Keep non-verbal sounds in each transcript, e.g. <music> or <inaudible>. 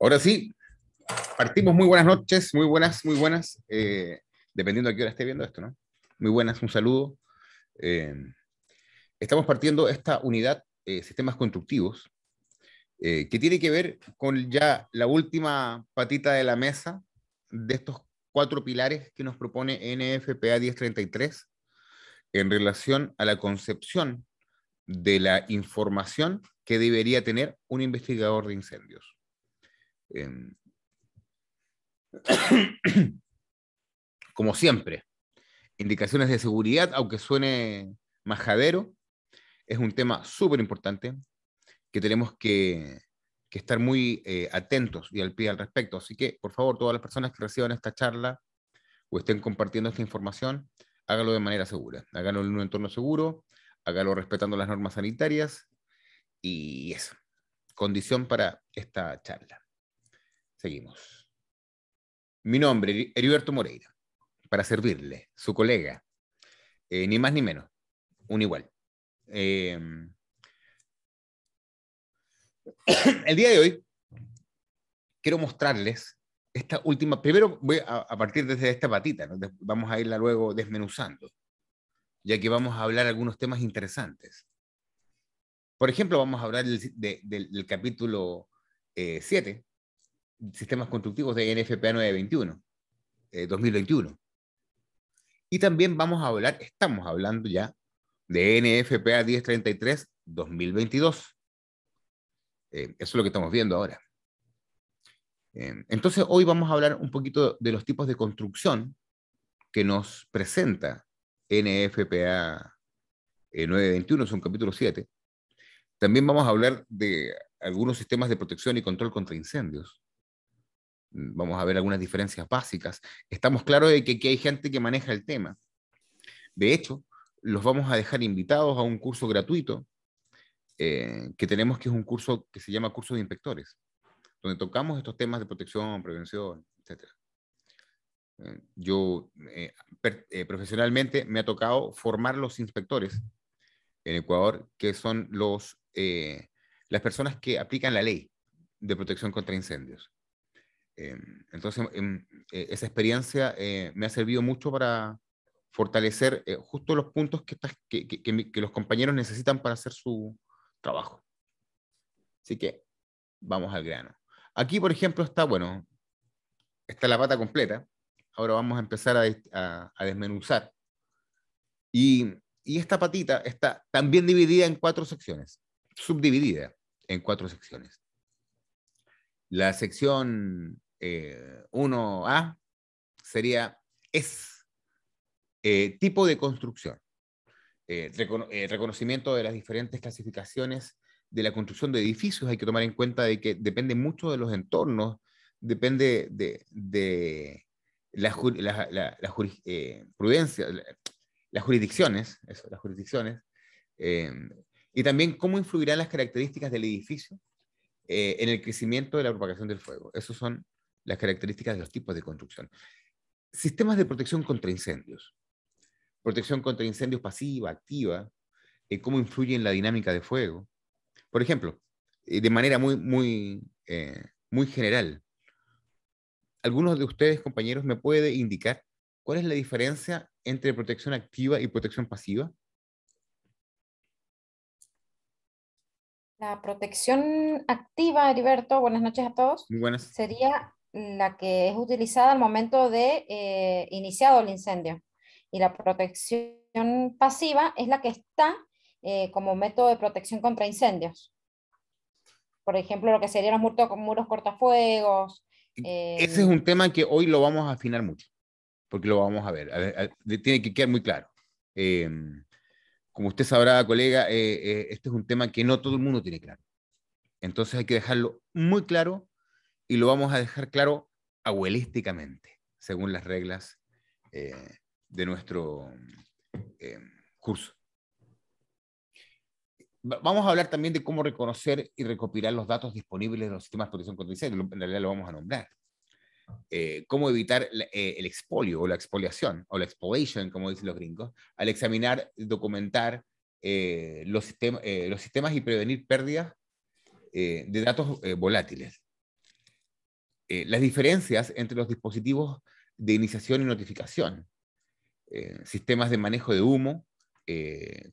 Ahora sí, partimos. Muy buenas noches, muy buenas, muy buenas. Eh, dependiendo de qué hora esté viendo esto, ¿no? Muy buenas, un saludo. Eh, estamos partiendo esta unidad eh, Sistemas Constructivos, que tiene que ver con ya la última patita de la mesa de estos cuatro pilares que nos propone NFPA 1033 en relación a la concepción de la información que debería tener un investigador de incendios. Em, como siempre, indicaciones de seguridad, aunque suene majadero, es un tema súper importante que tenemos que, estar muy eh, atentos y al pie al respecto. Así que, por favor, todas las personas que reciban esta charla o estén compartiendo esta información, hágalo de manera segura. Hágalo en un entorno seguro, hágalo respetando las normas sanitarias y eso, condición para esta charla. Seguimos. Mi nombre, Heriberto Moreira, para servirle, su colega, eh, ni más ni menos, un igual. Em, <coughs> el día de hoy quiero mostrarles esta última, primero voy a, partir desde esta patita, vamos a irla luego desmenuzando, ya que vamos a hablar algunos temas interesantes. Por ejemplo, vamos a hablar del, capítulo 7, eh, sistemas constructivos de NFPA 921, eh, 2021. Y también vamos a hablar, estamos hablando ya, de NFPA 1033 2022. eso es lo que estamos viendo ahora. Eh, entonces, hoy vamos a hablar un poquito de los tipos de construcción que nos presenta NFPA 921, es un capítulo 7 también vamos a hablar de algunos sistemas de protección y control contra incendios. Mm, vamos a ver algunas diferencias básicas. Estamos claros de que aquí hay gente que maneja el tema. De hecho, los vamos a dejar invitados a un curso gratuito eh, que tenemos, que es un curso que se llama Curso de Inspectores, donde tocamos estos temas de protección, prevención, etc. Eh, yo eh, profesionalmente me ha tocado formar los inspectores en Ecuador, que son los eh, las personas que aplican la ley de protección contra incendios. Eh, entonces, em, eh, esa experiencia me ha servido mucho para fortalecer justo los puntos que, los compañeros necesitan para hacer su trabajo. Así que vamos al grano. Aquí, por ejemplo, está, bueno, está la pata completa. Ahora vamos a empezar a, desmenuzar. y, esta patita está también dividida en cuatro secciones subdividida en cuatro secciones. La sección eh, 1A sería es eh, tipo de construcción, eh, eh, reconocimiento de las diferentes clasificaciones de la construcción de edificios. Hay que tomar en cuenta de que depende mucho de los entornos, depende de, de la, eh, la, las jurisdicciones, eso, las jurisdicciones, y también cómo influirán las características del edificio eh, en el crecimiento de la propagación del fuego. Esas son las características de los tipos de construcción. Sistemas de protección contra incendios. Protección contra incendios pasiva, activa, eh, cómo influye en la dinámica de fuego. Por ejemplo, eh, de manera muy, muy, eh, muy general, algunos de ustedes, compañeros, me puede indicar cuál es la diferencia entre protección activa y protección pasiva? La protección activa, Heriberto, buenas noches a todos. Muy buenas. Sería la que es utilizada al momento de eh, iniciado el incendio. Y la protección pasiva es la que está eh, como método de protección contra incendios. Por ejemplo, lo que serían los muros, muros cortafuegos. Eh, Ese es un tema que hoy lo vamos a afinar mucho, porque lo vamos a ver. tiene que quedar muy claro como usted sabrá, colega, eh, eh, este es un tema que no todo el mundo tiene claro. Entonces hay que dejarlo muy claro y lo vamos a dejar claro abuelísticamente, según las reglas eh, de nuestro curso. Vamos a hablar también de cómo reconocer y recopilar los datos disponibles de los sistemas de protección contra incendios. En realidad lo vamos a nombrar. Eh, cómo evitar eh, el expolio o la expoliación o la expolation, como dicen los gringos, al examinar, documentar eh, los, sistemas y prevenir pérdidas de datos volátiles. las diferencias entre los dispositivos de iniciación y notificación, sistemas de manejo de humo,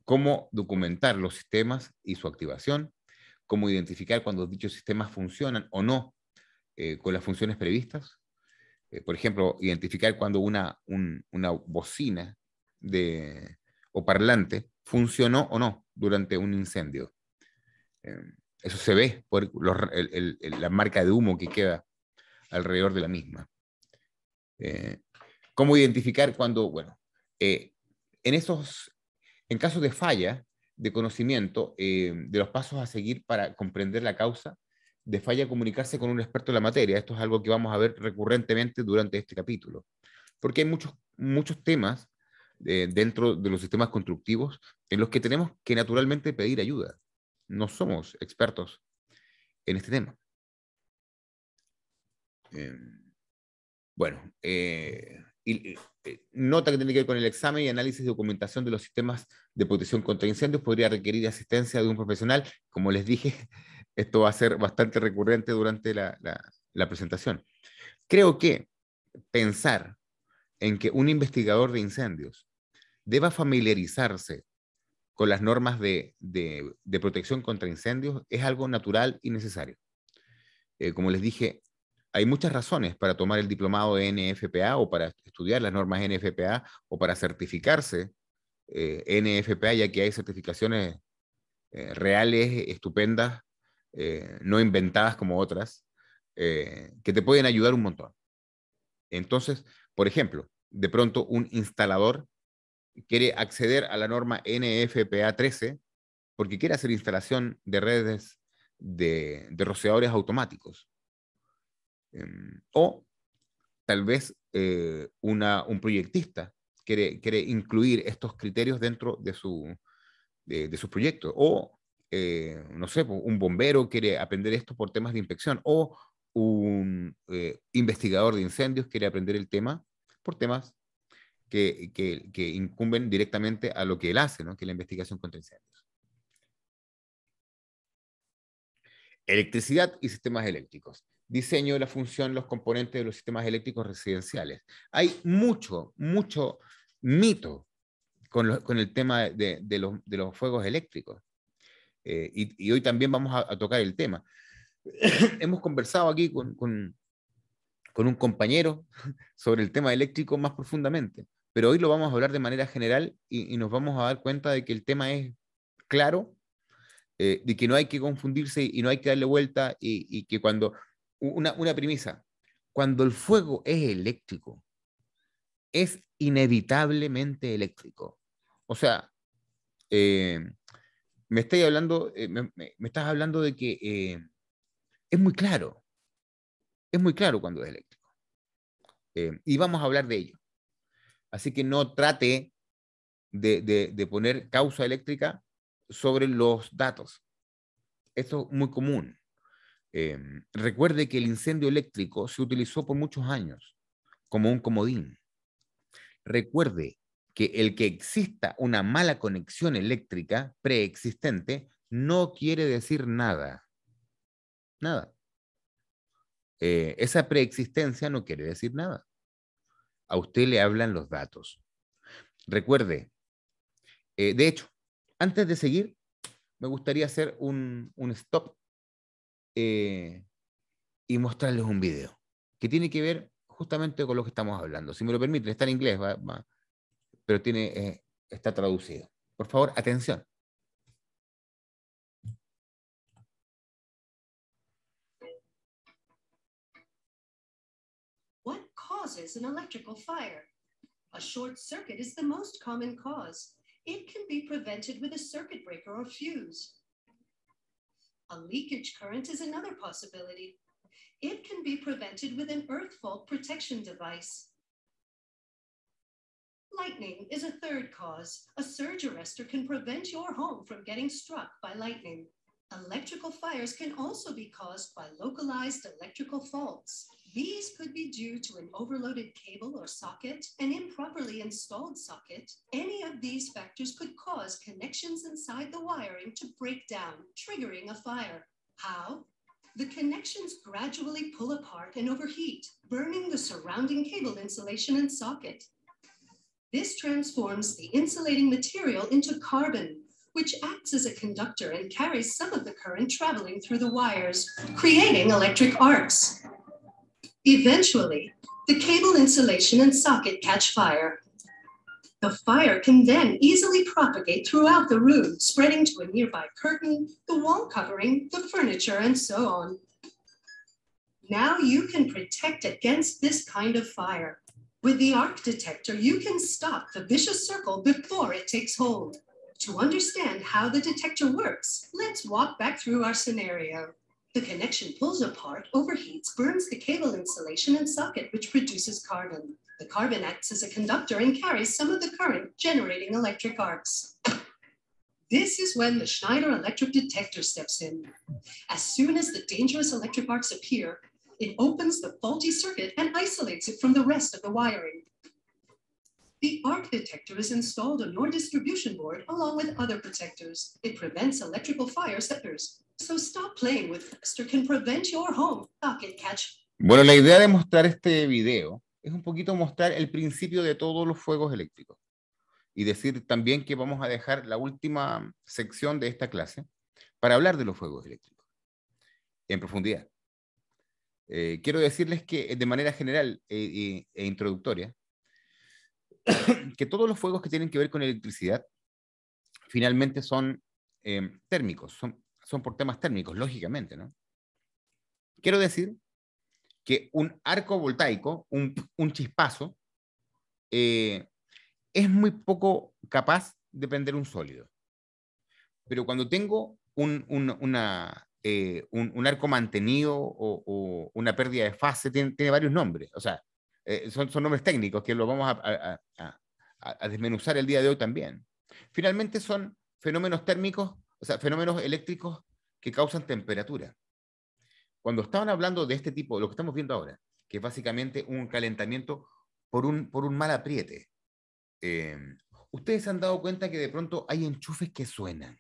cómo documentar los sistemas y su activación, cómo identificar cuando dichos sistemas funcionan o no con las funciones previstas, eh, por ejemplo, identificar cuando una, una bocina de, o parlante funcionó o no durante un incendio. Eh, eso se ve por la marca de humo que queda alrededor de la misma. Eh, ¿Cómo identificar cuando, bueno, en esos, en casos de falla de conocimiento de los pasos a seguir para comprender la causa, de falla comunicarse con un experto en la materia. Esto es algo que vamos a ver recurrentemente durante este capítulo, porque hay muchos, muchos temas eh, dentro de los sistemas constructivos en los que tenemos que naturalmente pedir ayuda. No somos expertos en este tema. Em, bueno, eh, eh, nota que tiene que ver con el examen y análisis de documentación de los sistemas de protección contra incendios podría requerir asistencia de un profesional. Como les dije, esto va a ser bastante recurrente durante la, la, presentación. Creo que pensar en que un investigador de incendios deba familiarizarse con las normas de, de, protección contra incendios es algo natural y necesario. Eh, como les dije, hay muchas razones para tomar el diplomado de NFPA o para estudiar las normas NFPA o para certificarse eh, NFPA, ya que hay certificaciones eh, reales, estupendas, eh, no inventadas como otras, eh, que te pueden ayudar un montón. Entonces, por ejemplo, de pronto un instalador quiere acceder a la norma NFPA 13 porque quiere hacer instalación de redes de, rociadores automáticos. Em, o tal vez eh, un proyectista quiere, quiere incluir estos criterios dentro de su, de su proyecto. O eh, no sé, un bombero quiere aprender esto por temas de inspección o un eh, investigador de incendios quiere aprender el tema por temas que, que, incumben directamente a lo que él hace, que es la investigación contra incendios. Electricidad y sistemas eléctricos. Diseño de la función, los componentes de los sistemas eléctricos residenciales. Hay mucho, mucho mito con, el tema de los fuegos eléctricos eh, y, hoy también vamos a, tocar el tema. <coughs> Hemos conversado aquí con, con, un compañero <laughs> sobre el tema eléctrico más profundamente, pero hoy lo vamos a hablar de manera general y, nos vamos a dar cuenta de que el tema es claro, eh, de que no hay que confundirse y no hay que darle vuelta y, que cuando, una, una premisa, cuando el fuego es eléctrico, es inevitablemente eléctrico. O sea, eh, eh, me, estás hablando de que eh, es muy claro, es muy claro cuando es eléctrico. Eh, y vamos a hablar de ello. Así que no trate de, poner causa eléctrica sobre los datos. Esto es muy común. recuerde que el incendio eléctrico se utilizó por muchos años como un comodín. Recuerde que el que exista una mala conexión eléctrica preexistente no quiere decir nada. Nada. Eh, esa preexistencia no quiere decir nada. A usted le hablan los datos. Recuerde, eh, de hecho, antes de seguir, me gustaría hacer un, stop eh, y mostrarles un video que tiene que ver justamente con lo que estamos hablando. Si me lo permiten, está en inglés, va, va, pero tiene, eh, está traducido. Por favor, atención. What causes an electrical fire? A short circuit is the most common cause. It can be prevented with a circuit breaker or fuse. A leakage current is another possibility. It can be prevented with an earth fault protection device. Lightning is a third cause. A surge arrestor can prevent your home from getting struck by lightning. Electrical fires can also be caused by localized electrical faults. These could be due to an overloaded cable or socket, an improperly installed socket. Any of these factors could cause connections inside the wiring to break down, triggering a fire. How? The connections gradually pull apart and overheat, burning the surrounding cable insulation and socket. This transforms the insulating material into carbon, which acts as a conductor and carries some of the current traveling through the wires, creating electric arcs. Eventually, the cable insulation and socket catch fire. The fire can then easily propagate throughout the room, spreading to a nearby curtain, the wall covering, the furniture, and so on. Now you can protect against this kind of fire with the arc detector, you can stop the vicious circle before it takes hold. To understand how the detector works, let's walk back through our scenario. The connection pulls apart, overheats, burns the cable insulation and socket, which produces carbon. The carbon acts as a conductor and carries some of the current, generating electric arcs. This is when the Schneider electric detector steps in. As soon as the dangerous electric arcs appear, it opens the faulty circuit and isolates it from the rest of the wiring. The arc detector is installed on your distribution board along with other protectors. It prevents electrical fire sectors. So stop playing with Fester can prevent your home pocket catch. Bueno, la idea de mostrar este video es un poquito mostrar el principio de todos los fuegos eléctricos y decir también que vamos a dejar la última sección de esta clase para hablar de los fuegos eléctricos en profundidad. Eh, quiero decirles que eh, de manera general eh, e, introductoria, <coughs> que todos los fuegos que tienen que ver con electricidad finalmente son em, térmicos, son, son por temas térmicos, lógicamente. ¿no? Quiero decir que un arco voltaico, un, chispazo, es muy poco capaz de prender un sólido. Pero cuando tengo una, eh, un, arco mantenido o, una pérdida de fase, tiene, varios nombres, o sea, eh, son, son, nombres técnicos que lo vamos a, desmenuzar el día de hoy también. Finalmente son fenómenos térmicos, o sea, fenómenos eléctricos que causan temperatura. Cuando estaban hablando de este tipo, lo que estamos viendo ahora, que es básicamente un calentamiento por un, por un mal apriete, em, ustedes se han dado cuenta que de pronto hay enchufes que suenan.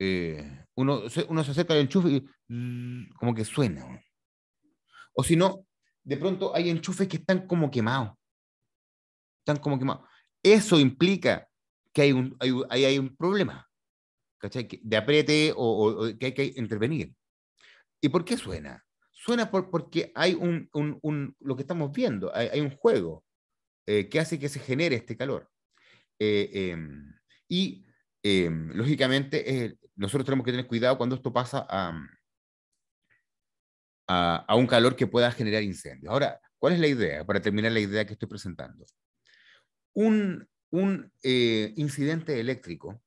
Eh, uno se, acerca al enchufe y como que suena. O si no, de pronto hay enchufes que están como quemados. Están como quemados. Eso implica que hay un, hay, un problema. De apriete o, que hay que intervenir. ¿Y por qué suena? Suena porque hay un, lo que estamos viendo, hay, un juego eh, que hace que se genere este calor. Eh, em, y em, lógicamente nosotros tenemos que tener cuidado cuando esto pasa mm, a, a, un calor que pueda generar incendios. Ahora, ¿cuál es la idea? Para terminar la idea que estoy presentando. Un, eh, incidente eléctrico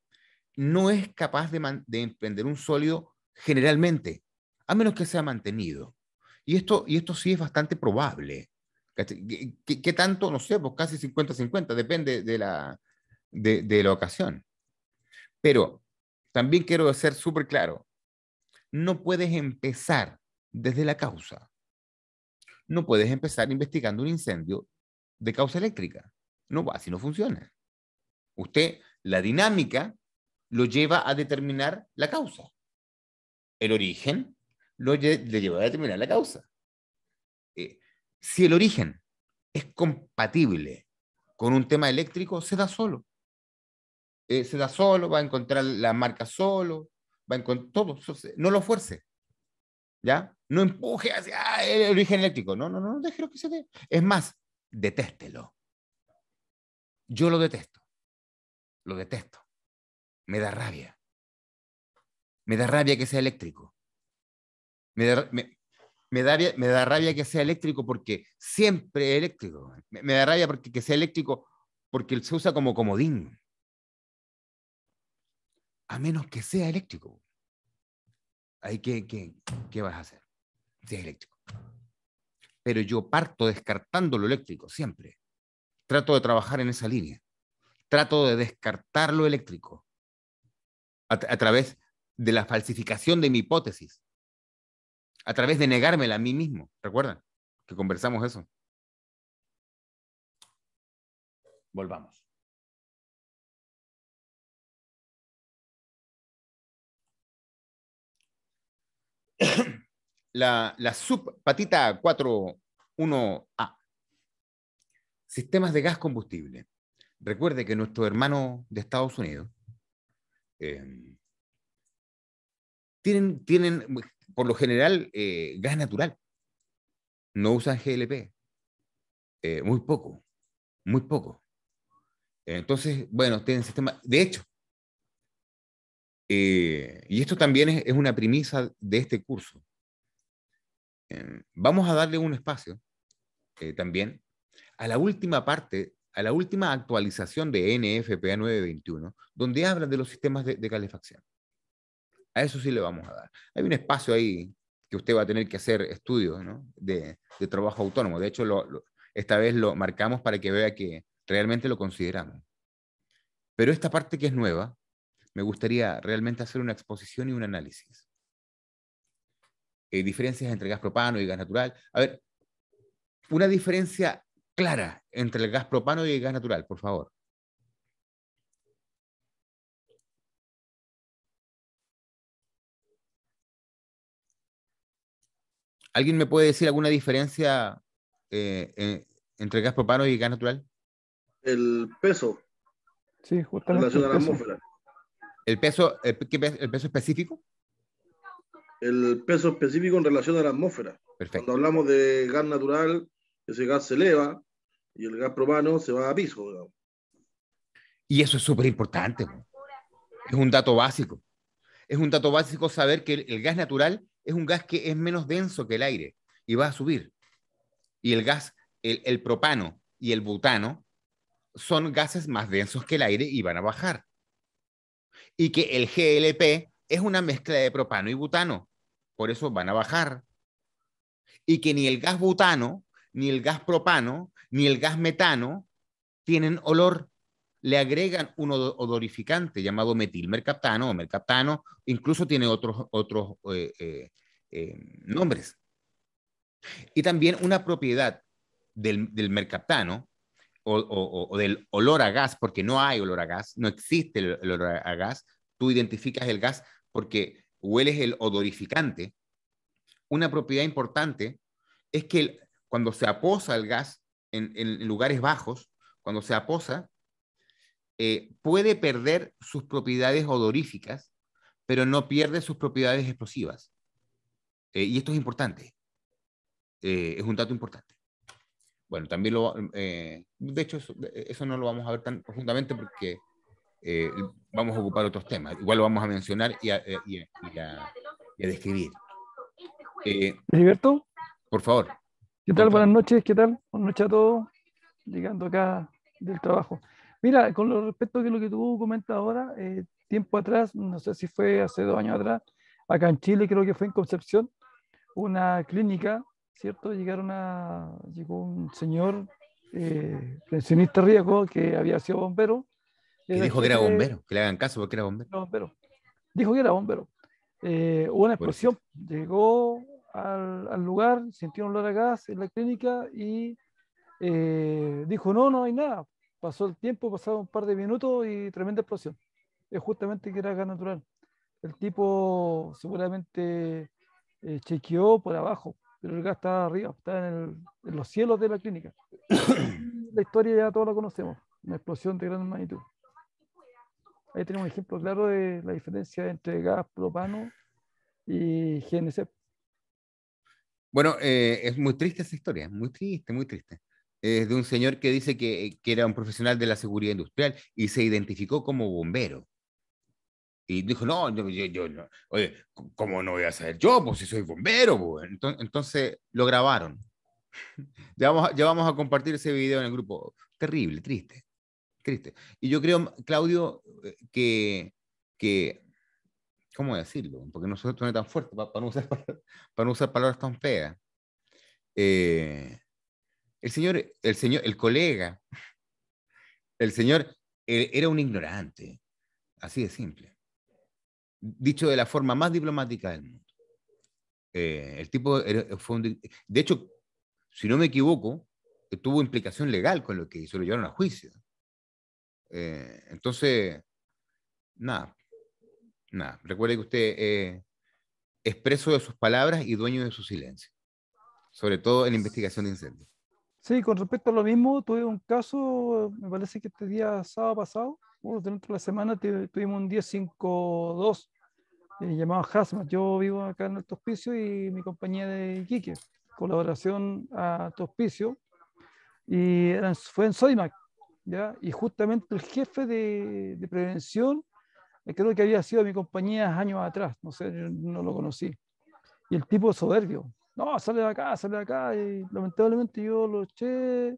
no es capaz de, emprender un sólido generalmente, a menos que sea mantenido. Y esto, y esto sí es bastante probable. ¿Qué, tanto? No sé, pues casi 50-50, depende de la, de, de la ocasión. Pero también quiero ser súper claro, no puedes empezar desde la causa. No puedes empezar investigando un incendio de causa eléctrica. No va, así no funciona. Usted, la dinámica lo lleva a determinar la causa. El origen lo le lleva a determinar la causa. Eh, si el origen es compatible con un tema eléctrico, se da solo. Eh, se da solo, va a encontrar la marca solo, va a encontrar todo. No lo fuerce. ¿Ya? No empuje hacia ah, el origen eléctrico. No, no, no, no déjelo que se dé. Es más, detéstelo. Yo lo detesto. Lo detesto. Me da rabia. Me da rabia que sea eléctrico. Me da, me, da, rabia que sea eléctrico porque siempre eléctrico. Me, me da rabia porque que sea eléctrico porque se usa como comodín a menos que sea eléctrico. Ahí, ¿qué, qué, vas a hacer? Si es eléctrico. Pero yo parto descartando lo eléctrico, siempre. Trato de trabajar en esa línea. Trato de descartar lo eléctrico a, a través de la falsificación de mi hipótesis, a través de negármela a mí mismo. ¿Recuerdan? Que conversamos eso. Volvamos. la, la subpatita 41A. Sistemas de gas combustible. Recuerde que nuestro hermano de Estados Unidos em, tienen, tienen, por lo general, eh, gas natural. No usan GLP. Eh, muy poco, muy poco. Entonces, bueno, tienen sistema. De hecho, eh, y esto también es, una premisa de este curso. Em, vamos a darle un espacio eh, también a la última parte, a la última actualización de NFPA 921, donde hablan de los sistemas de, calefacción. A eso sí le vamos a dar. Hay un espacio ahí que usted va a tener que hacer estudios de, trabajo autónomo. De hecho, esta vez lo marcamos para que vea que realmente lo consideramos. Pero esta parte que es nueva, me gustaría realmente hacer una exposición y un análisis. Eh, diferencias entre gas propano y gas natural. A ver, una diferencia clara entre el gas propano y el gas natural, por favor. ¿Alguien me puede decir alguna diferencia eh, eh, entre gas propano y gas natural? El peso. Sí, justamente. La relación la atmósfera. ¿El peso, peso específico? El peso específico en relación a la atmósfera. Perfecto. Cuando hablamos de gas natural, ese gas se eleva y el gas propano se va a piso. Y eso es súper importante. Es un dato básico. Es un dato básico saber que el, gas natural es un gas que es menos denso que el aire y va a subir. Y el gas, el propano y el butano son gases más densos que el aire y van a bajar y que el GLP es una mezcla de propano y butano, por eso van a bajar. Y que ni el gas butano, ni el gas propano, ni el gas metano tienen olor. Le agregan un odorificante llamado metilmercaptano o mercaptano, incluso tiene otros, otros eh, eh, eh, nombres. Y también una propiedad del, mercaptano o, o, del olor a gas, porque no hay olor a gas, no existe el olor a gas, tú identificas el gas porque hueles el odorificante, una propiedad importante es que cuando se aposa el gas en, lugares bajos, cuando se aposa, eh, puede perder sus propiedades odoríficas, pero no pierde sus propiedades explosivas. Eh, y esto es importante. Eh, es un dato importante. Bueno, también lo... de hecho, eso, no lo vamos a ver tan profundamente porque eh, vamos a ocupar otros temas. Igual lo vamos a mencionar y a, eh, describir. Eh, Por favor. ¿Qué tal? Buenas noches, ¿qué tal? Buenas noches a todos, llegando acá del trabajo. Mira, con respecto a lo que tú comentas ahora, eh, tiempo atrás, no sé si fue hace dos años atrás, acá en Chile creo que fue en Concepción, una clínica, ¿cierto? Llegaron llegó un señor, pensionista riesgo, que había sido bombero, que dijo que era bombero, que le hagan caso porque era bombero. Dijo que era bombero. Eh, hubo una explosión. Llegó al, lugar, sintió un olor a gas en la clínica y eh, dijo, no, no hay nada. Pasó el tiempo, pasaron un par de minutos y tremenda explosión. Es justamente que era gas natural. El tipo seguramente eh, chequeó por abajo, pero el gas estaba arriba, estaba en los cielos de la clínica. <coughs> la historia ya todos la conocemos, una explosión de gran magnitud. Ahí tenemos un ejemplo claro de la diferencia entre gas propano y GNC. Bueno, eh, es muy triste esa historia, muy triste, muy triste. Es de un señor que dice que, que, era un profesional de la seguridad industrial y se identificó como bombero. Y dijo, no, yo, yo, oye, ¿cómo no voy a saber yo? Pues si soy bombero. Pues. Entonces, lo grabaron. <laughs> ya, vamos, ya vamos a compartir ese video en el grupo. Terrible, triste. Y yo creo, Claudio, eh, que, que ¿cómo decirlo? Porque nosotros no somos tan fuerte, para, <laughs> no, usar, palabras tan feas. Eh, el señor, el señor, el colega, <laughs> el señor eh, era un ignorante, así de simple. Dicho de la forma más diplomática del mundo. el tipo fue De hecho, si no me equivoco, tuvo implicación legal con lo que hizo, lo llevaron a juicio. Eh, entonces, nada, nada. Recuerde que usted eh, es de sus palabras y dueño de su silencio, sobre todo en la investigación de incendios. Sí, con respecto a lo mismo, tuve un caso, me parece que este día sábado pasado, dentro de la semana tuvimos un 1052 eh, llamado Hazmat. Yo vivo acá en el Tospicio y mi compañía de Iquique, colaboración a Tospicio Hospicio, y fue en Soymac, y justamente el jefe de, prevención, eh, creo que había sido mi compañía años atrás, no sé, no lo conocí. Y el tipo soberbio, no, sale de acá, sale de acá, y lamentablemente yo lo eché,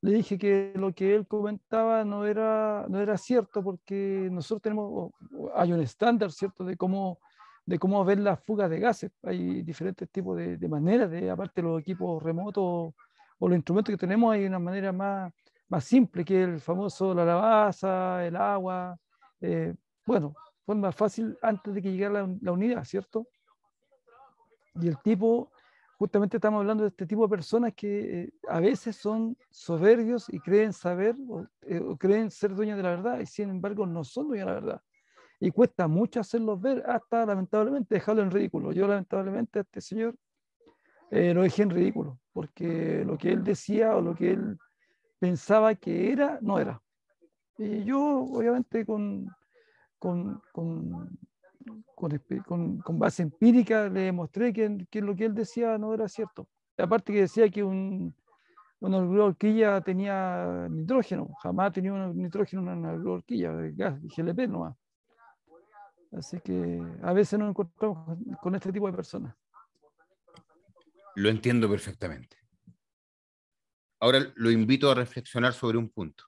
le dije que lo que él comentaba no era, no era cierto porque nosotros tenemos, hay un estándar, ¿cierto?, de cómo, de cómo ver las fugas de gases. Hay diferentes tipos de, maneras, de, aparte de los equipos remotos o los instrumentos que tenemos, hay una manera más más simple que el famoso la lavaza, el agua. Eh, bueno, fue más fácil antes de que llegara la, unidad, ¿cierto? Y el tipo, justamente estamos hablando de este tipo de personas que eh, a veces son soberbios y creen saber eh, o, creen ser dueños de la verdad y sin embargo no son dueños de la verdad. Y cuesta mucho hacerlos ver hasta lamentablemente dejarlo en ridículo. Yo lamentablemente a este señor lo dejé en ridículo, porque lo que él decía o lo que él pensaba que era, no era. Y yo, obviamente, con, con, base empírica le demostré que, lo que él decía no era cierto. Aparte que decía que un, una horquilla tenía nitrógeno, jamás tenía un nitrógeno en una horquilla, gas, GLP nomás. Así que a veces nos encontramos con este tipo de personas. Lo entiendo perfectamente. Ahora lo invito a reflexionar sobre un punto.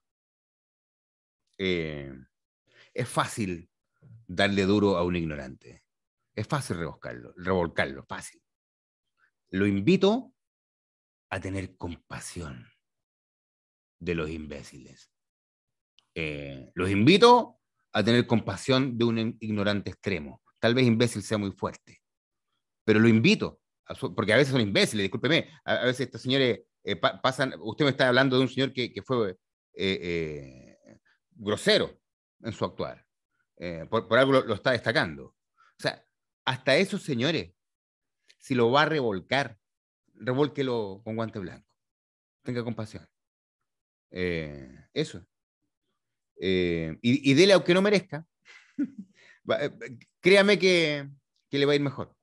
Eh, es fácil darle duro a un ignorante. Es fácil rebuscarlo, revolcarlo, fácil. Lo invito a tener compasión de los imbéciles. Eh, los invito a tener compasión de un ignorante extremo. Tal vez imbécil sea muy fuerte, pero lo invito, porque a veces son imbéciles, discúlpeme, a, a veces estos señores eh, pasan, usted me está hablando de un señor que, fue eh, eh, grosero en su actuar. Por, algo lo, está destacando. O sea, hasta esos señores, si lo va a revolcar, revólquelo con guante blanco. Tenga compasión. eso. y, dele aunque no merezca. <laughs> Créame que, que le va a ir mejor.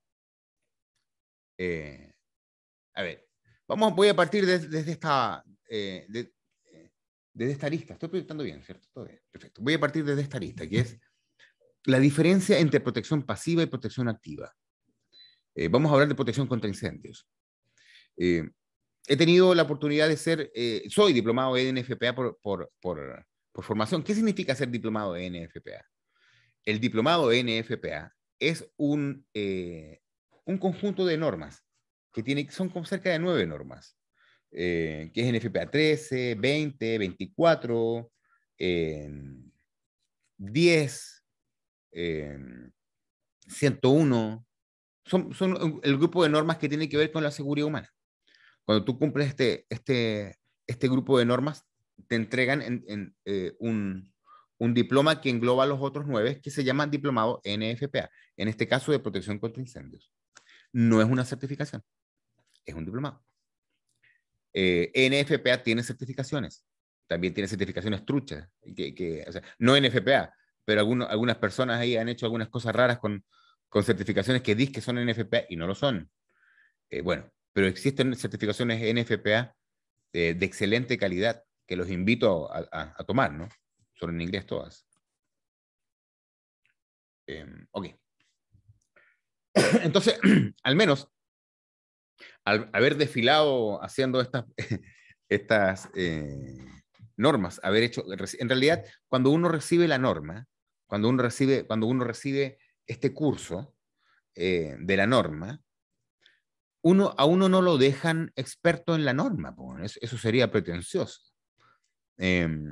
a ver, voy a partir desde esta, eh, eh, desde esta lista. Estoy proyectando bien, ¿cierto? Todo Perfecto. Voy a partir desde esta lista, que es la diferencia entre protección pasiva y protección activa. Eh, vamos a hablar de protección contra incendios. he tenido la oportunidad de ser, soy diplomado de NFPA por, formación. ¿Qué significa ser diplomado de NFPA? El diplomado de NFPA es un conjunto de normas que tiene, son como cerca de nueve normas, eh, que es NFPA 13, 20, 24, 10, 101. Son, son, el grupo de normas que tiene que ver con la seguridad humana. Cuando tú cumples este, este, este grupo de normas, te entregan en, eh, un, un, diploma que engloba los otros nueve, que se llama diplomado NFPA, en este caso de protección contra incendios. No es una certificación, es un diplomado. Eh, NFPA tiene certificaciones, también tiene certificaciones truchas, que, que no NFPA, pero algunas personas ahí han hecho algunas cosas raras con, certificaciones que dicen que son NFPA y no lo son. Eh, bueno, pero existen certificaciones NFPA eh, de, excelente calidad que los invito a, tomar, ¿no? Son en inglés todas. Em, ok. <coughs> Entonces, <clears throat> al menos al haber desfilado haciendo estas, <laughs> estas eh, normas, haber hecho, en realidad, cuando uno recibe la norma, cuando uno recibe, cuando uno recibe este curso eh, de la norma, uno, a uno no lo dejan experto en la norma, eso, eso sería pretencioso. Em,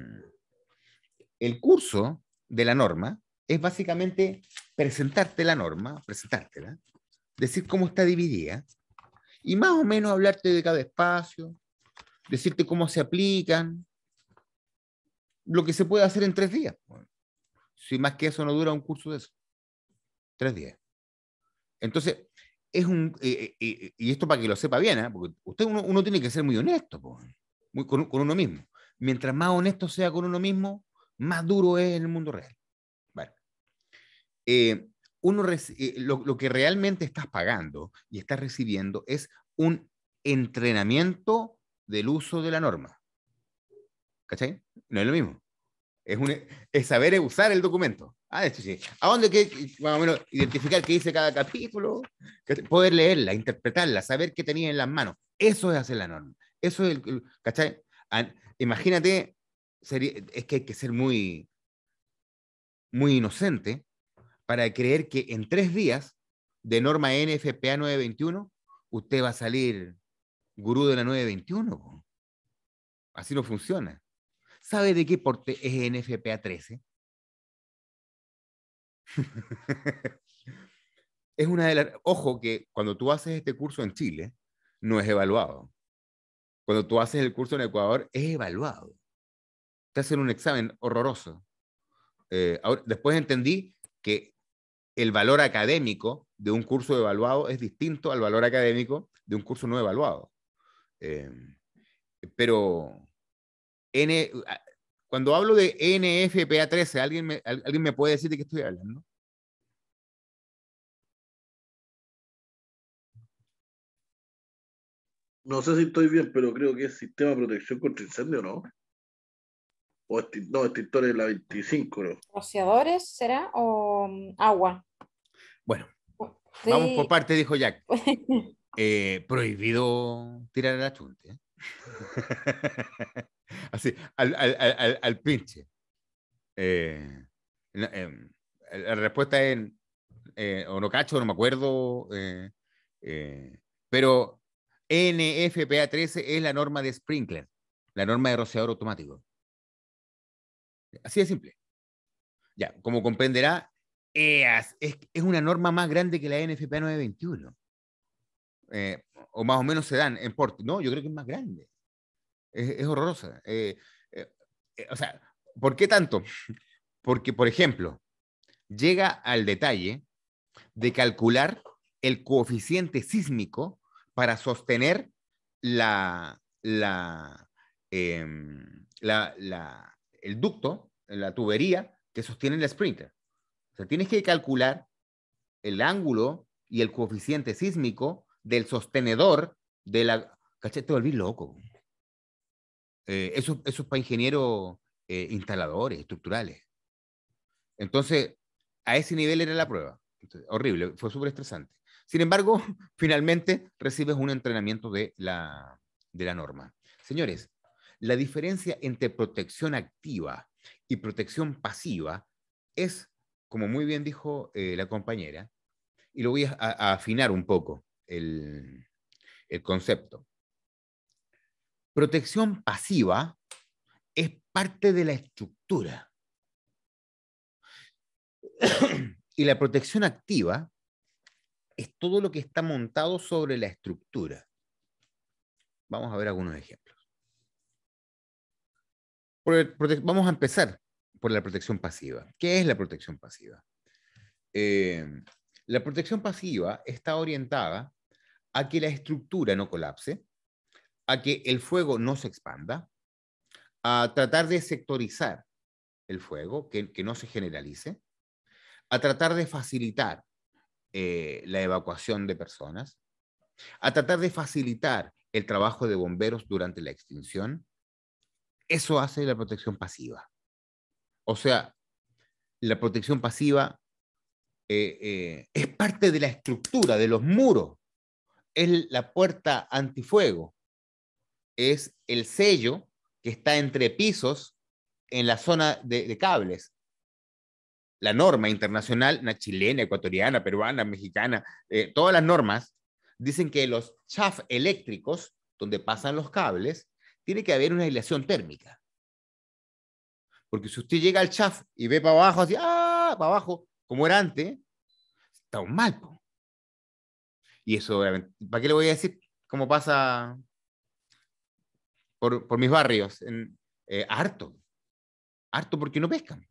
el curso de la norma es básicamente presentarte la norma, presentártela, decir cómo está dividida, y más o menos hablarte de cada espacio, decirte cómo se aplican, lo que se puede hacer en tres días. Si más que eso no dura un curso de eso. Tres días. Entonces, es un, eh, eh, eh, y esto para que lo sepa bien, porque usted uno, tiene que ser muy honesto muy, con, uno mismo. Mientras más honesto sea con uno mismo, más duro es en el mundo real. Vale uno eh, lo, que realmente estás pagando y estás recibiendo es un entrenamiento del uso de la norma. ¿Cachai? No es lo mismo. Es, un, e-, saber e-, usar el documento. Ah, esto sí. ¿A dónde que más o menos, identificar qué dice cada capítulo? Poder leerla, interpretarla, saber qué tenía en las manos. Eso es hacer la norma. Eso es imagínate, es que hay que ser muy, muy inocente para creer que en tres días de norma NFPA 921, usted va a salir gurú de la 921. Así no funciona. ¿Sabe de qué porte es NFPA 13? <laughs> es una de las... Ojo que cuando tú haces este curso en Chile, no es evaluado. Cuando tú haces el curso en Ecuador, es evaluado. Te hacen un examen horroroso. Eh, después entendí que el valor académico de un curso evaluado es distinto al valor académico de un curso no evaluado. Eh, pero N, cuando hablo de NFPA 13, ¿alguien me, ¿alguien me puede decir de qué estoy hablando? No sé si estoy bien, pero creo que es sistema de protección contra incendio, ¿no? O no, extintores de la 25, creo. ¿Rociadores será? ¿O mm, agua? Bueno, vamos por parte, dijo Jack. <laughs> Eh, prohibido tirar el achunte. ¿eh? <laughs> Así, al, pinche. Eh, em, la respuesta es, o no cacho, no me acuerdo, pero NFPA 13 es la norma de sprinkler, la norma de rociador automático. Así de simple. Ya, como comprenderá, es, una norma más grande que la NFP 921. Eh, o más o menos se dan en porte. No, yo creo que es más grande. Es, horrorosa. Eh, eh, o sea, ¿por qué tanto? <laughs> Porque, por ejemplo, llega al detalle de calcular el coeficiente sísmico para sostener la, la, em, la el ducto, la tubería que sostiene el sprinter. O sea, tienes que calcular el ángulo y el coeficiente sísmico del sostenedor de la... Cachete, te volví loco. Eh, eso, eso, es para ingenieros eh, instaladores, estructurales. Entonces, a ese nivel era la prueba. horrible, fue súper estresante. Sin embargo, <laughs> finalmente recibes un entrenamiento de la, de la norma. Señores, la diferencia entre protección activa y protección pasiva es, como muy bien dijo eh, la compañera, y lo voy a, afinar un poco el concepto. Protección pasiva es parte de la estructura. <coughs> y la protección activa es todo lo que está montado sobre la estructura. Vamos a ver algunos ejemplos vamos a empezar por la protección pasiva. ¿Qué es la protección pasiva? Eh, la protección pasiva está orientada a que la estructura no colapse, a que el fuego no se expanda, a tratar de sectorizar el fuego, que, no se generalice, a tratar de facilitar eh, la evacuación de personas, a tratar de facilitar el trabajo de bomberos durante la extinción, eso hace la protección pasiva. O sea, la protección pasiva eh, eh, es parte de la estructura, de los muros. Es la puerta antifuego. Es el sello que está entre pisos en la zona de, cables. La norma internacional, la chilena, ecuatoriana, peruana, mexicana, eh, todas las normas dicen que los chaf eléctricos, donde pasan los cables, tiene que haber una aislación térmica. Porque si usted llega al chaf y ve para abajo, así, ¡ah! para abajo, como era antes, está un mal. Y eso, ¿para qué le voy a decir cómo pasa por, mis barrios? Eh, harto. Harto porque no pescan.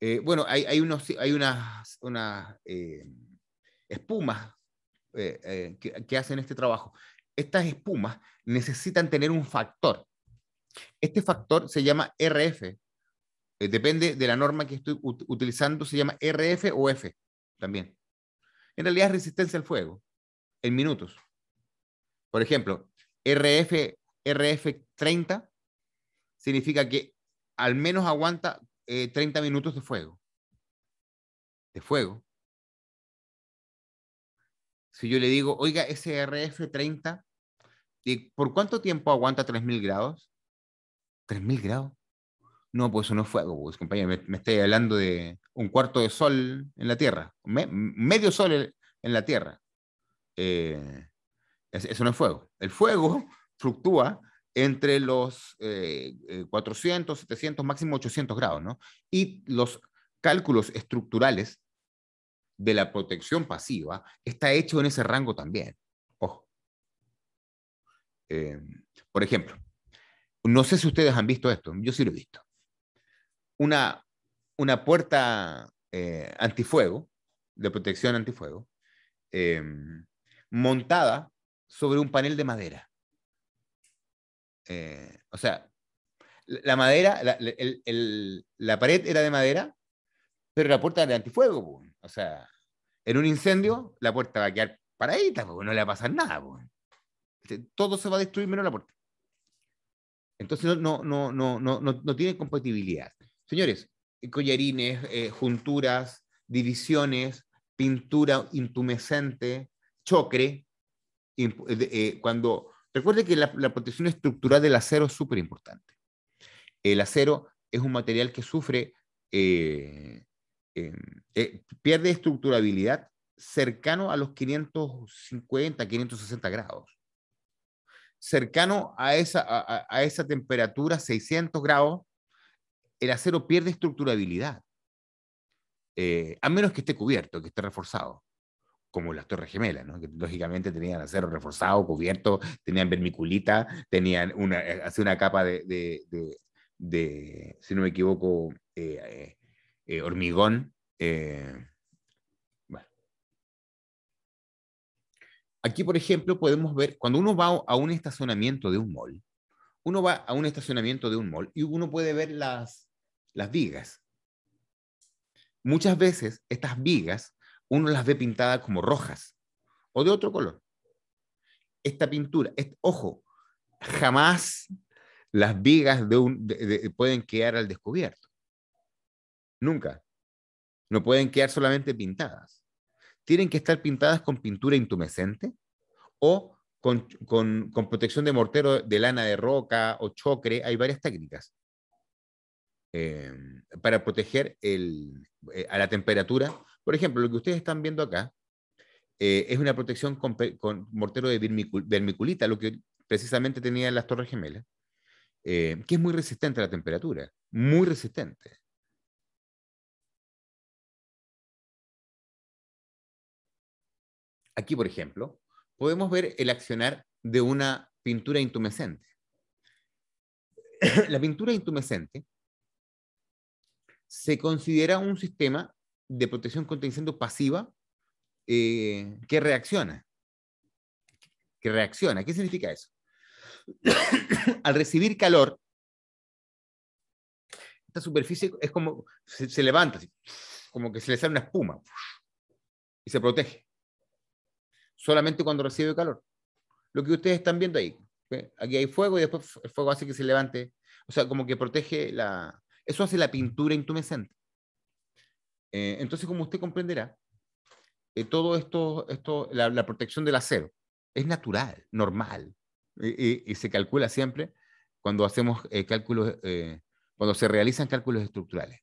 Eh, bueno, hay, unos, hay unas, unas eh, espumas que hacen este trabajo estas espumas necesitan tener un factor. Este factor se llama RF. Eh, depende de la norma que estoy utilizando, se llama RF o F también. En realidad es resistencia al fuego, en minutos. Por ejemplo, RF, RF30 significa que al menos aguanta 30 eh, minutos de fuego. De fuego. Si yo le digo, oiga, SRF30, ¿por cuánto tiempo aguanta 3.000 grados? ¿3.000 grados? No, pues eso no es fuego, pues, compañero. Me, estoy hablando de un cuarto de sol en la Tierra, medio sol en la Tierra. Eh, eso no es fuego. El fuego <laughs> fluctúa entre los 400, eh, 700, eh, máximo 800 grados, ¿no? Y los cálculos estructurales de la protección pasiva está hecho en ese rango también. Ojo. Eh, por ejemplo, no sé si ustedes han visto esto, yo sí lo he visto. Una, una puerta eh, antifuego, de protección antifuego, em, montada sobre un panel de madera. Eh, o sea, la madera, la, la pared era de madera, pero la puerta era de antifuego. O sea, en un incendio, la puerta va a quedar paradita, porque no le va a pasar nada. Este, todo se va a destruir menos la puerta. Entonces no, no, no, no, no, no tiene compatibilidad. Señores, eh, collarines, eh, junturas, divisiones, pintura intumescente, chocre. Eh, cuando recuerde que la, protección estructural del acero es súper importante. El acero es un material que sufre eh, eh, pierde estructurabilidad cercano a los 550, 560 grados. Cercano a esa, a, esa temperatura, 600 grados, el acero pierde estructurabilidad. Eh, a menos que esté cubierto, que esté reforzado, como las Torres Gemelas, que lógicamente tenían acero reforzado, cubierto, tenían vermiculita, tenían una, una capa de, si no me equivoco, eh, hormigón. Eh, bueno. Aquí, por ejemplo, podemos ver, cuando uno va a un estacionamiento de un mall, uno va a un estacionamiento de un mall y uno puede ver las, las vigas. Muchas veces estas vigas uno las ve pintadas como rojas o de otro color. Esta pintura, ojo, jamás las vigas de un, pueden quedar al descubierto. Nunca. No pueden quedar solamente pintadas. Tienen que estar pintadas con pintura intumescente o con, protección de mortero de lana de roca o chocre. Hay varias técnicas em, para proteger eh, a la temperatura. Por ejemplo, lo que ustedes están viendo acá eh, es una protección con, mortero de vermiculita, lo que precisamente tenía las Torres Gemelas, eh, que es muy resistente a la temperatura, muy resistente. Aquí, por ejemplo, podemos ver el accionar de una pintura intumescente. La pintura intumescente se considera un sistema de protección contra incendios pasiva eh, que reacciona. Que reacciona. ¿Qué significa eso? <coughs> Al recibir calor, esta superficie es como se levanta, como que se le sale una espuma y se protege solamente cuando recibe calor. Lo que ustedes están viendo ahí. Aquí hay fuego y después el fuego hace que se levante. O sea, como que protege la... Eso hace la pintura intumescente. Eh, entonces, como usted comprenderá, eh, todo esto, esto la, protección del acero es natural, normal, y, se calcula siempre cuando hacemos eh, cálculos, cuando se realizan cálculos estructurales.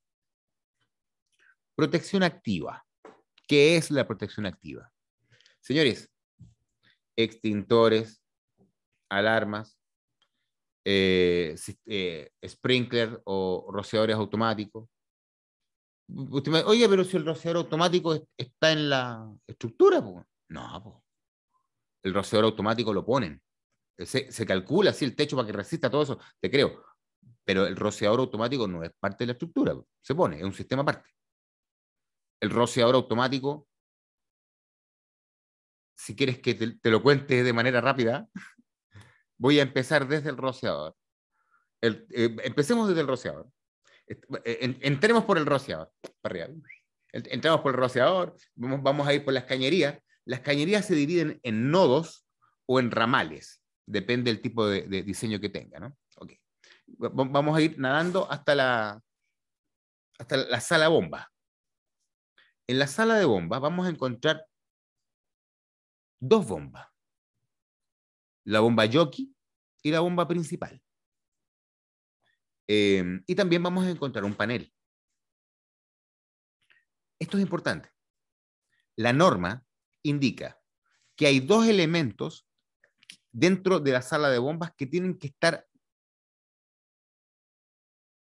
Protección activa. ¿Qué es la protección activa? Señores, extintores, alarmas, eh, eh, sprinkler o rociadores automáticos. oye, pero si el rociador automático está en la estructura, no, el rociador automático lo ponen. Se, calcula así el techo para que resista todo eso, te creo. Pero el rociador automático no es parte de la estructura, se pone, es un sistema aparte. El rociador automático si quieres que te, lo cuente de manera rápida, voy a empezar desde el rociador. Eh, empecemos desde el rociador. Eh, entremos por el rociador, para Entramos por el rociador, vamos, vamos a ir por las cañerías. Las cañerías se dividen en nodos o en ramales, depende del tipo de, diseño que tenga, ¿no? Vamos a ir nadando hasta la, hasta la sala bomba. En la sala de bomba vamos a encontrar dos bombas. La bomba jockey y la bomba principal. Em, y también vamos a encontrar un panel. Esto es importante. La norma indica que hay dos elementos dentro de la sala de bombas que tienen que estar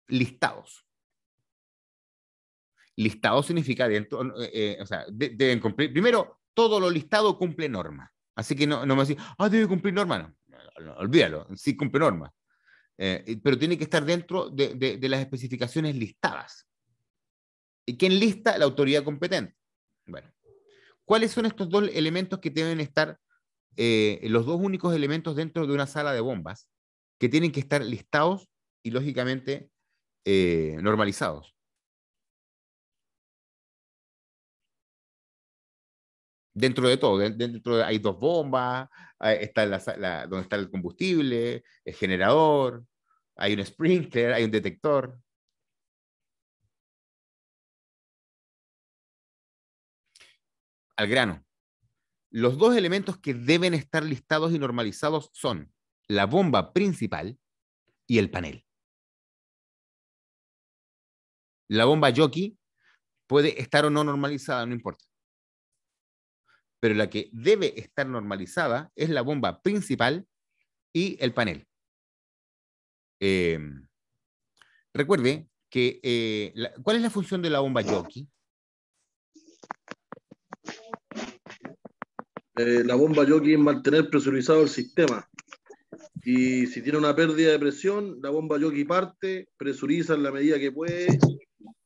listados. Listados significa dentro, eh, eh, o sea, deben cumplir. Primero, todo lo listado cumple norma. Así que no, me decís, ah, debe cumplir norma. No, olvídalo, sí cumple norma. Eh, pero tiene que estar dentro de, las especificaciones listadas. ¿Y quién lista? La autoridad competente. Bueno, ¿cuáles son estos dos elementos que deben estar, eh, los dos únicos elementos dentro de una sala de bombas que tienen que estar listados y lógicamente eh, normalizados? dentro de todo, dentro hay dos bombas, está donde está el combustible, el generador, hay un sprinkler, hay un detector. Al grano. Los dos elementos que deben estar listados y normalizados son la bomba principal y el panel. La bomba jockey puede estar o no normalizada, no importa pero la que debe estar normalizada es la bomba principal y el panel. Em, recuerde que, eh, ¿cuál es la función de la bomba Yoki? Eh, la bomba Yoki es mantener presurizado el sistema. Y si tiene una pérdida de presión, la bomba Yoki parte, presuriza en la medida que puede,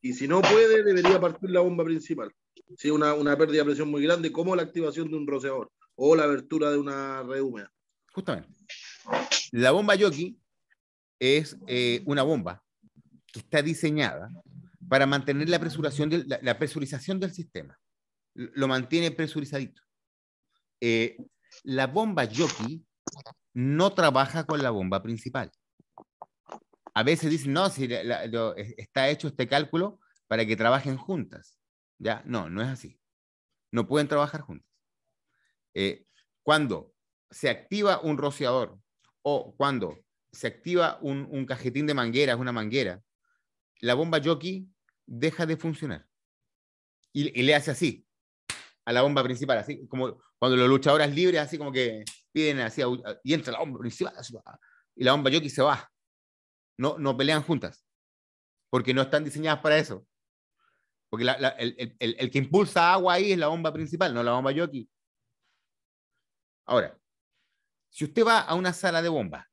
y si no puede, debería partir la bomba principal. ¿sí? una, una pérdida de presión muy grande, como la activación de un roceador o la abertura de una red húmeda. Justamente. La bomba Yoki es eh, una bomba que está diseñada para mantener la, la, presurización del sistema. Lo mantiene presurizadito. Eh, la bomba Yoki no trabaja con la bomba principal. A veces dicen, no, si está hecho este cálculo para que trabajen juntas. No, no es así. No pueden trabajar juntas. Eh, cuando se activa un rociador o cuando se activa un, cajetín de mangueras, una manguera, la bomba jockey deja de funcionar. Y, le hace así a la bomba principal, así como cuando los luchadores libres, así como que piden así, y entra la bomba principal, ah, y la bomba jockey se va. No, no pelean juntas, porque no están diseñadas para eso. Porque el, que impulsa agua ahí es la bomba principal, no la bomba jockey. Ahora, si usted va a una sala de bomba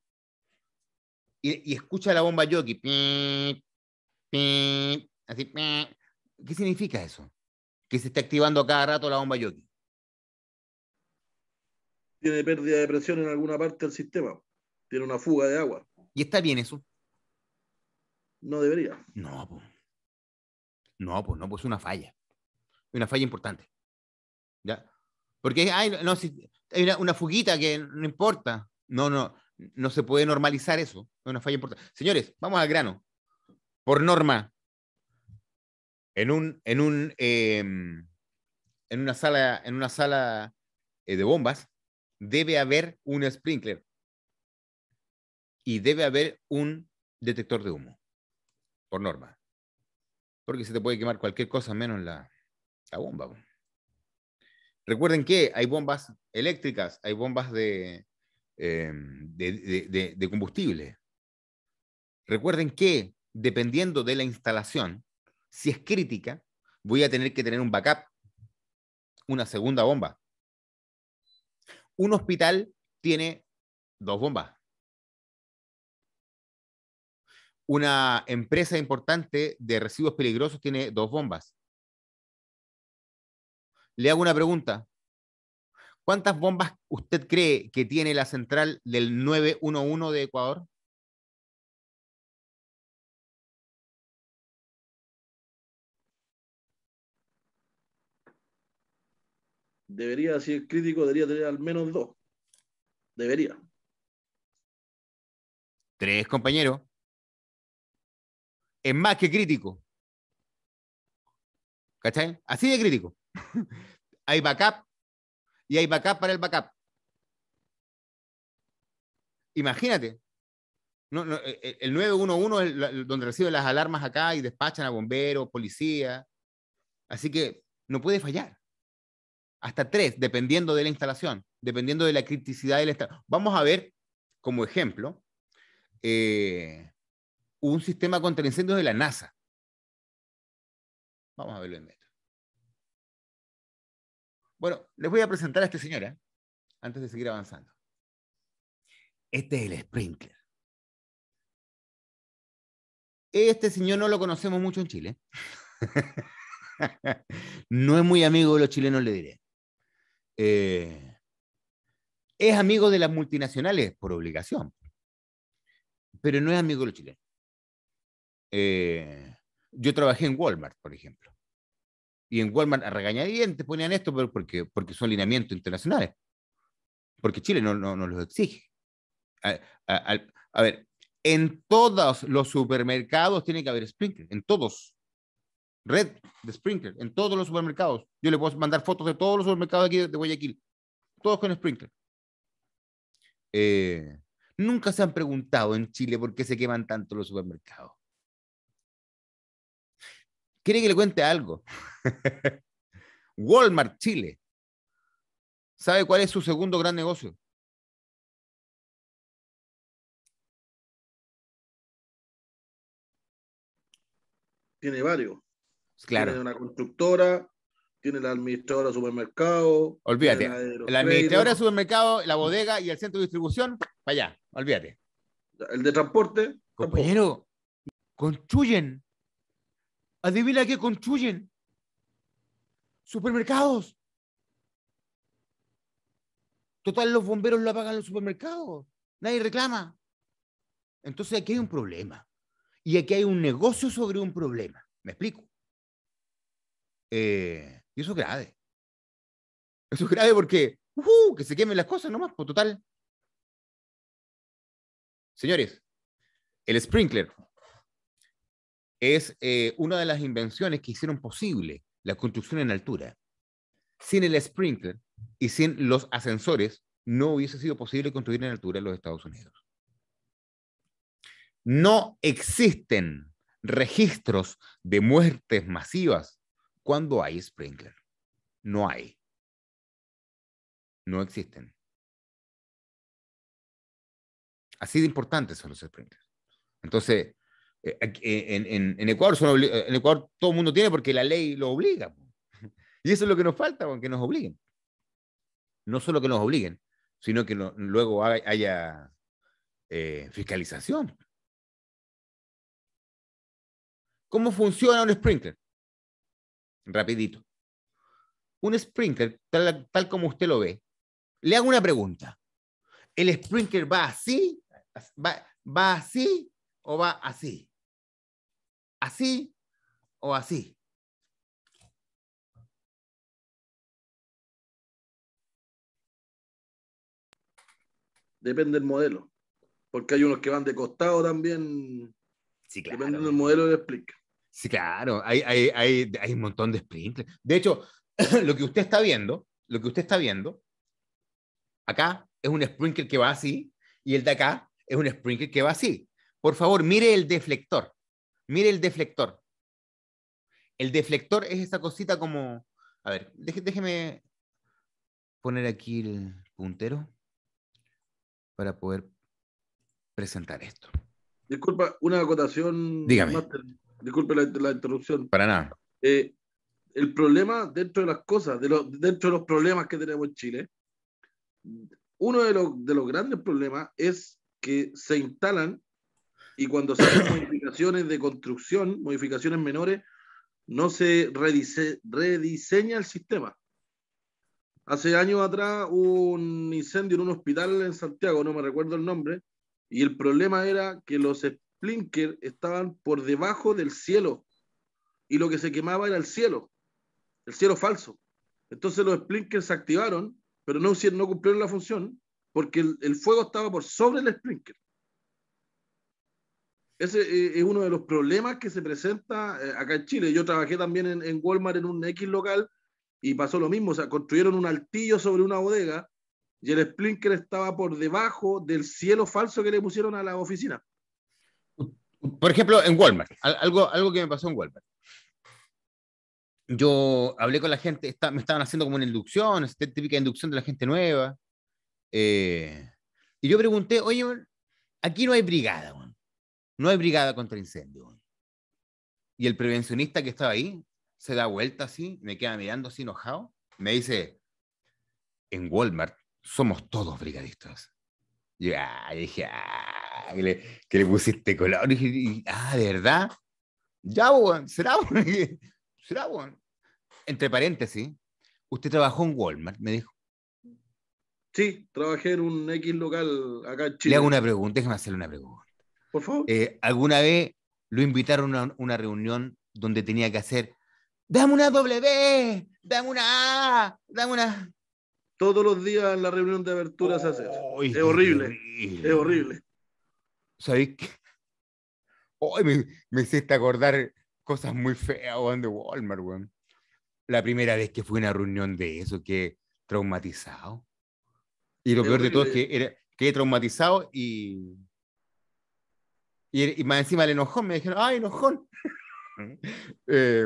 y, escucha la bomba Yoki. así, ¿qué significa eso? Que se está activando cada rato la bomba Yoki. Tiene pérdida de presión en alguna parte del sistema. Tiene una fuga de agua. ¿Y está bien eso? No debería. No, pues. No, pues no, pues una falla. Una falla importante. ¿Ya? Porque hay, una, fuguita que no importa. No, no, no se puede normalizar eso. Es una falla importante. Señores, vamos al grano. Por norma, en un, en un, em, en una sala, en una sala eh, de bombas, debe haber un sprinkler y debe haber un detector de humo, por norma. Porque se te puede quemar cualquier cosa menos la, bomba. Recuerden que hay bombas eléctricas, hay bombas em, de combustible. Recuerden que dependiendo de la instalación, si es crítica, voy a tener que tener un backup, una segunda bomba. Un hospital tiene dos bombas una empresa importante de residuos peligrosos tiene dos bombas. Le hago una pregunta. ¿Cuántas bombas usted cree que tiene la central del 911 de Ecuador? Debería, si es crítico, debería tener al menos dos. Debería. Tres, compañero es más que crítico. ¿Cachai? Así de crítico. <laughs> hay backup y hay backup para el backup. Imagínate. No, e, e, el 911 es donde reciben las alarmas acá y despachan a bomberos, policía. Así que no puede fallar. Hasta tres, dependiendo de la instalación, dependiendo de la criticidad del Estado. Vamos a ver como ejemplo eh, un sistema contra incendios de la NASA. Vamos a verlo en metro. Bueno, les voy a presentar a esta señora antes de seguir avanzando. Este es el sprinkler. Este señor no lo conocemos mucho en Chile. <laughs> no es muy amigo de los chilenos, le diré. Eh, es amigo de las multinacionales por obligación, pero no es amigo de los chilenos. Eh, yo trabajé en Walmart, por ejemplo. Y en Walmart a regañadientes ponían esto porque, porque son lineamientos internacionales. Porque Chile no, no, los exige. A, ver, en todos los supermercados tiene que haber sprinkler, en todos. Red de sprinkler, en todos los supermercados. Yo le puedo mandar fotos de todos los supermercados aquí de Guayaquil. Todos con sprinkler. Eh, nunca se han preguntado en Chile por qué se queman tanto los supermercados. ¿Quiere que le cuente algo? <laughs> Walmart Chile. ¿Sabe cuál es su segundo gran negocio? Tiene varios. Claro. Tiene una constructora, tiene la administradora de supermercado. Olvídate. La, administradora de supermercado, la bodega y el centro de distribución, para allá, olvídate. El de transporte. Compañero, construyen Adivina qué construyen. Supermercados. Total, los bomberos lo apagan los supermercados. Nadie reclama. Entonces aquí hay un problema. Y aquí hay un negocio sobre un problema. ¿Me explico? Eh, y eso es grave. Eso es grave porque, uh-huh, que se quemen las cosas nomás, por pues, total. Señores, el sprinkler es eh, una de las invenciones que hicieron posible la construcción en altura. Sin el sprinkler y sin los ascensores, no hubiese sido posible construir en altura en los Estados Unidos. No existen registros de muertes masivas cuando hay sprinkler. No hay. No existen. Así de importantes son los sprinklers. Entonces, eh, eh, en, Ecuador todo el mundo tiene porque la ley lo obliga. <laughs> Y eso es lo que nos falta, que nos obliguen. No solo que nos obliguen, sino que luego haya eh, fiscalización. ¿Cómo funciona un sprinkler? Rapidito. Un sprinkler, tal, como usted lo ve, le hago una pregunta. ¿El sprinkler va así? va así o va así? así o así. Depende del modelo, porque hay unos que van de costado también. Sí, claro. Depende del modelo de explica. Sí, claro, hay, un montón de sprint De hecho, <clears throat> lo que usted está viendo, lo que usted está viendo, acá es un sprinkler que va así y el de acá es un sprinkler que va así. Por favor, mire el deflector. Mire el deflector. El deflector es esa cosita como... A ver, déjeme poner aquí el puntero para poder presentar esto. Disculpa, una acotación. Dígame. Disculpe la, interrupción. Para nada. Eh, el problema dentro de las cosas, de dentro de los problemas que tenemos en Chile, uno de, los, de los grandes problemas es que se instalan y cuando se hacen modificaciones de construcción, modificaciones menores, no se rediseña el sistema. Hace años atrás hubo un incendio en un hospital en Santiago, no me recuerdo el nombre, y el problema era que los splinkers estaban por debajo del cielo y lo que se quemaba era el cielo, el cielo falso. Entonces los splinkers se activaron, pero no, cumplieron la función porque el, el fuego estaba por sobre el splinker. Ese eh, es uno de los problemas que se presenta eh, acá en Chile. Yo trabajé también en, Walmart en un X local y pasó lo mismo. O sea, construyeron un altillo sobre una bodega y el Splinker estaba por debajo del cielo falso que le pusieron a la oficina. Por ejemplo, en Walmart, algo, algo que me pasó en Walmart. Yo hablé con la gente, me estaban haciendo como una inducción, esta típica inducción de la gente nueva. Eh, y yo pregunté, oye, aquí no hay brigada, no hay brigada contra incendio. Y el prevencionista que estaba ahí se da vuelta así, me queda mirando así enojado, me dice, en Walmart somos todos brigadistas. Yo ah, dije, ah, que le, pusiste color. dije, ah, ¿de verdad? Ya, bueno, será, bueno? <laughs> será, bueno? Entre paréntesis, usted trabajó en Walmart, me dijo. Sí, trabajé en un X local acá en Chile. Le hago una pregunta, déjame hacerle una pregunta. Por favor. Eh, alguna vez lo invitaron a una reunión donde tenía que hacer, dame una W, dame una A, dame una... Todos los días en la reunión de apertura se hace. es horrible, es horrible. ¿Sabéis qué? Hoy me, hiciste acordar cosas muy feas de Walmart, weón. La primera vez que fui a una reunión de eso, que traumatizado. Y lo peor de todo es que era, quedé traumatizado y y, más encima el enojón, me dijeron, ¡ay, enojón! <laughs> eh,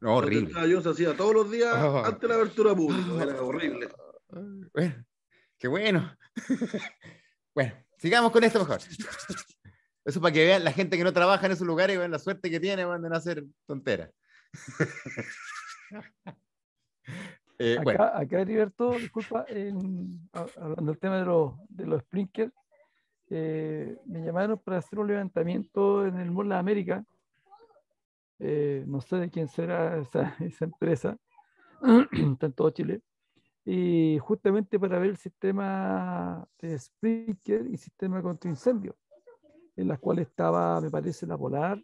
no, horrible. Yo se hacía todos los días ah. antes de la abertura pública, ah. horrible. Ah. Bueno, qué bueno. <laughs> bueno, sigamos con esto mejor. <laughs> Eso para que vean la gente que no trabaja en esos lugares y vean la suerte que tiene van a hacer tonteras. eh, acá, bueno. acá, disculpa, hablando del tema de los, de los sprinklers, eh, me llamaron para hacer un levantamiento en el Mall América. Eh, no sé de quién será esa, <laughs> empresa, <clears throat> tanto en Chile. Y justamente para ver el sistema de sprinkler y sistema contra incendio, en la cual estaba, me parece, la Polar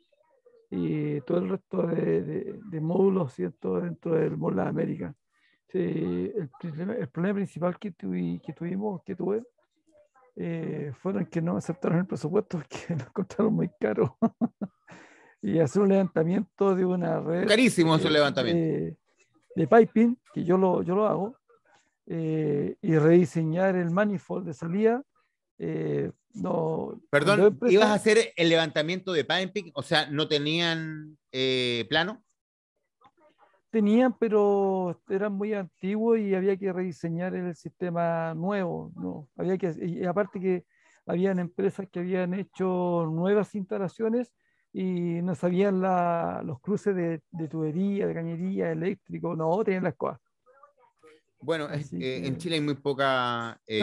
y todo el resto de, módulos ¿cierto? dentro del Mall América. el, problema principal que, que tuvimos, que tuve, eh, fueron que no aceptaron el presupuesto que nos <laughs> costaron muy caro. <laughs> y hacer un levantamiento de una red. Carísimo su levantamiento. de piping, que yo lo, yo lo hago, eh, y rediseñar el manifold de salida. Eh, no, Perdón, ¿ibas a hacer el levantamiento de piping? O sea, ¿no tenían plano? Tenían, pero eran muy antiguos y había que rediseñar el sistema nuevo. ¿no? Había que, aparte que habían empresas que habían hecho nuevas instalaciones y no sabían la, los cruces de, tubería, de cañería, eléctrico, no, tenían las cosas. Bueno, en Chile hay muy poca... Eh,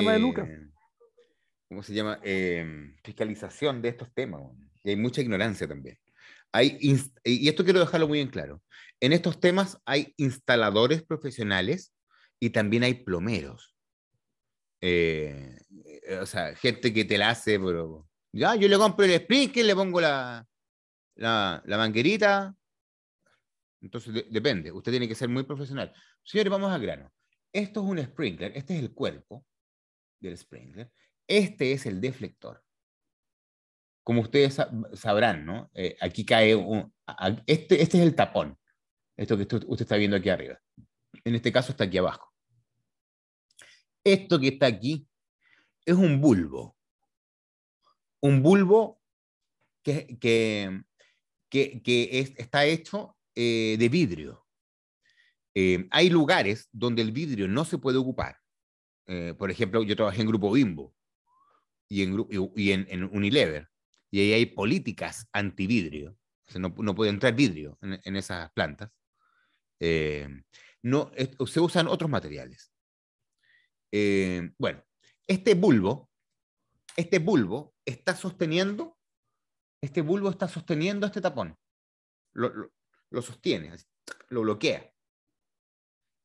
¿Cómo se llama? Em, fiscalización de estos temas. Y hay mucha ignorancia también. Hay y esto quiero dejarlo muy en claro. En estos temas hay instaladores profesionales y también hay plomeros. Eh, eh, o sea, gente que te la hace, pero ya, yo le compro el sprinkler, le pongo la, la, la manguerita. Entonces, depende, usted tiene que ser muy profesional. Señores, vamos al grano. Esto es un sprinkler, este es el cuerpo del sprinkler, este es el deflector como ustedes sabrán, ¿no? Eh, aquí cae un, este, este, es el tapón, esto que usted, está viendo aquí arriba. En este caso está aquí abajo. Esto que está aquí es un bulbo. Un bulbo que, que, que, está hecho eh, de vidrio. Eh, hay lugares donde el vidrio no se puede ocupar. por ejemplo, yo trabajé en Grupo Bimbo y en, y en Unilever y ahí hay políticas antividrio. vidrio no, puede entrar vidrio en, esas plantas. Eh, no, eh, se usan otros materiales. Eh, bueno, este bulbo, este bulbo está sosteniendo, este bulbo está sosteniendo este tapón. lo sostiene, lo bloquea.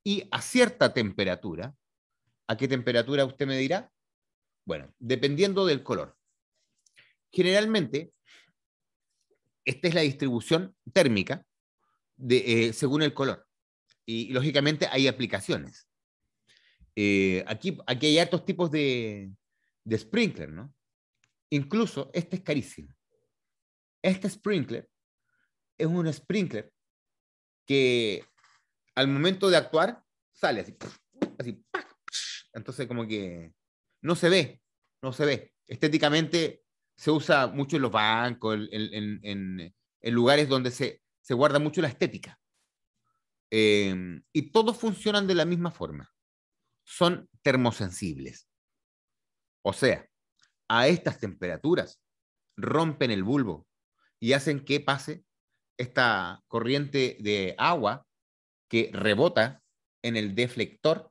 Y a cierta temperatura, ¿a qué temperatura usted me dirá? Bueno, dependiendo del color. Generalmente, esta es la distribución térmica de, eh, según el color. Y, lógicamente hay aplicaciones. Eh, aquí, aquí hay hartos tipos de, de sprinkler, ¿no? Incluso este es carísimo. Este sprinkler es un sprinkler que al momento de actuar sale así, así. Entonces como que no se ve, no se ve. Estéticamente se usa mucho en los bancos, en, lugares donde se, guarda mucho la estética. Em, y todos funcionan de la misma forma. Son termosensibles. O sea, a estas temperaturas rompen el bulbo y hacen que pase esta corriente de agua que rebota en el deflector,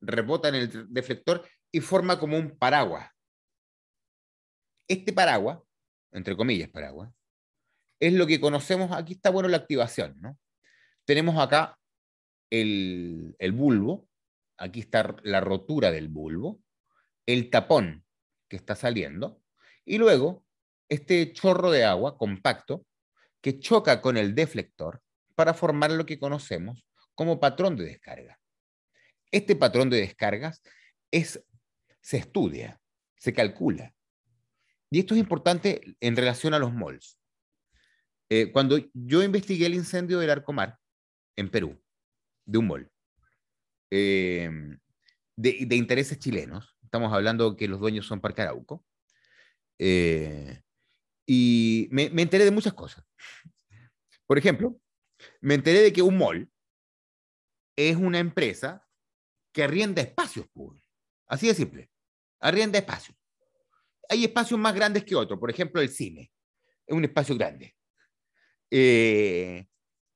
rebota en el deflector y forma como un paraguas este paraguas, entre comillas paraguas, es lo que conocemos, aquí está bueno la activación, ¿no? Tenemos acá el, el bulbo, aquí está la rotura del bulbo, el tapón que está saliendo, y luego este chorro de agua compacto que choca con el deflector para formar lo que conocemos como patrón de descarga. Este patrón de descargas es, se estudia, se calcula, y esto es importante en relación a los malls. Eh, cuando yo investigué el incendio del Arcomar en Perú, de un mall, em, de, intereses chilenos, estamos hablando que los dueños son Parque Arauco, eh, y me, me enteré de muchas cosas. Por ejemplo, me enteré de que un mall es una empresa que arrienda espacios públicos. Pues. Así de simple. Arrienda espacios hay espacios más grandes que otros, por ejemplo, el cine es un espacio grande. Eh,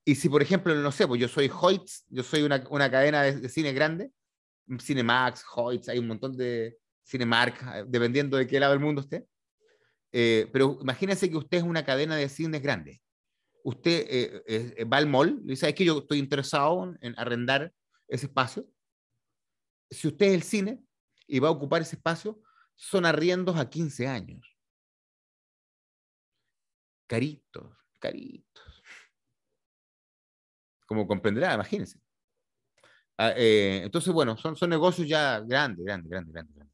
y si, por ejemplo, no sé, pues yo soy Hoyts, yo soy una, una cadena de, cine grande, Cinemax, Hoyts, hay un montón de Cinemark, dependiendo de qué lado del mundo esté. Eh, pero imagínense que usted es una cadena de cines grande. Usted eh, va al mall, y dice, es que yo estoy interesado en arrendar ese espacio. Si usted es el cine y va a ocupar ese espacio, son arriendos a 15 años. Caritos, caritos. Como comprenderá, imagínense. Ah, eh, entonces, bueno, son, son negocios ya grandes, grandes, grandes, grandes.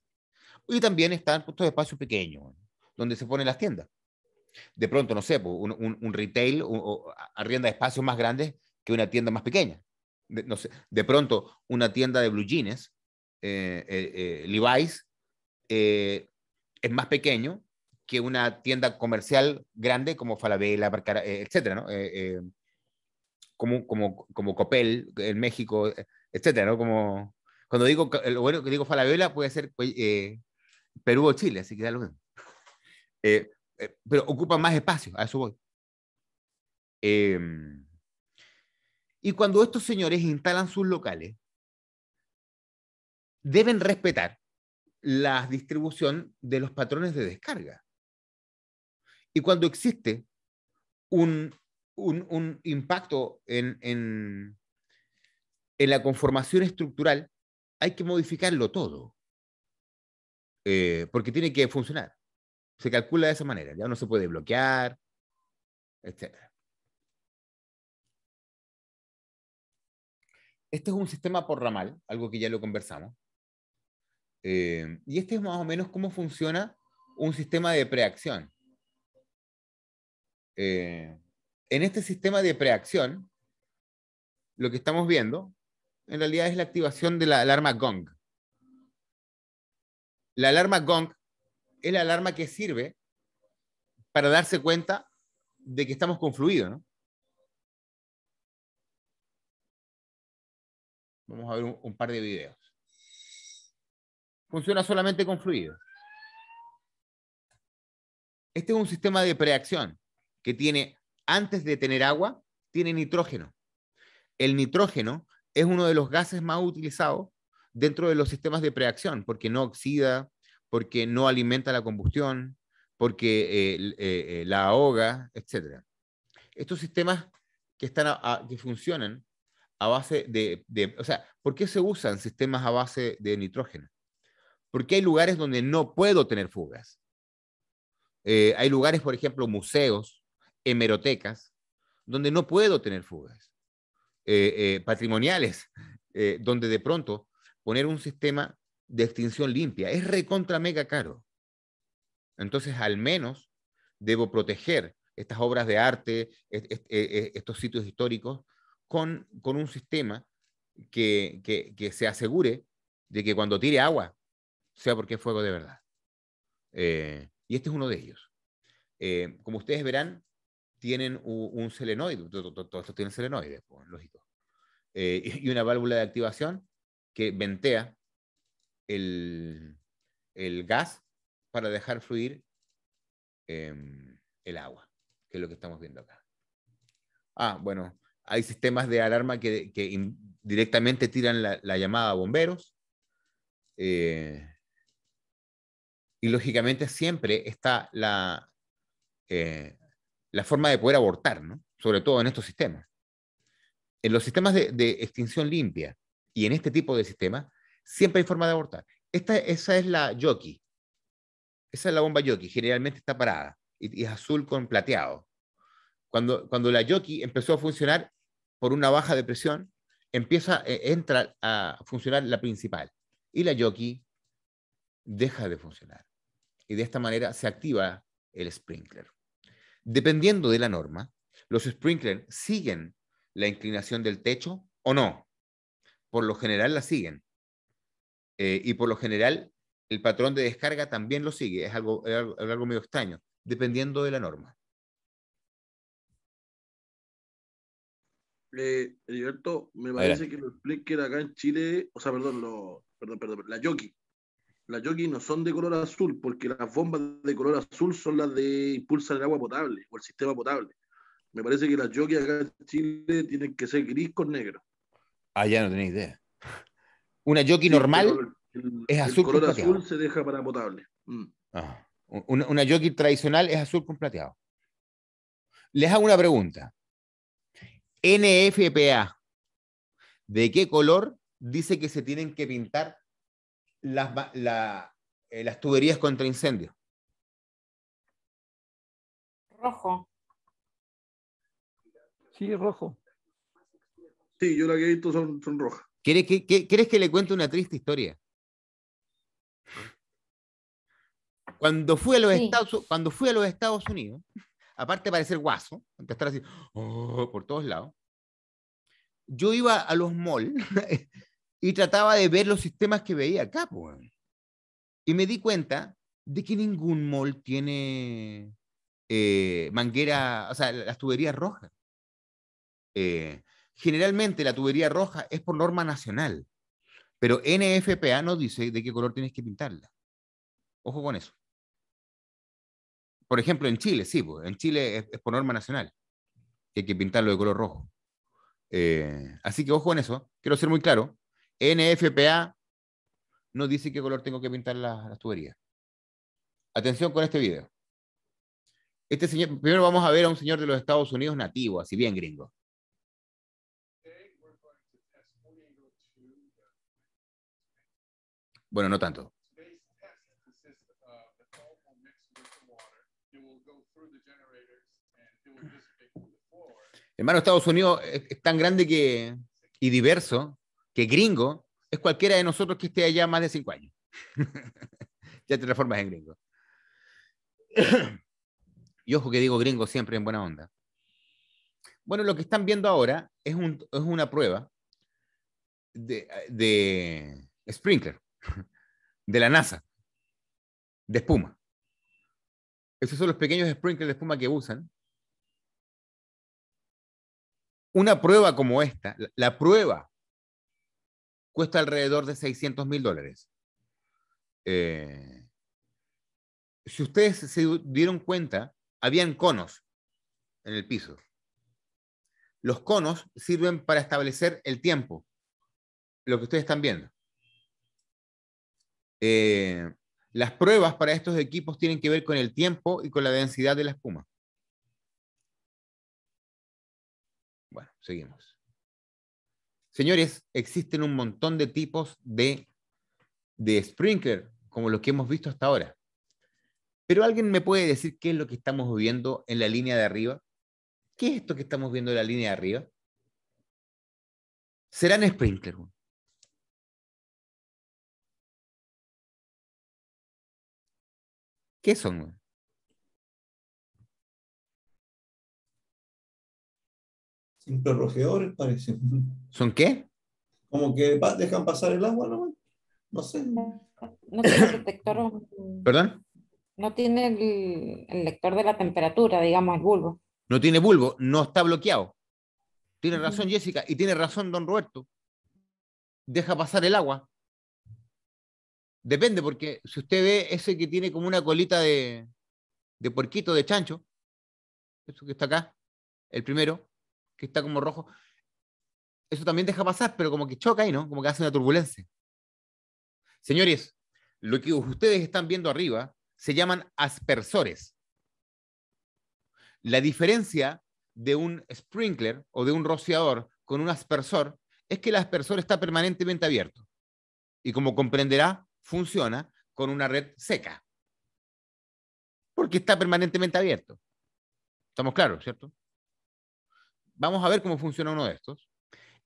Y también están estos espacios pequeños, donde se ponen las tiendas. De pronto, no sé, pues, un, un, retail o arrienda espacios más grandes que una tienda más pequeña. De, no sé, de pronto, una tienda de blue jeans, eh, eh, Levi's, eh, es más pequeño que una tienda comercial grande como Falabella, eh, etcétera, ¿no? Eh, como, como, como Copel en México, etcétera, ¿no? Como, cuando digo, bueno que digo Falabella puede ser pues, Perú o Chile, así que da lo mismo. <laughs> pero ocupa más espacio, a eso voy. Em, y cuando estos señores instalan sus locales, deben respetar la distribución de los patrones de descarga. Y cuando existe un, impacto en, la conformación estructural, hay que modificarlo todo, eh, porque tiene que funcionar. Se calcula de esa manera, ya no se puede bloquear, etc. Este es un sistema por ramal, algo que ya lo conversamos. Eh, y este es más o menos cómo funciona un sistema de preacción. Eh, en este sistema de preacción, lo que estamos viendo en realidad es la activación de la alarma gong. La alarma gong es la alarma que sirve para darse cuenta de que estamos confluidos. Vamos a ver un par de videos funciona solamente con fluidos. Este es un sistema de preacción que tiene, antes de tener agua, tiene nitrógeno. El nitrógeno es uno de los gases más utilizados dentro de los sistemas de preacción, porque no oxida, porque no alimenta la combustión, porque eh, eh, eh, la ahoga, etc. Estos sistemas que, están que funcionan a base de, de, o sea, ¿por qué se usan sistemas a base de nitrógeno? porque hay lugares donde no puedo tener fugas. Eh, hay lugares, por ejemplo, museos, hemerotecas, donde no puedo tener fugas. Eh, eh, patrimoniales, <laughs> donde de pronto poner un sistema de extinción limpia es recontra mega caro. Entonces, al menos debo proteger estas obras de arte, e, e, estos sitios históricos, con, con un sistema que, que, que se asegure de que cuando tire agua sea porque es fuego de verdad. Eh, y este es uno de ellos. Eh, como ustedes verán, tienen un, selenoide, todo esto tienen selenoides, lógico, eh, y una válvula de activación que ventea el, el gas para dejar fluir em, el agua, que es lo que estamos viendo acá. Ah, bueno, hay sistemas de alarma que, que directamente tiran la, la, llamada a bomberos. Eh, y lógicamente siempre está la, eh, la forma de poder abortar, sobre todo en estos sistemas. En los sistemas de, extinción limpia y en este tipo de sistemas, siempre hay forma de abortar. esa es la Yoki. Esa es la bomba Yoki. Generalmente está parada y, es azul con plateado. Cuando, cuando la Yoki empezó a funcionar por una baja de presión, empieza, eh, entra a funcionar la principal y la Yoki deja de funcionar y de esta manera se activa el sprinkler. Dependiendo de la norma, los sprinklers siguen la inclinación del techo o no. Por lo general la siguen. Eh, y por lo general el patrón de descarga también lo sigue. Es algo, algo, medio extraño, dependiendo de la norma. Eh, me parece que los sprinklers acá en Chile, o sea, perdón, perdón, perdón, la jockey, las jockeys no son de color azul, porque las bombas de color azul son las de impulsar el agua potable o el sistema potable. Me parece que las jockeys acá en Chile tienen que ser gris con negro. Ah, ya no tenéis idea. Una jockey normal es azul. El color azul se deja para potable. Mm. Ah, una, jockey tradicional es azul con plateado. Les hago una pregunta. NFPA, ¿de qué color dice que se tienen que pintar eh, las, tuberías contra incendio? Rojo. Sí, rojo. Sí, yo la que he visto son, son rojas. ¿Quieres que, que le cuente una triste historia? Cuando fui a los, Estados, cuando fui a los Estados Unidos, aparte de parecer guaso, estar así oh, por todos lados, yo iba a los malls <laughs> y trataba de ver los sistemas que veía acá. Y me di cuenta de que ningún mall tiene eh, manguera, o sea, las tuberías rojas. Eh, generalmente la tubería roja es por norma nacional, pero NFPA no dice de qué color tienes que pintarla. Ojo con eso. Por ejemplo, en Chile, sí, en Chile es, por norma nacional, que hay que pintarlo de color rojo. Eh, así que ojo con eso, quiero ser muy claro. NFPA no dice qué color tengo que pintar las la tuberías. Atención con este video. Este señor, primero vamos a ver a un señor de los Estados Unidos nativo, así bien gringo. Bueno, no tanto. Hermano, Estados Unidos es, tan grande que, y diverso que gringo es cualquiera de nosotros que esté allá más de cinco años. <laughs> ya te transformas en gringo. y ojo que digo gringo siempre en buena onda. Bueno, lo que están viendo ahora es, una prueba de, de sprinkler, <laughs> de la NASA, de espuma. Esos son los pequeños sprinklers de espuma que usan. Una prueba como esta, la prueba cuesta alrededor de 600 mil dólares. Eh, si ustedes se dieron cuenta, habían conos en el piso. Los conos sirven para establecer el tiempo, lo que ustedes están viendo. Eh, las pruebas para estos equipos tienen que ver con el tiempo y con la densidad de la espuma. Bueno, seguimos. Señores, existen un montón de tipos de, de sprinkler, como los que hemos visto hasta ahora. Pero alguien me puede decir qué es lo que estamos viendo en la línea de arriba. ¿Qué es esto que estamos viendo en la línea de arriba? Serán sprinkler. ¿Qué son? Siempre parece. ¿Son qué? Como que dejan pasar el agua, ¿no? No sé. No, tiene tiene detector. ¿Perdón? No tiene el, lector de la temperatura, digamos, el bulbo. No tiene bulbo, no está bloqueado. Tiene razón Jessica y tiene razón don Roberto. Deja pasar el agua. Depende, porque si usted ve ese que tiene como una colita de, de puerquito, de chancho, eso que está acá, el primero, está como rojo, eso también deja pasar, pero como que choca ahí, ¿no? Como que hace una turbulencia. Señores, lo que ustedes están viendo arriba se llaman aspersores. La diferencia de un sprinkler o de un rociador con un aspersor es que el aspersor está permanentemente abierto y como comprenderá, funciona con una red seca porque está permanentemente abierto. Estamos claros, ¿cierto? vamos a ver cómo funciona uno de estos.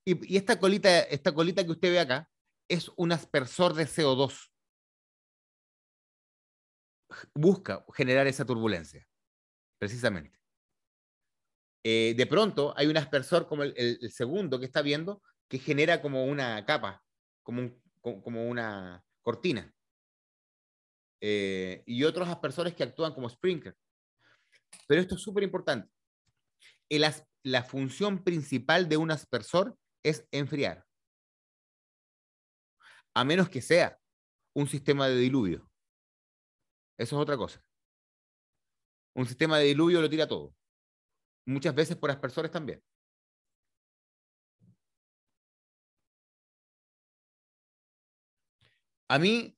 Y, esta, colita, esta colita que usted ve acá es un aspersor de CO2. Busca generar esa turbulencia, precisamente. Eh, de pronto hay un aspersor como el, segundo que está viendo que genera como una capa, como, como, una cortina. Eh, y otros aspersores que actúan como sprinkler. Pero esto es súper importante. El, la función principal de un aspersor es enfriar. A menos que sea un sistema de diluvio. Eso es otra cosa. Un sistema de diluvio lo tira todo. Muchas veces por aspersores también. A mí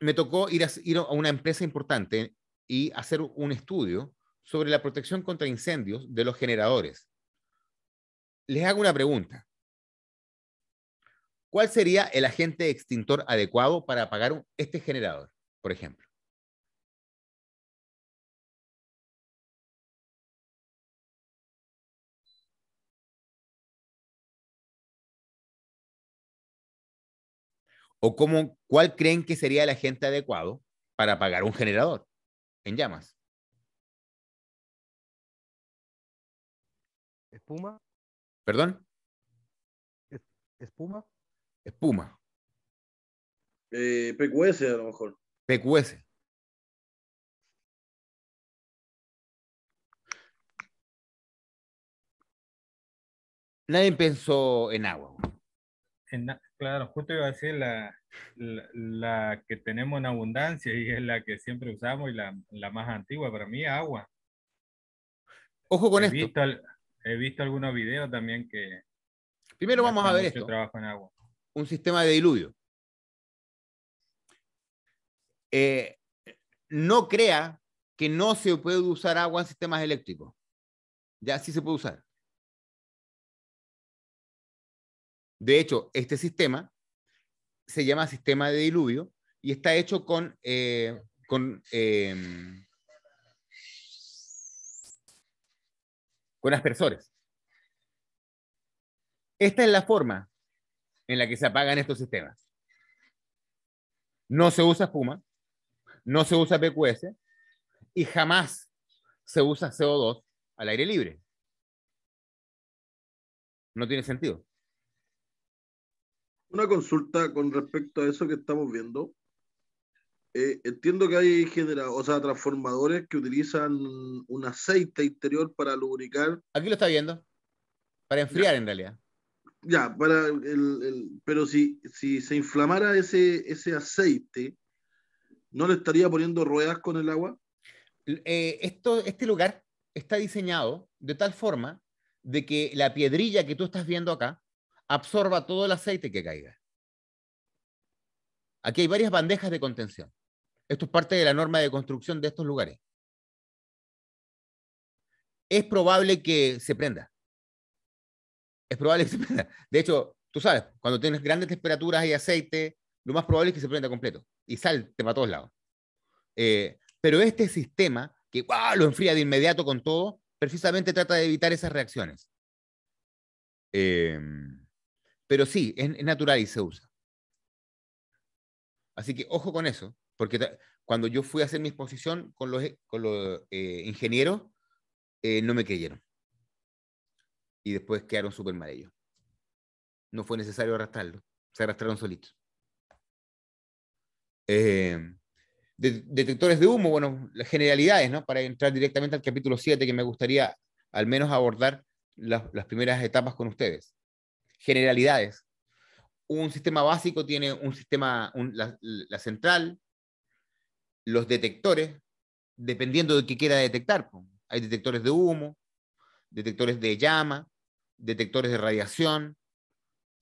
me tocó ir a, ir a una empresa importante y hacer un estudio sobre la protección contra incendios de los generadores les hago una pregunta. ¿Cuál sería el agente extintor adecuado para apagar este generador, por ejemplo? ¿O cómo, cuál creen que sería el agente adecuado para apagar un generador en llamas? ¿Espuma? ¿Perdón? ¿Espuma? Espuma. Eh, PQS a lo mejor. PQS. Nadie pensó en agua. claro, justo iba a decir la, la, que tenemos en abundancia y es la que siempre usamos y la, más antigua para mí, agua. Ojo con he esto. Visto he visto algunos videos también que... Primero vamos a ver esto. Un sistema de diluvio. Eh, no crea que no se puede usar agua en sistemas eléctricos. Ya sí se puede usar. De hecho, este sistema se llama sistema de diluvio y está hecho con, eh, con eh, con aspersores. Esta es la forma en la que se apagan estos sistemas. No se usa espuma, no se usa PQS y jamás se usa CO2 al aire libre. No tiene sentido. Una consulta con respecto a eso que estamos viendo. Eh, entiendo que hay o transformadores que utilizan un aceite interior para lubricar. Aquí lo está viendo. Para enfriar en realidad. Ya, para el, pero si, si se inflamara ese, ese aceite, ¿no le estaría poniendo ruedas con el agua? Eh, esto, este lugar está diseñado de tal forma de que la piedrilla que tú estás viendo acá absorba todo el aceite que caiga. Aquí hay varias bandejas de contención. Esto es parte de la norma de construcción de estos lugares. Es probable que se prenda. Es probable que se <laughs> prenda. De hecho, tú sabes, cuando tienes grandes temperaturas y aceite, lo más probable es que se prenda completo y salte para todos lados. Eh, pero este sistema, que lo enfría de inmediato con todo, precisamente trata de evitar esas reacciones. Em, pero sí, es, natural y se usa. Así que ojo con eso. Porque cuando yo fui a hacer mi exposición con los, eh, con los eh, ingenieros, eh, no me creyeron. Y después quedaron súper mal No fue necesario arrastrarlo. Se arrastraron solitos. detectores de humo, bueno, las generalidades, ¿no? Para entrar directamente al capítulo 7, que me gustaría al menos abordar las primeras etapas con ustedes. Generalidades. Un sistema básico tiene un sistema, la, la central, los detectores, dependiendo de qué quiera detectar. Hay detectores de humo, detectores de llama, detectores de radiación,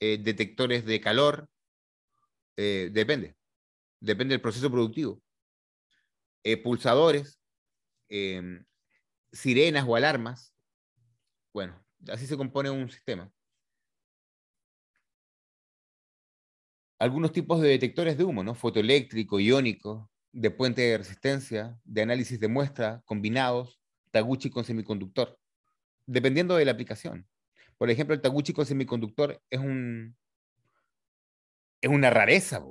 eh, detectores de calor. Eh, depende. Depende del proceso productivo. Eh, pulsadores, em, sirenas o alarmas. Bueno, así se compone un sistema. Algunos tipos de detectores de humo, ¿no? Fotoeléctrico, iónico, de puente de resistencia, de análisis de muestra, combinados, Taguchi con semiconductor, dependiendo de la aplicación. Por ejemplo, el Taguchi con semiconductor es un una rareza,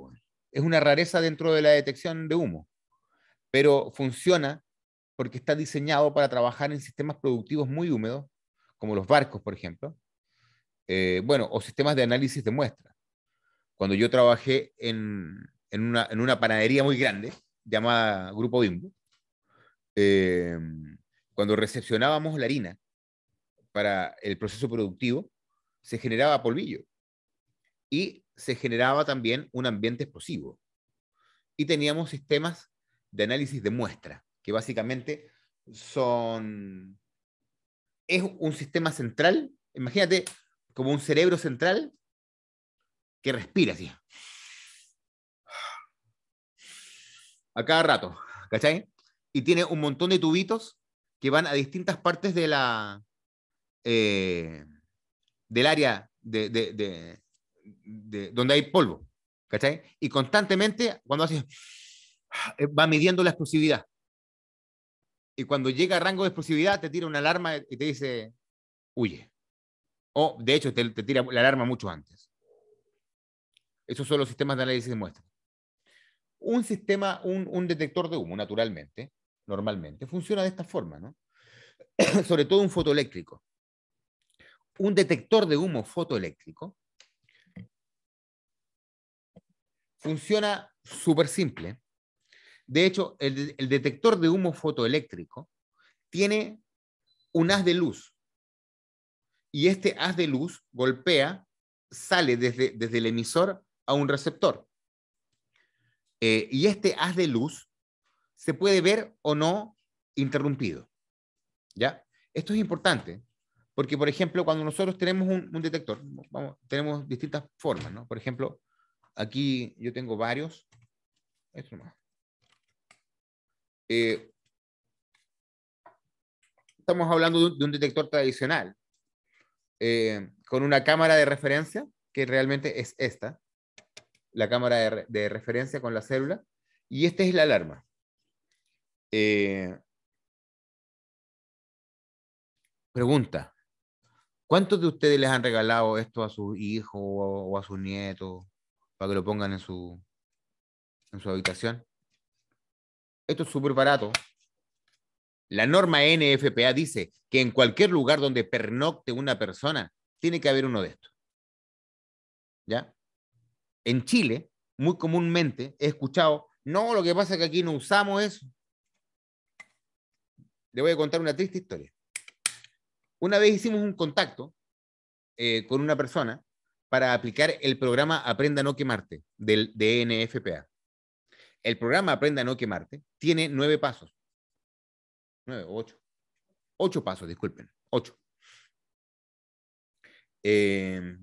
es una rareza dentro de la detección de humo, pero funciona porque está diseñado para trabajar en sistemas productivos muy húmedos, como los barcos, por ejemplo, eh, bueno, o sistemas de análisis de muestra. Cuando yo trabajé en, una, en una panadería muy grande, llamada Grupo Bimbo, em, cuando recepcionábamos la harina para el proceso productivo, se generaba polvillo y se generaba también un ambiente explosivo. Y teníamos sistemas de análisis de muestra, que básicamente son... Es un sistema central, imagínate como un cerebro central que respira Sí. a cada rato, ¿cachai? Y tiene un montón de tubitos que van a distintas partes de la, eh, del área de, donde hay polvo, ¿cachai? Y constantemente, cuando haces eh, va midiendo la explosividad. Y cuando llega a rango de explosividad, te tira una alarma y te dice, huye. O, de hecho, te, tira la alarma mucho antes. Esos son los sistemas de análisis de muestras un sistema, un, detector de humo, naturalmente, normalmente, funciona de esta forma, ¿no? <clears throat> Sobre todo un fotoeléctrico. Un detector de humo fotoeléctrico funciona súper simple. De hecho, el, detector de humo fotoeléctrico tiene un haz de luz. Y este haz de luz golpea, sale desde el emisor a un receptor. Eh, y este haz de luz se puede ver o no interrumpido. ¿Ya? Esto es importante, porque, por ejemplo, cuando nosotros tenemos un, detector, tenemos distintas formas, Por ejemplo, aquí yo tengo varios. Eh, estamos hablando de un, detector tradicional, eh, con una cámara de referencia, que realmente es esta, la cámara de, referencia con la célula, y esta es la alarma. Eh, pregunta, ¿cuántos de ustedes les han regalado esto a sus hijos o, a sus nietos para que lo pongan en su, en su habitación? Esto es súper barato. La norma NFPA dice que en cualquier lugar donde pernocte una persona, tiene que haber uno de estos. ¿Ya? en Chile, muy comúnmente he escuchado, no, lo que pasa es que aquí no usamos eso. Le voy a contar una triste historia. Una vez hicimos un contacto eh, con una persona para aplicar el programa Aprenda a no quemarte del DNFPA. El programa Aprenda a no quemarte tiene nueve pasos. Nueve o ocho. Ocho pasos, disculpen. Ocho. Eh,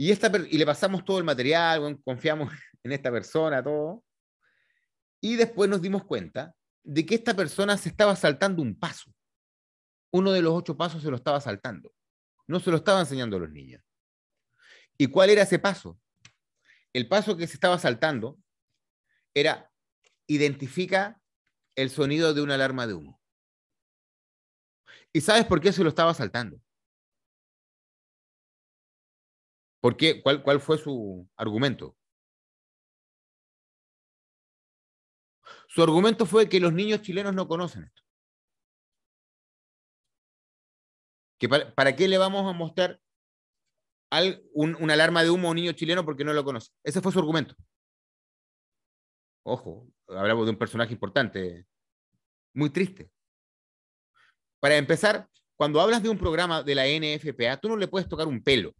y, esta, y le pasamos todo el material, confiamos <laughs> en esta persona, todo. Y después nos dimos cuenta de que esta persona se estaba saltando un paso. Uno de los ocho pasos se lo estaba saltando. No se lo estaba enseñando a los niños. ¿Y cuál era ese paso? El paso que se estaba saltando era identifica el sonido de una alarma de humo. ¿Y sabes por qué se lo estaba saltando? qué? ¿Cuál, fue su argumento? Su argumento fue que los niños chilenos no conocen esto. para, qué le vamos a mostrar al, un, una alarma de humo a un niño chileno porque no lo conoce? Ese fue su argumento. Ojo, hablamos de un personaje importante, muy triste. Para empezar, cuando hablas de un programa de la NFPA, tú no le puedes tocar un pelo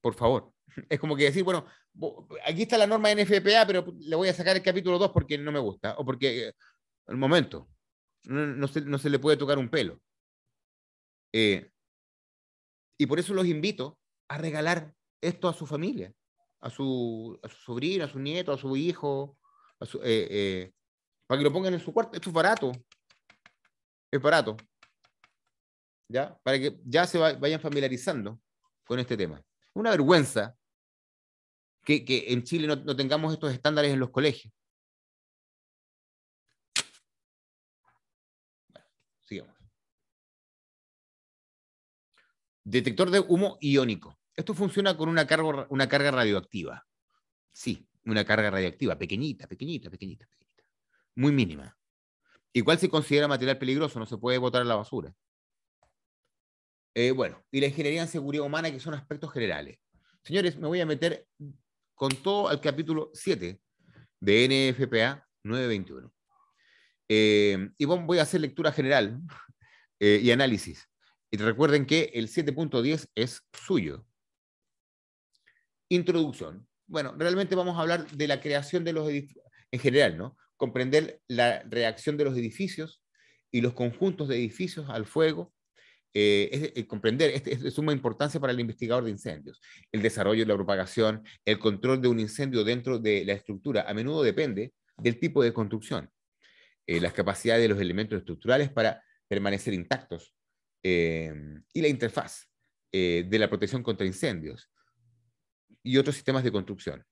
por favor. <laughs> Es como que decir, bueno, aquí está la norma NFPA, pero le voy a sacar el capítulo 2 porque no me gusta, o porque, al eh, momento, no, se, le puede tocar un pelo. Eh, y por eso los invito a regalar esto a su familia, a su, sobrino, a su nieto, a su hijo, eh, para que lo pongan en su cuarto. Esto es barato. Es barato. ¿Ya? Para que ya se vayan familiarizando con este tema. Una vergüenza que, en Chile no, tengamos estos estándares en los colegios. Bueno, sigamos. Detector de humo iónico. Esto funciona con una carga, una carga radioactiva. Sí, una carga radioactiva, pequeñita, pequeñita, pequeñita, pequeñita. Muy mínima. Igual se considera material peligroso, no se puede botar a la basura. Eh, bueno, y la ingeniería en seguridad humana, que son aspectos generales. Señores, me voy a meter con todo al capítulo 7 de NFPA 921. Eh, y voy a hacer lectura general <laughs> eh, y análisis. Y recuerden que el 7.10 es suyo. Introducción. Bueno, realmente vamos a hablar de la creación de los edificios, en general, ¿no? Comprender la reacción de los edificios y los conjuntos de edificios al fuego, eh, es, eh, comprender es, suma importancia para el investigador de incendios. El desarrollo la propagación, el control de un incendio dentro de la estructura, a menudo depende del tipo de construcción, eh, las capacidades de los elementos estructurales para permanecer intactos y la interfaz de la protección contra incendios y otros sistemas de construcción.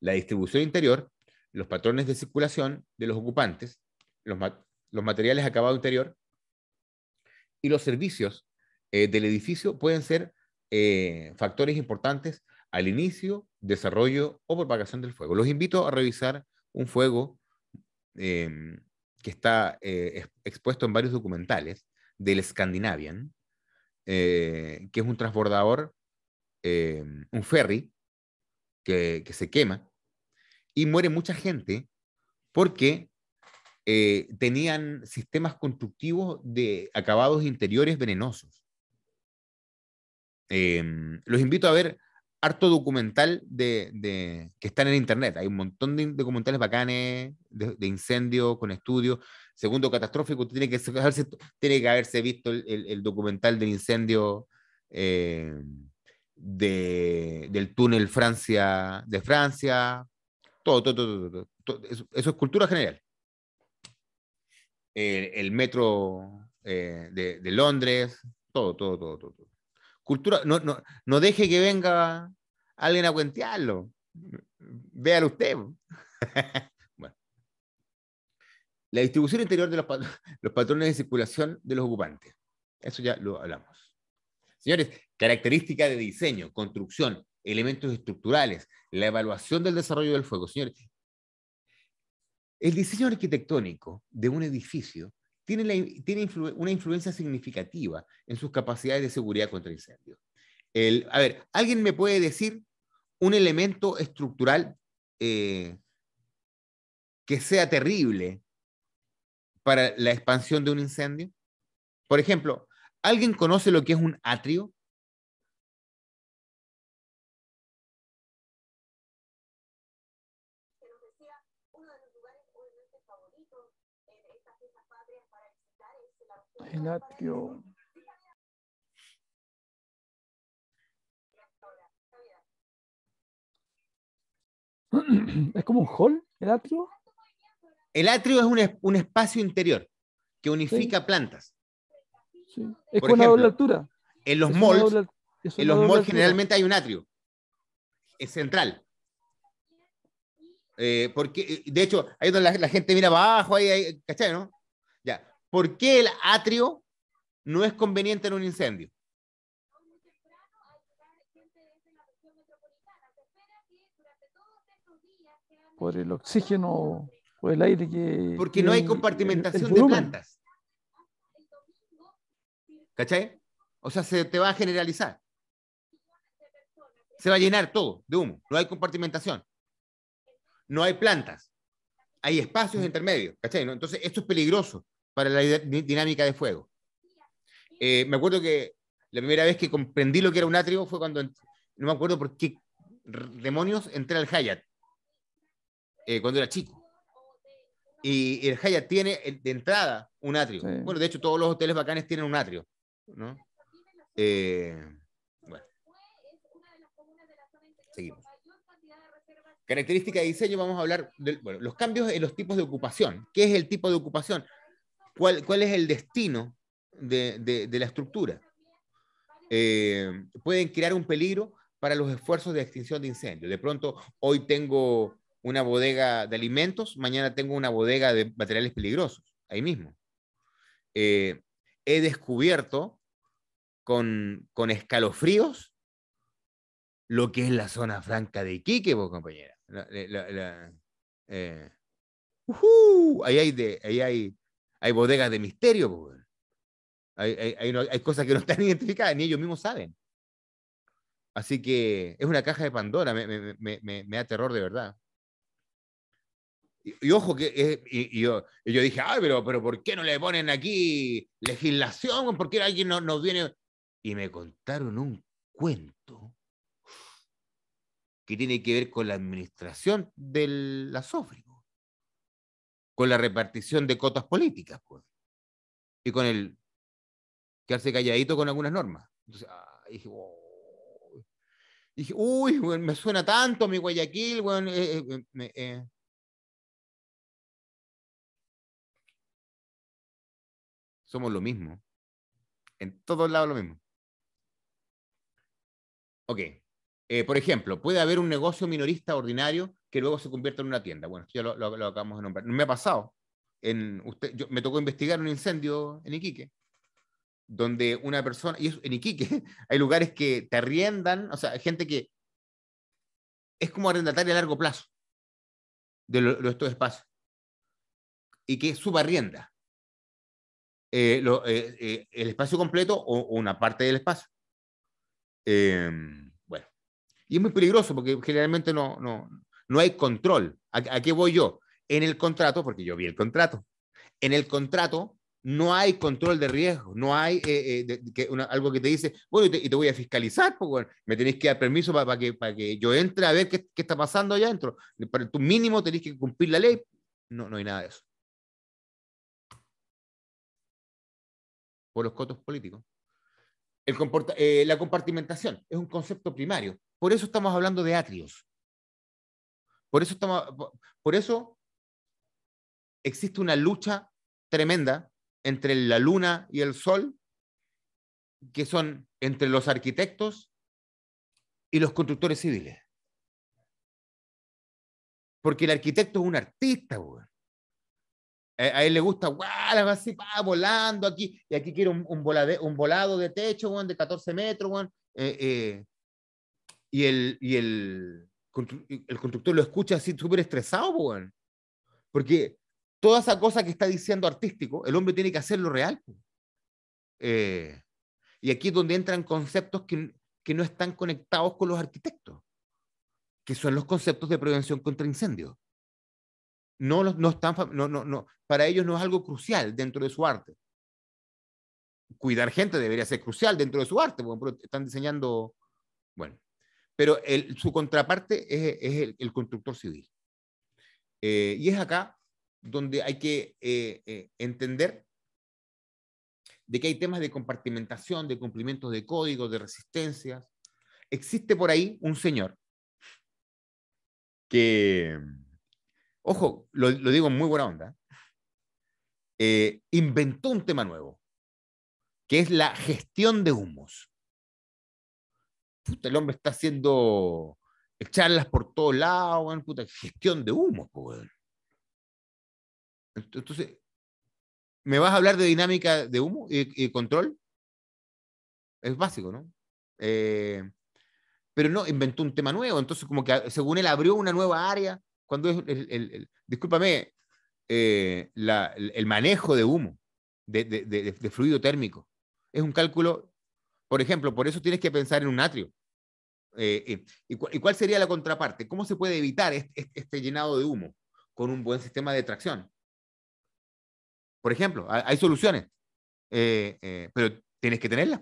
La distribución interior, los patrones de circulación de los ocupantes, los, los materiales acabados interior, y los servicios eh, del edificio pueden ser eh, factores importantes al inicio, desarrollo o propagación del fuego. Los invito a revisar un fuego em, que está eh, expuesto en varios documentales del Scandinavian, que es un transbordador, em, un ferry que se quema y muere mucha gente porque eh, tenían sistemas constructivos de acabados interiores venenosos. Em, los invito a ver harto documental de, que están en internet. Hay un montón de documentales bacanes de, de incendios con estudios. Segundo, catastrófico, tiene que, haberse, tiene que haberse visto el, documental del incendio em, del túnel Francia, de Francia. Todo, todo, todo. eso es cultura general. Eh, el, metro eh, de, Londres, todo, todo, todo, todo. Cultura, no, no, no, deje que venga alguien a cuentearlo. Véalo usted. <laughs> bueno. La distribución interior de los, <laughs> los patrones de circulación de los ocupantes. Eso ya lo hablamos. Señores, características de diseño, construcción, elementos estructurales, la evaluación del desarrollo del fuego. Señores, el diseño arquitectónico de un edificio tiene, una influencia significativa en sus capacidades de seguridad contra incendios. a ver, ¿alguien me puede decir un elemento estructural eh, que sea terrible para la expansión de un incendio? Por ejemplo, ¿alguien conoce lo que es un atrio? atrio <clears throat> ¿Es como un hall el atrio? El atrio es un, espacio interior que unifica plantas. Es con la doble altura. En los malls, en los malls generalmente hay un atrio. Es central. Eh, porque, eh, de hecho, ahí donde la, gente mira abajo, ahí, ahí ¿cachai, no? ¿Por qué el atrio no es conveniente en un incendio? Por el oxígeno o el aire que... Porque no hay compartimentación de plantas. ¿Cachai? O sea, se te va a generalizar. Se va a llenar todo de humo. No hay compartimentación. No hay plantas. Hay espacios mm. intermedios. ¿Cachai? Entonces, esto es peligroso para la dinámica de fuego. Eh, me acuerdo que la primera vez que comprendí lo que era un atrio fue cuando, no me acuerdo por qué demonios, entré al Hayat, eh, cuando era chico. Y el Hayat tiene de entrada un atrio. Bueno, de hecho, todos los hoteles bacanes tienen un atrio. ¿no? Eh, bueno. Seguimos. Característica de diseño, vamos a hablar de bueno, los cambios en los tipos de ocupación. ¿Qué es el tipo de ocupación? ¿Cuál, es el destino de, la estructura? Eh, pueden crear un peligro para los esfuerzos de extinción de incendios. De pronto, hoy tengo una bodega de alimentos, mañana tengo una bodega de materiales peligrosos, ahí mismo. Eh, he descubierto con, con, escalofríos lo que es la zona franca de Iquique, vos, compañera. La, eh, ahí hay, de, ahí hay hay bodegas de misterio, Hay, cosas que no están <laughs> identificadas, ni ellos mismos saben. Así que es una caja de Pandora, me, da terror de verdad. Y, ojo, que yo, dije, ay, pero, pero ¿por qué no le ponen aquí legislación? ¿Por qué alguien nos viene? Y me contaron un cuento que tiene que ver con la administración de la SOFRI con la repartición de cotas políticas pues, y con el quedarse calladito con algunas normas. Entonces, ah, oh". dije, uy, me suena tanto mi Guayaquil, eh, eh, eh". somos lo mismo. En todos lados lo mismo. Ok. por ejemplo, puede haber un negocio minorista ordinario que luego se convierta en una tienda. Bueno, esto ya lo, acabamos de nombrar. No Me ha pasado. En usted, me tocó investigar un incendio en Iquique, donde una persona, y en Iquique, <laughs> hay lugares que te arriendan, o sea, hay gente que es como arrendataria a largo plazo de, estos espacios y que subarrienda eh, eh, eh, el espacio completo o, una parte del espacio. Em, bueno, y es muy peligroso porque generalmente no, no hay control. ¿A, qué voy yo? En el contrato, porque yo vi el contrato, en el contrato no hay control de riesgo, no hay eh, eh, algo que te dice, bueno, y te, voy a fiscalizar, porque me tenéis que dar permiso para que, para que yo entre a ver qué, qué está pasando allá adentro. Para tu mínimo tenéis que cumplir la ley. No, no hay nada de eso. Por los cotos políticos. Eh, la compartimentación es un concepto primario. Por eso estamos hablando de atrios. Por eso, por eso existe una lucha tremenda entre la luna y el sol, que son entre los arquitectos y los constructores civiles. Porque el arquitecto es un artista, güey. A él le gusta, guau, así, volando aquí, y aquí quiere un, un, un volado de techo, güey, de 14 metros, güey. Eh, eh, y el, y el, el constructor lo escucha así súper estresado, Porque toda esa cosa que está diciendo artístico, el hombre tiene que hacerlo real. Eh, y aquí es donde entran conceptos que, que, no están conectados con los arquitectos, que son los conceptos de prevención contra incendios. No, no están, no, no, no, para ellos no es algo crucial dentro de su arte. Cuidar gente debería ser crucial dentro de su arte, porque están diseñando, bueno, pero su contraparte es, el, constructor civil. Eh, y es acá donde hay que eh, eh, entender de que hay temas de compartimentación, de cumplimientos de códigos, de resistencias. Existe por ahí un señor que, ojo, lo, lo digo en muy buena onda, inventó un tema nuevo, que es la gestión de humos el hombre está haciendo charlas por todos lados, gestión de humo, Entonces, ¿me vas a hablar de dinámica de humo y, control? Es básico, ¿no? Eh, pero no, inventó un tema nuevo, entonces como que ah, según él abrió una nueva área, cuando es el, discúlpame, eh, el, manejo de humo, de fluido térmico, es un cálculo por ejemplo, por eso tienes que pensar en un atrio. Eh, eh, y, cuál sería la contraparte? ¿Cómo se puede evitar este, llenado de humo con un buen sistema de tracción? Por ejemplo, hay, soluciones, eh, pero tienes que tenerlas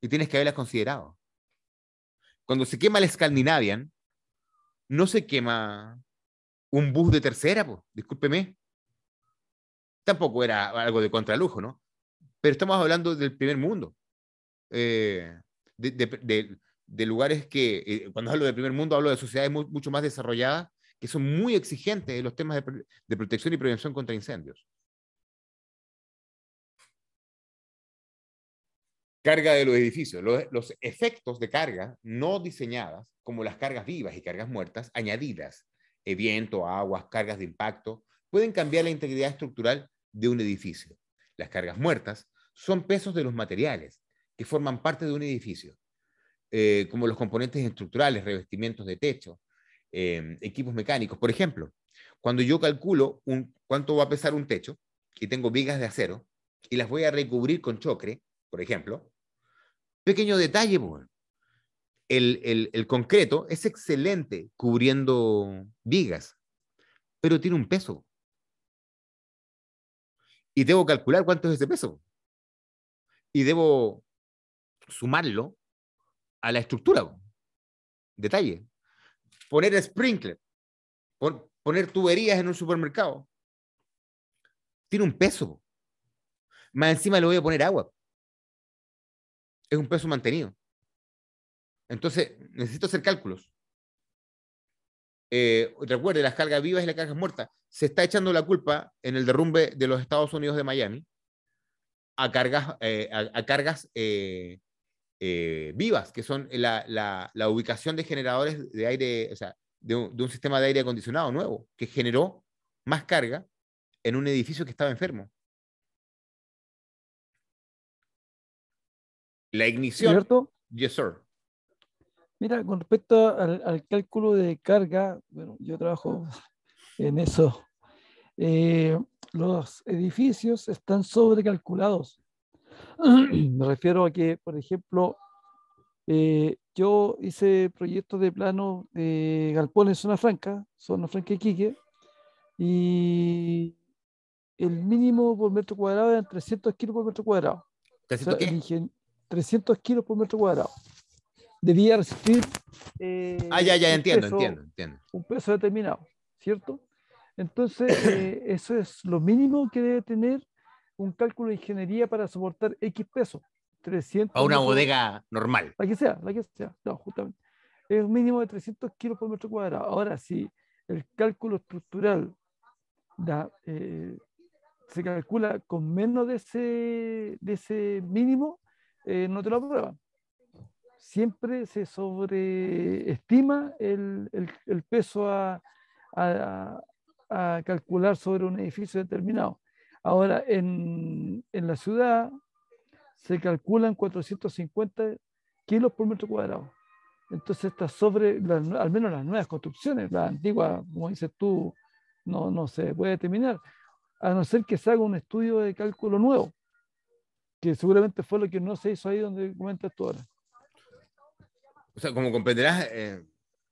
y tienes que haberlas considerado. Cuando se quema el Scandinavian, no se quema un bus de tercera, discúlpeme. Tampoco era algo de contralujo, ¿no? Pero estamos hablando del primer mundo. Eh, de, lugares que, eh, cuando hablo del primer mundo, hablo de sociedades mucho más desarrolladas, que son muy exigentes en los temas de protección y prevención contra incendios. carga de los edificios. Los, los, efectos de carga no diseñadas, como las cargas vivas y cargas muertas, añadidas, eh, viento, aguas, cargas de impacto, pueden cambiar la integridad estructural de un edificio. Las cargas muertas son pesos de los materiales, que forman parte de un edificio, eh, como los componentes estructurales, revestimientos de techo, em, equipos mecánicos. Por ejemplo, cuando yo calculo cuánto va a pesar un techo y tengo vigas de acero y las voy a recubrir con chocre, por ejemplo, pequeño detalle, bueno, pues, el, el concreto es excelente cubriendo vigas, pero tiene un peso. Y debo calcular cuánto es ese peso. Y debo sumarlo a la estructura. Detalle. Poner sprinkler, poner tuberías en un supermercado, tiene un peso. Más encima le voy a poner agua. Es un peso mantenido. Entonces, necesito hacer cálculos. Eh, recuerde, las cargas vivas y las cargas muertas. Se está echando la culpa en el derrumbe de los Estados Unidos de Miami a cargas, eh, a, cargas eh, eh, vivas, que son la, ubicación de generadores de aire, o sea, de un, sistema de aire acondicionado nuevo, que generó más carga en un edificio que estaba enfermo. La ignición. ¿Cierto? Yes, sir. Mira, con respecto al, cálculo de carga, bueno, yo trabajo <laughs> en eso. Eh, los edificios están sobrecalculados <clears throat> Me refiero a que, por ejemplo, eh, yo hice proyectos de plano de galpón en zona franca, zona franca Quique, y el mínimo por metro cuadrado eran 300 kilos por metro cuadrado. ¿300 kilos por metro cuadrado. Debía resistir. Eh, ah, ya, ya, entiendo, entiendo, entiendo. Un peso determinado, ¿cierto? Entonces, <coughs> eh, eso es lo mínimo que debe tener un cálculo de ingeniería para soportar X peso. 300 a una bodega normal. La que sea, la que sea. No, justamente. Es un mínimo de 300 kilos por metro cuadrado. Ahora, si el cálculo estructural da, eh, se calcula con menos de ese, de ese mínimo, eh, no te lo aprueban. Siempre se sobreestima el, el, peso a, a calcular sobre un edificio determinado. Ahora, en, en la ciudad se calculan 450 kilos por metro cuadrado. Entonces está sobre, al menos las nuevas construcciones, las antiguas, como dices tú, no, no se puede determinar, a no ser que se haga un estudio de cálculo nuevo, que seguramente fue lo que no se hizo ahí donde comentas tú ahora. O sea, como comprenderás, eh,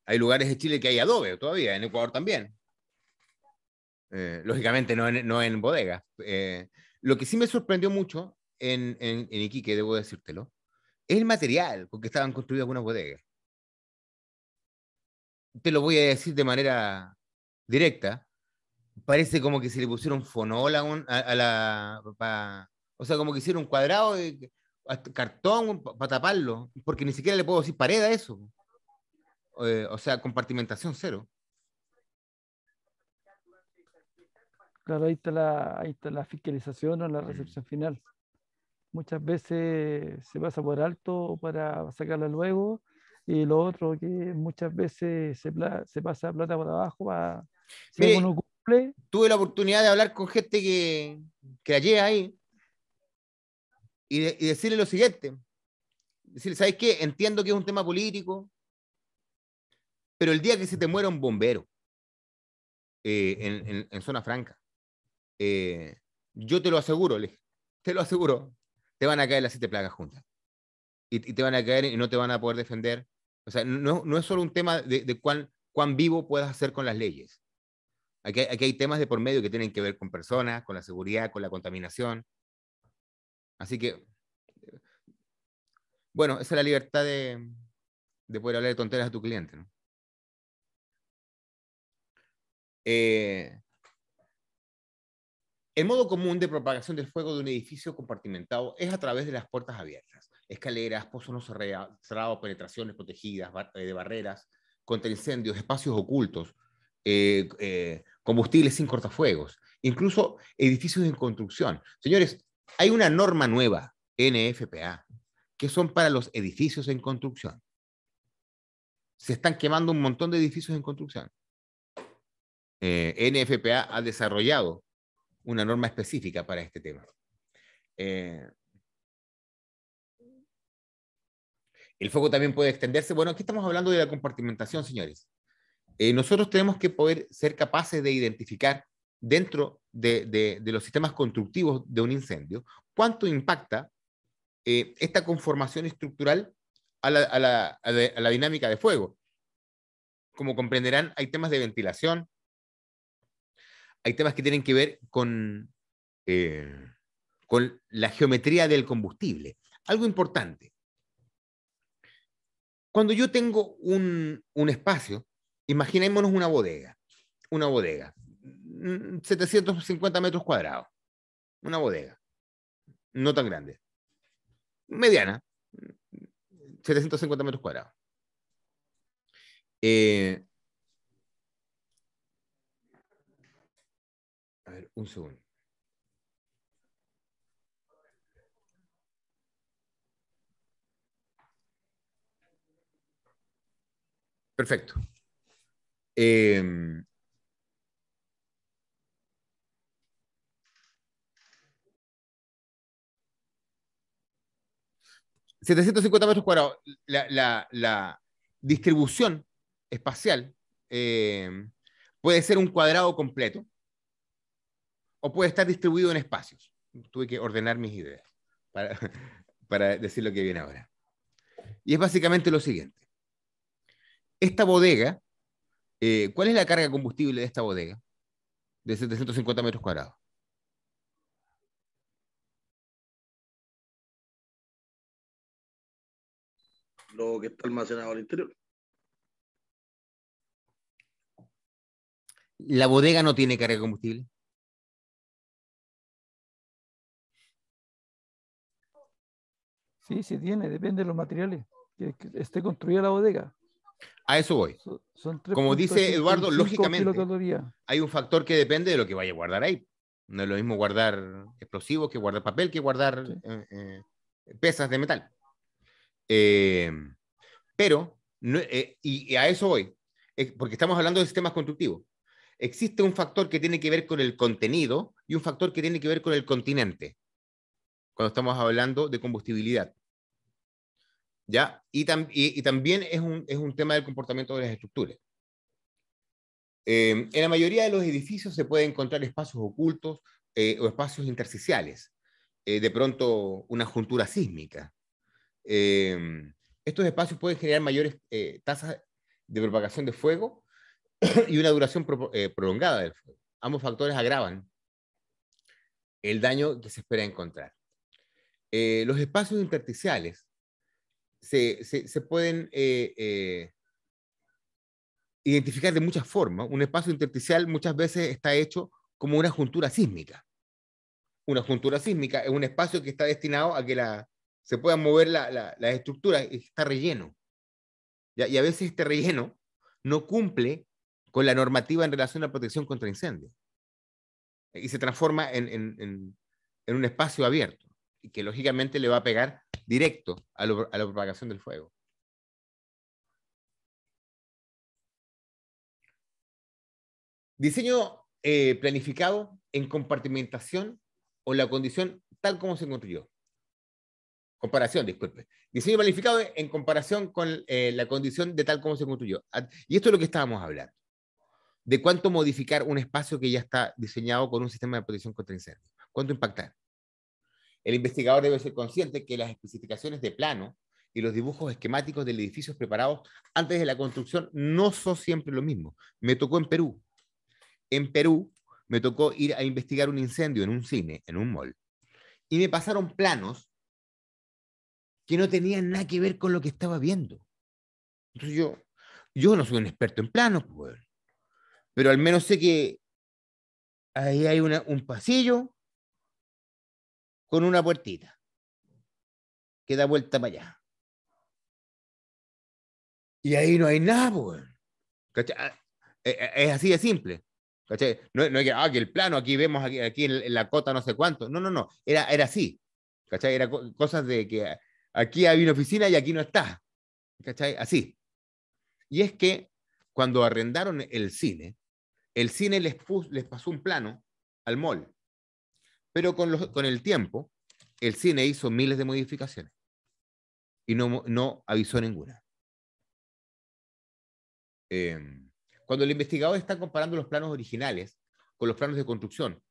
hay lugares de Chile que hay adobe todavía, en Ecuador también. Eh, lógicamente no en, bodegas. Eh, lo que sí me sorprendió mucho en, Iquique, debo decírtelo, es el material porque estaban construidas algunas bodegas. Te lo voy a decir de manera directa. Parece como que se le pusieron fonol a, la... o sea, como que hicieron un cuadrado de cartón para taparlo, porque ni siquiera le puedo decir pared a eso. Eh, o sea, compartimentación cero. Claro, ahí está la, fiscalización o la mm. recepción final. Muchas veces se pasa por alto para sacarla luego y lo otro que muchas veces se, pasa plata por abajo para si uno cumple. Tuve la oportunidad de hablar con gente que, que ahí y, decirle lo siguiente. Decirle, ¿sabes qué? Entiendo que es un tema político, pero el día que se te muera un bombero eh, en zona franca, eh, yo te lo aseguro, te lo aseguro, te van a caer las siete plagas juntas. Y, te van a caer y no te van a poder defender. O sea, no, no es solo un tema de, de cuán, cuán, vivo puedas hacer con las leyes. Aquí, hay temas de por medio que tienen que ver con personas, con la seguridad, con la contaminación. Así que, bueno, esa es la libertad de, de poder hablar de tonteras a tu cliente. Eh, el modo común de propagación del fuego de un edificio compartimentado es a través de las puertas abiertas, escaleras, pozos no cerrados, penetraciones protegidas, eh, de barreras, contra incendios, espacios ocultos, eh, eh, combustibles sin cortafuegos, incluso edificios en construcción. Señores, hay una norma nueva, NFPA, que son para los edificios en construcción. Se están quemando un montón de edificios en construcción. NFPA ha desarrollado una norma específica para este tema. Eh, el foco también puede extenderse. Bueno, aquí estamos hablando de la compartimentación, señores. Eh, nosotros tenemos que poder ser capaces de identificar dentro de, los sistemas constructivos de un incendio cuánto impacta eh, esta conformación estructural a la dinámica de fuego. Como comprenderán, hay temas de ventilación, hay temas que tienen que ver con, eh, con la geometría del combustible. Algo importante. Cuando yo tengo un, un espacio, imaginémonos una bodega, una bodega, 750 mm, metros cuadrados, una bodega, no tan grande, mediana, 750 metros cuadrados. Eh, un segundo. Perfecto. Eh, em, ...750 metros cuadrados... ...la, distribución espacial... Em, ...puede ser un cuadrado completo o puede estar distribuido en espacios. Tuve que ordenar mis ideas para, <laughs> para decir lo que viene ahora. Y es básicamente lo siguiente. Esta bodega, eh, ¿cuál es la carga combustible de esta bodega? De 750 metros cuadrados. Lo que está almacenado al interior. ¿La bodega no tiene carga combustible? Sí, sí tiene, depende de los materiales que, esté construida la bodega. A eso voy. Como dice Eduardo, lógicamente hay un factor que depende de lo que vaya a guardar ahí. No es lo mismo guardar explosivos que guardar papel, que guardar eh, eh, pesas de metal. Eh, pero, y, a eso voy, porque estamos hablando de sistemas constructivos. Existe un factor que tiene que ver con el contenido y un factor que tiene que ver con el continente, cuando estamos hablando de combustibilidad. ¿ya? Y, y, también es un, es un, tema del comportamiento de las estructuras. Eh, en la mayoría de los edificios se pueden encontrar espacios ocultos eh, o espacios intersticiales, eh, de pronto una juntura sísmica. estos espacios pueden generar mayores tasas de propagación de fuego y una duración prolongada del fuego. Ambos factores agravan el daño que se espera encontrar. los espacios intersticiales se, pueden eh, eh, identificar de muchas formas. Un espacio intersticial muchas veces está hecho como una juntura sísmica. Una juntura sísmica es un espacio que está destinado a que la, se puedan mover la, la, estructuras está relleno. Y a veces este relleno no cumple con la normativa en relación a la protección contra incendios y se transforma en un espacio abierto que lógicamente le va a pegar directo a, la propagación del fuego. Diseño eh, planificado en compartimentación o la condición tal como se construyó. Comparación, disculpe. Diseño planificado en comparación con eh, la condición de tal como se construyó. Ah, y esto es lo que estábamos hablando. De cuánto modificar un espacio que ya está diseñado con un sistema de protección contra incendios. Cuánto impactar. El investigador debe ser consciente que las especificaciones de plano y los dibujos esquemáticos de edificios preparados antes de la construcción no son siempre lo mismo. Me tocó en Perú. En Perú me tocó ir a investigar un incendio en un cine, en un mall. Y me pasaron planos que no tenían nada que ver con lo que estaba viendo. Entonces yo, yo no soy un experto en planos, pues, pero al menos sé que ahí hay un pasillo con una puertita que da vuelta para allá. Y ahí no hay nada, pues. Es así de simple. No, que, ah, que el plano, aquí vemos aquí, aquí en, la cota no sé cuánto. No, no, no. Era, era así. Era cosas de que aquí hay una oficina y aquí no está. ¿Cachai? Así. Y es que cuando arrendaron el cine, el cine les, les pasó un plano al mall. Pero con, el tiempo, el cine hizo miles de modificaciones y no, avisó ninguna. Em, cuando el investigador está comparando los planos originales con los planos de construcción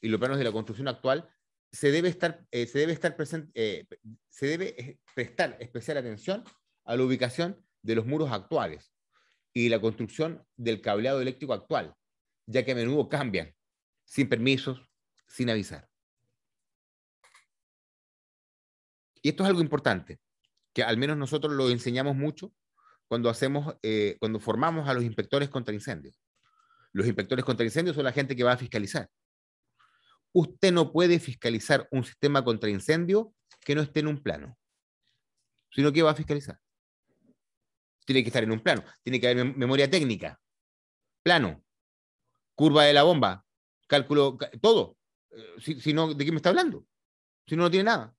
y los planos de la construcción actual, se debe estar, eh, se debe estar eh, se debe eh, prestar especial atención a la ubicación de los muros actuales y la construcción del cableado eléctrico actual, ya que a menudo cambian sin permisos, sin avisar. Y esto es algo importante, que al menos nosotros lo enseñamos mucho cuando, hacemos, eh, cuando formamos a los inspectores contra incendios. Los inspectores contra incendios son la gente que va a fiscalizar. Usted no puede fiscalizar un sistema contra incendio que no esté en un plano, sino que va a fiscalizar. Tiene que estar en un plano, tiene que haber memoria técnica, plano, curva de la bomba, cálculo, todo. Eh, si, si no, ¿de qué me está hablando? Si no, no tiene nada.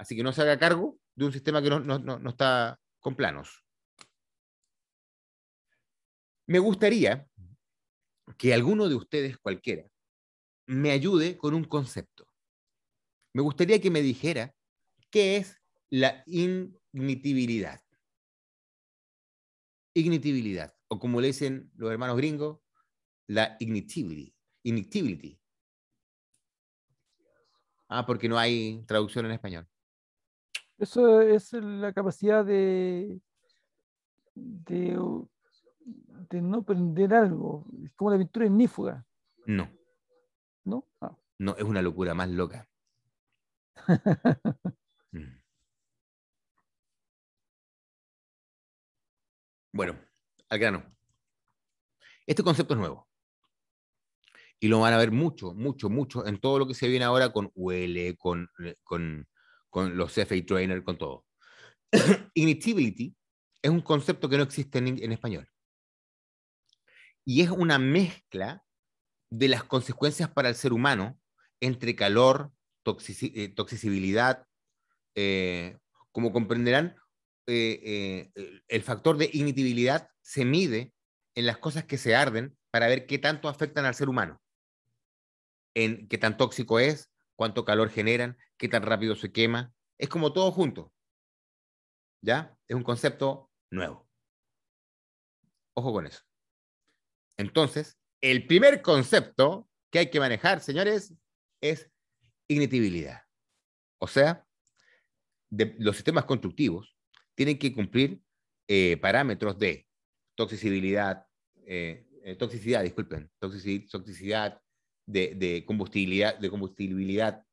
Así que no se haga cargo de un sistema que no, está con planos. Me gustaría que alguno de ustedes, cualquiera, me ayude con un concepto. Me gustaría que me dijera qué es la ignitibilidad. Ignitibilidad, o como le dicen los hermanos gringos, la ignitibility. Ah, porque no hay traducción en español. Eso es la capacidad de, de, no aprender algo. Es como la pintura ignífuga. No. ¿No? Ah. No, es una locura más loca. <laughs> Mm. Bueno, al grano. Este concepto es nuevo. Y lo van a ver mucho, mucho, mucho en todo lo que se viene ahora con UL, con, eh, con con los CFA Trainer, con todo. <coughs> Ignitability es un concepto que no existe en, español. Y es una mezcla de las consecuencias para el ser humano entre calor, eh, toxicidad, eh, como comprenderán, eh, el factor de ignitibilidad se mide en las cosas que se arden para ver qué tanto afectan al ser humano, en qué tan tóxico es, cuánto calor generan, qué tan rápido se quema. Es como todo junto. ¿Ya? Es un concepto nuevo. Ojo con eso. Entonces, el primer concepto que hay que manejar, señores, es ignitibilidad. O sea, los sistemas constructivos tienen que cumplir eh, parámetros de toxicidad, eh, eh, toxicidad, disculpen, toxicidad, toxicidad de, combustibilidad, de combustibilidad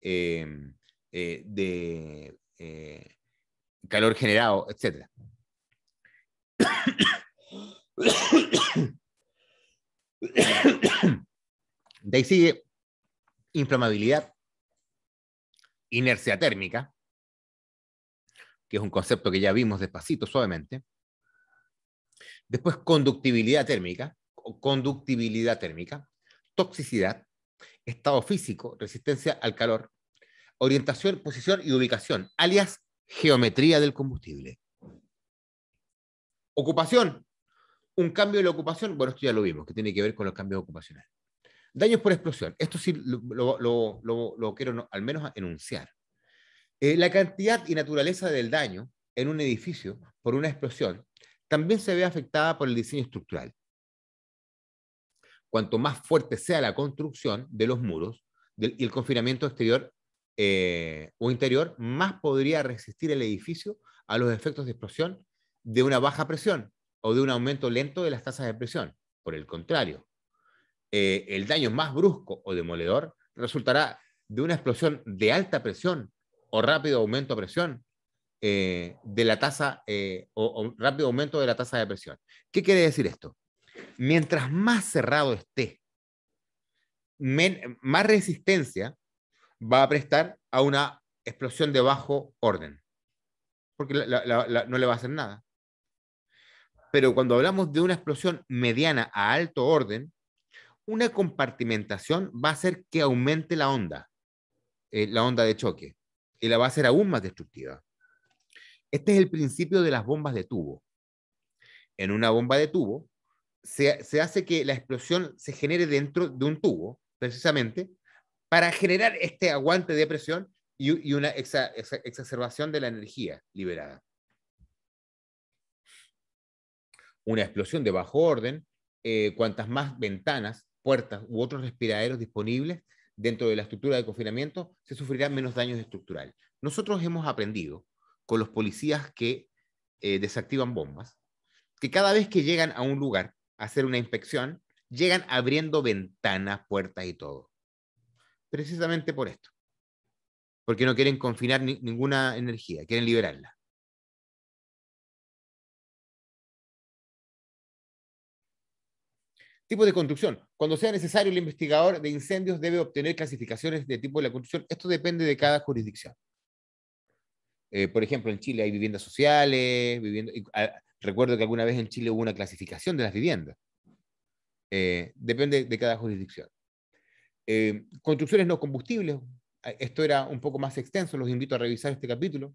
Em, eh, de eh, calor generado, etcétera. De ahí sigue inflamabilidad, inercia térmica, que es un concepto que ya vimos despacito, suavemente. Después conductibilidad térmica, conductibilidad térmica, toxicidad, estado físico, resistencia al calor, orientación, posición y ubicación, alias geometría del combustible. Ocupación, un cambio de la ocupación, bueno, esto ya lo vimos, que tiene que ver con los cambios ocupacionales. Daños por explosión, esto sí lo, quiero al menos enunciar. Eh, la cantidad y naturaleza del daño en un edificio por una explosión también se ve afectada por el diseño estructural cuanto más fuerte sea la construcción de los muros y el confinamiento exterior eh, o interior, más podría resistir el edificio a los efectos de explosión de una baja presión o de un aumento lento de las tasas de presión. Por el contrario, eh, el daño más brusco o demoledor resultará de una explosión de alta presión o rápido aumento de presión eh, de la tasa o, rápido aumento de la tasa de presión. ¿Qué quiere decir esto? mientras más cerrado esté, más resistencia va a prestar a una explosión de bajo orden, porque no le va a hacer nada. Pero cuando hablamos de una explosión mediana a alto orden, una compartimentación va a hacer que aumente la onda, eh, la onda de choque, y la va a hacer aún más destructiva. Este es el principio de las bombas de tubo. En una bomba de tubo, se, hace que la explosión se genere dentro de un tubo, precisamente, para generar este aguante de presión y, una exacerbación de la energía liberada. Una explosión de bajo orden, eh, cuantas más ventanas, puertas u otros respiraderos disponibles dentro de la estructura de confinamiento, se sufrirán menos daños estructurales. Nosotros hemos aprendido con los policías que eh, desactivan bombas, que cada vez que llegan a un lugar, hacer una inspección, llegan abriendo ventanas, puertas y todo. Precisamente por esto. Porque no quieren confinar ninguna energía, quieren liberarla. Tipo de construcción. Cuando sea necesario, el investigador de incendios debe obtener clasificaciones de tipo de la construcción. Esto depende de cada jurisdicción. Eh, por ejemplo, en Chile hay viviendas sociales, viviendas... Recuerdo que alguna vez en Chile hubo una clasificación de las viviendas. Eh, depende de cada jurisdicción. Eh, construcciones no combustibles. Esto era un poco más extenso, los invito a revisar este capítulo.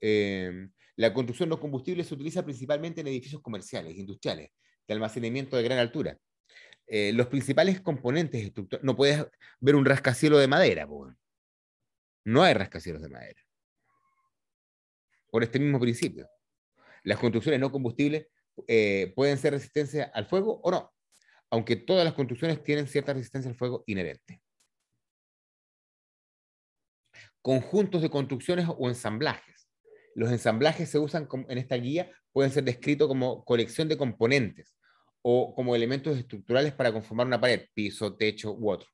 Eh, la construcción no combustible se utiliza principalmente en edificios comerciales, industriales, de almacenamiento de gran altura. los principales componentes estructurales, no puedes ver un rascacielos de madera, no hay rascacielos de madera. Por este mismo principio las construcciones no combustibles eh, pueden ser resistencia al fuego o no, aunque todas las construcciones tienen cierta resistencia al fuego inherente. Conjuntos de construcciones o ensamblajes. Los ensamblajes se usan en esta guía, pueden ser descritos como colección de componentes o como elementos estructurales para conformar una pared, piso, techo u otro.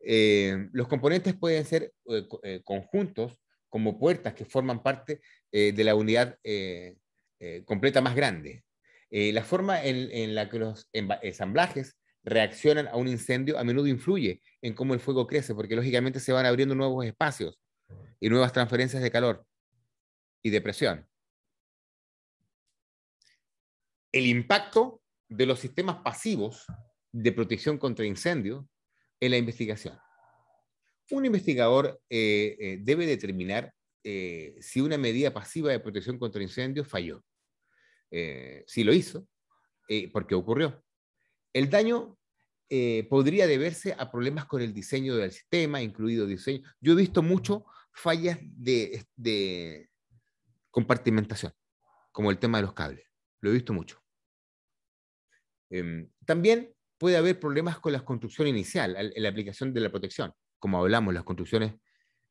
Eh, los componentes pueden ser eh, conjuntos como puertas que forman parte de la unidad eh, completa más grande. Eh, la forma en, la que los ensamblajes reaccionan a un incendio a menudo influye en cómo el fuego crece, porque lógicamente se van abriendo nuevos espacios y nuevas transferencias de calor y de presión. El impacto de los sistemas pasivos de protección contra incendio en la investigación. Un investigador eh, debe determinar eh, si una medida pasiva de protección contra incendios falló. Eh, si lo hizo, eh, ¿por qué ocurrió. El daño podría deberse a problemas con el diseño del sistema, incluido diseño. Yo he visto mucho fallas de, de compartimentación, como el tema de los cables. Lo he visto mucho. Em, también puede haber problemas con la construcción inicial, en la aplicación de la protección. Como hablamos, las construcciones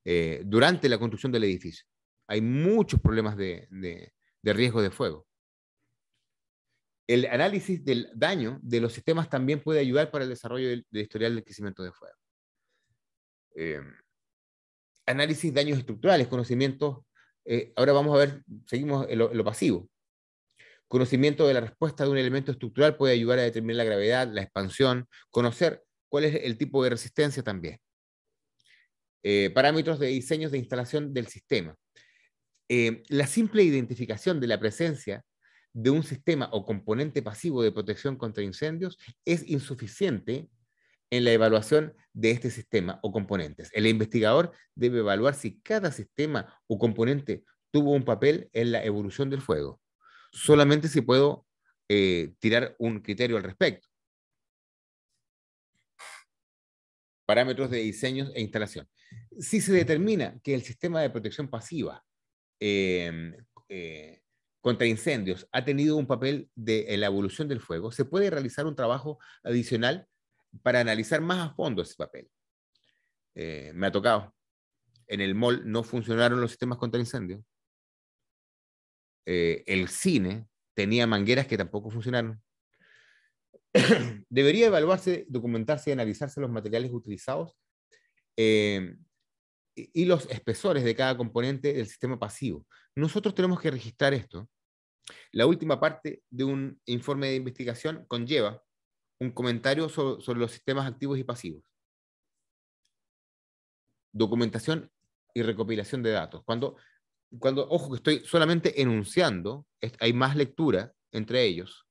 eh, durante la construcción del edificio. Hay muchos problemas de, riesgo de fuego. El análisis del daño de los sistemas también puede ayudar para el desarrollo del, historial de crecimiento de fuego. Eh, análisis de daños estructurales, conocimiento. Eh, ahora vamos a ver, seguimos lo, pasivo. Conocimiento de la respuesta de un elemento estructural puede ayudar a determinar la gravedad, la expansión, conocer cuál es el tipo de resistencia también. Eh, parámetros de diseños de instalación del sistema. Eh, la simple identificación de la presencia de un sistema o componente pasivo de protección contra incendios es insuficiente en la evaluación de este sistema o componentes. El investigador debe evaluar si cada sistema o componente tuvo un papel en la evolución del fuego. Solamente si puedo eh, tirar un criterio al respecto. parámetros de diseño e instalación. Si se determina que el sistema de protección pasiva em, eh, contra incendios ha tenido un papel de, en la evolución del fuego, se puede realizar un trabajo adicional para analizar más a fondo ese papel. Eh, me ha tocado. En el mall no funcionaron los sistemas contra incendios. Eh, el cine tenía mangueras que tampoco funcionaron. <coughs> debería evaluarse, documentarse y analizarse los materiales utilizados eh, y los espesores de cada componente del sistema pasivo. Nosotros tenemos que registrar esto. La última parte de un informe de investigación conlleva un comentario sobre, los sistemas activos y pasivos. Documentación y recopilación de datos. Cuando, cuando ojo que estoy solamente enunciando, hay más lectura entre ellos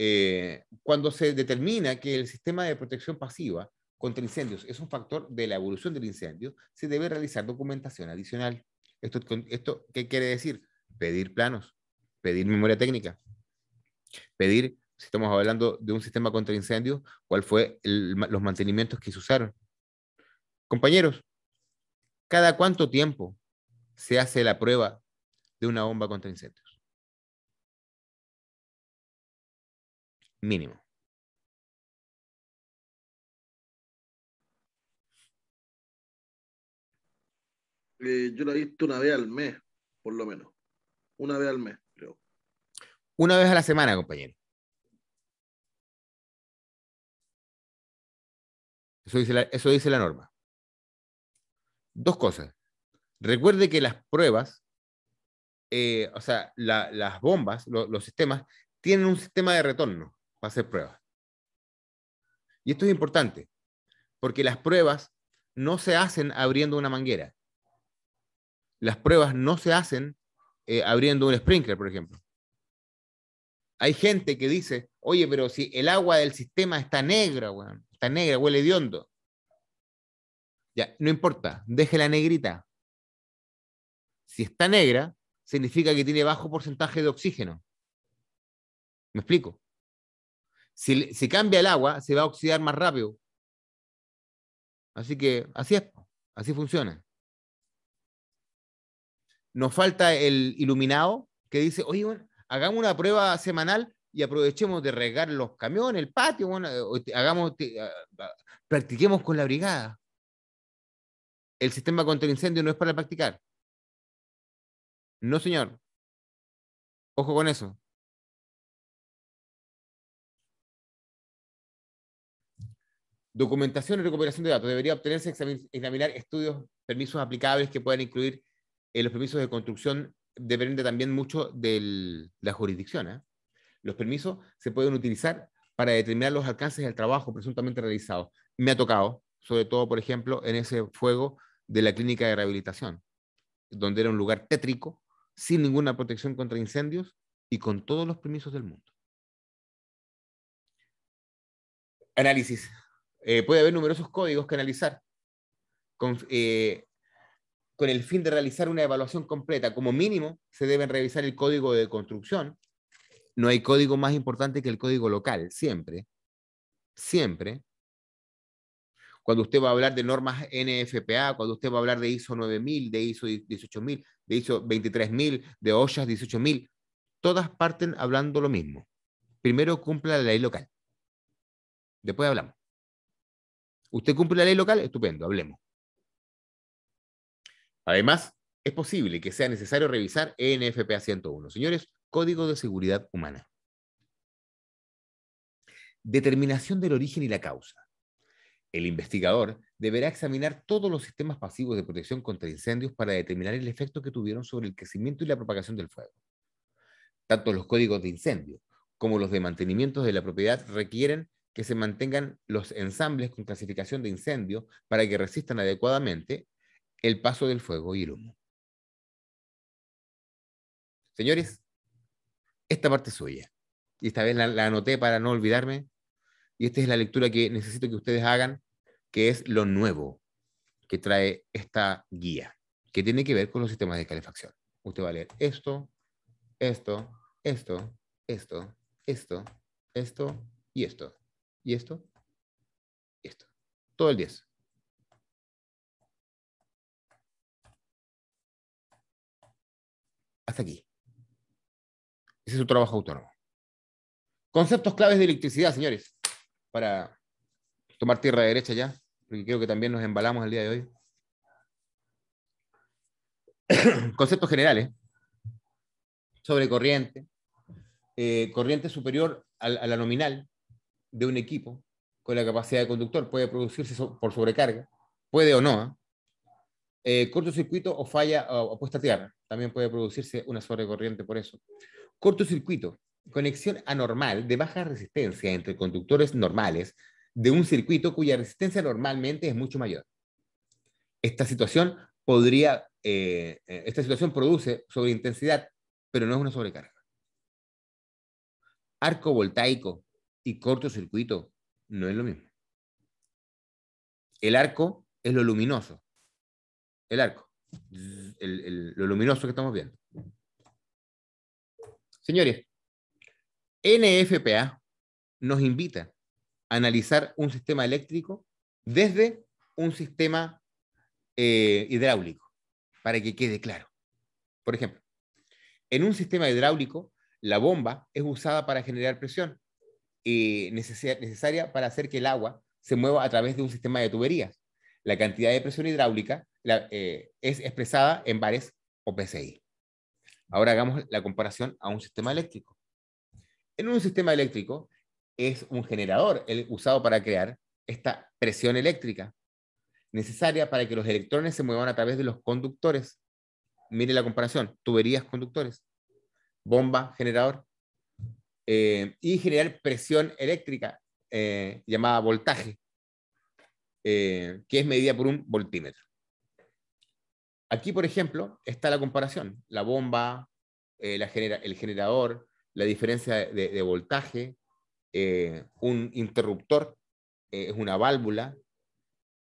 eh, cuando se determina que el sistema de protección pasiva contra incendios es un factor de la evolución del incendio, se debe realizar documentación adicional. ¿Esto, esto qué quiere decir? Pedir planos, pedir memoria técnica, pedir, si estamos hablando de un sistema contra incendios, cuál fue los mantenimientos que se usaron. Compañeros, ¿cada cuánto tiempo se hace la prueba de una bomba contra incendios? mínimo. Eh, yo lo he visto una vez al mes, por lo menos. Una vez al mes, creo. Una vez a la semana, compañero. Eso dice la, eso dice la norma. Dos cosas. Recuerde que las pruebas, eh, o sea, las bombas, los sistemas, tienen un sistema de retorno va hacer pruebas. Y esto es importante, porque las pruebas no se hacen abriendo una manguera. Las pruebas no se hacen eh, abriendo un sprinkler, por ejemplo. Hay gente que dice, oye, pero si el agua del sistema está negra, está negra, huele de hondo. Ya, no importa, deje la negrita. Si está negra, significa que tiene bajo porcentaje de oxígeno. ¿Me explico? si, cambia el agua, se va a oxidar más rápido. Así que así es, así funciona. Nos falta el iluminado que dice, oye, hagamos una prueba semanal y aprovechemos de regar los camiones, el patio, este, hagamos, ah, ah, practiquemos con la brigada. El sistema contra el incendio no es para practicar. No, señor. Ojo con eso. Documentación y recuperación de datos. Debería obtenerse examinar estudios, permisos aplicables que puedan incluir eh, los permisos de construcción. Depende también mucho de la jurisdicción. ¿eh? Los permisos se pueden utilizar para determinar los alcances del trabajo presuntamente realizado. Me ha tocado, sobre todo, por ejemplo, en ese fuego de la clínica de rehabilitación, donde era un lugar tétrico, sin ninguna protección contra incendios y con todos los permisos del mundo. Análisis eh, puede haber numerosos códigos que analizar con, eh, con el fin de realizar una evaluación completa. Como mínimo, se deben revisar el código de construcción. No hay código más importante que el código local, siempre. Siempre. Cuando usted va a hablar de normas NFPA, cuando usted va a hablar de ISO 9000, de ISO 18000, de ISO 23000, de OSHA 18000, todas parten hablando lo mismo. Primero cumpla la ley local. Después hablamos. ¿Usted cumple la ley local? Estupendo, hablemos. Además, es posible que sea necesario revisar NFPA 101. Señores, Código de Seguridad Humana. Determinación del origen y la causa. El investigador deberá examinar todos los sistemas pasivos de protección contra incendios para determinar el efecto que tuvieron sobre el crecimiento y la propagación del fuego. Tanto los códigos de incendio como los de mantenimiento de la propiedad requieren que se mantengan los ensambles con clasificación de incendio para que resistan adecuadamente el paso del fuego y el humo. Señores, esta parte es suya. Y esta vez la, la anoté para no olvidarme. Y esta es la lectura que necesito que ustedes hagan, que es lo nuevo que trae esta guía, que tiene que ver con los sistemas de calefacción. Usted va a leer esto, esto, esto, esto, esto, esto y esto y esto, y esto. Todo el 10. Hasta aquí. Ese es su trabajo autónomo. Conceptos claves de electricidad, señores, para tomar tierra de derecha ya, porque creo que también nos embalamos el día de hoy. <coughs> Conceptos generales sobre corriente, eh, corriente superior a, la nominal, de un equipo con la capacidad de conductor puede producirse por sobrecarga, puede o no. ¿ah? Eh, cortocircuito o falla o, puesta a tierra, también puede producirse una sobrecorriente por eso. Cortocircuito, conexión anormal de baja resistencia entre conductores normales de un circuito cuya resistencia normalmente es mucho mayor. Esta situación podría, eh, eh, esta situación produce sobreintensidad, pero no es una sobrecarga. Arco voltaico, y cortocircuito no es lo mismo. El arco es lo luminoso. El arco. lo luminoso que estamos viendo. Señores, NFPA nos invita a analizar un sistema eléctrico desde un sistema eh, hidráulico, para que quede claro. Por ejemplo, en un sistema hidráulico, la bomba es usada para generar presión eh, necesaria para hacer que el agua se mueva a través de un sistema de tuberías. La cantidad de presión hidráulica eh, es expresada en bares o PCI Ahora hagamos la comparación a un sistema eléctrico. En un sistema eléctrico es un generador el, usado para crear esta presión eléctrica necesaria para que los electrones se muevan a través de los conductores. Mire la comparación, tuberías, conductores, bomba, generador. Eh, y generar presión eléctrica eh, llamada voltaje, eh, que es medida por un voltímetro. Aquí, por ejemplo, está la comparación, la bomba, la genera, el generador, la diferencia de, de voltaje, un interruptor, es una válvula.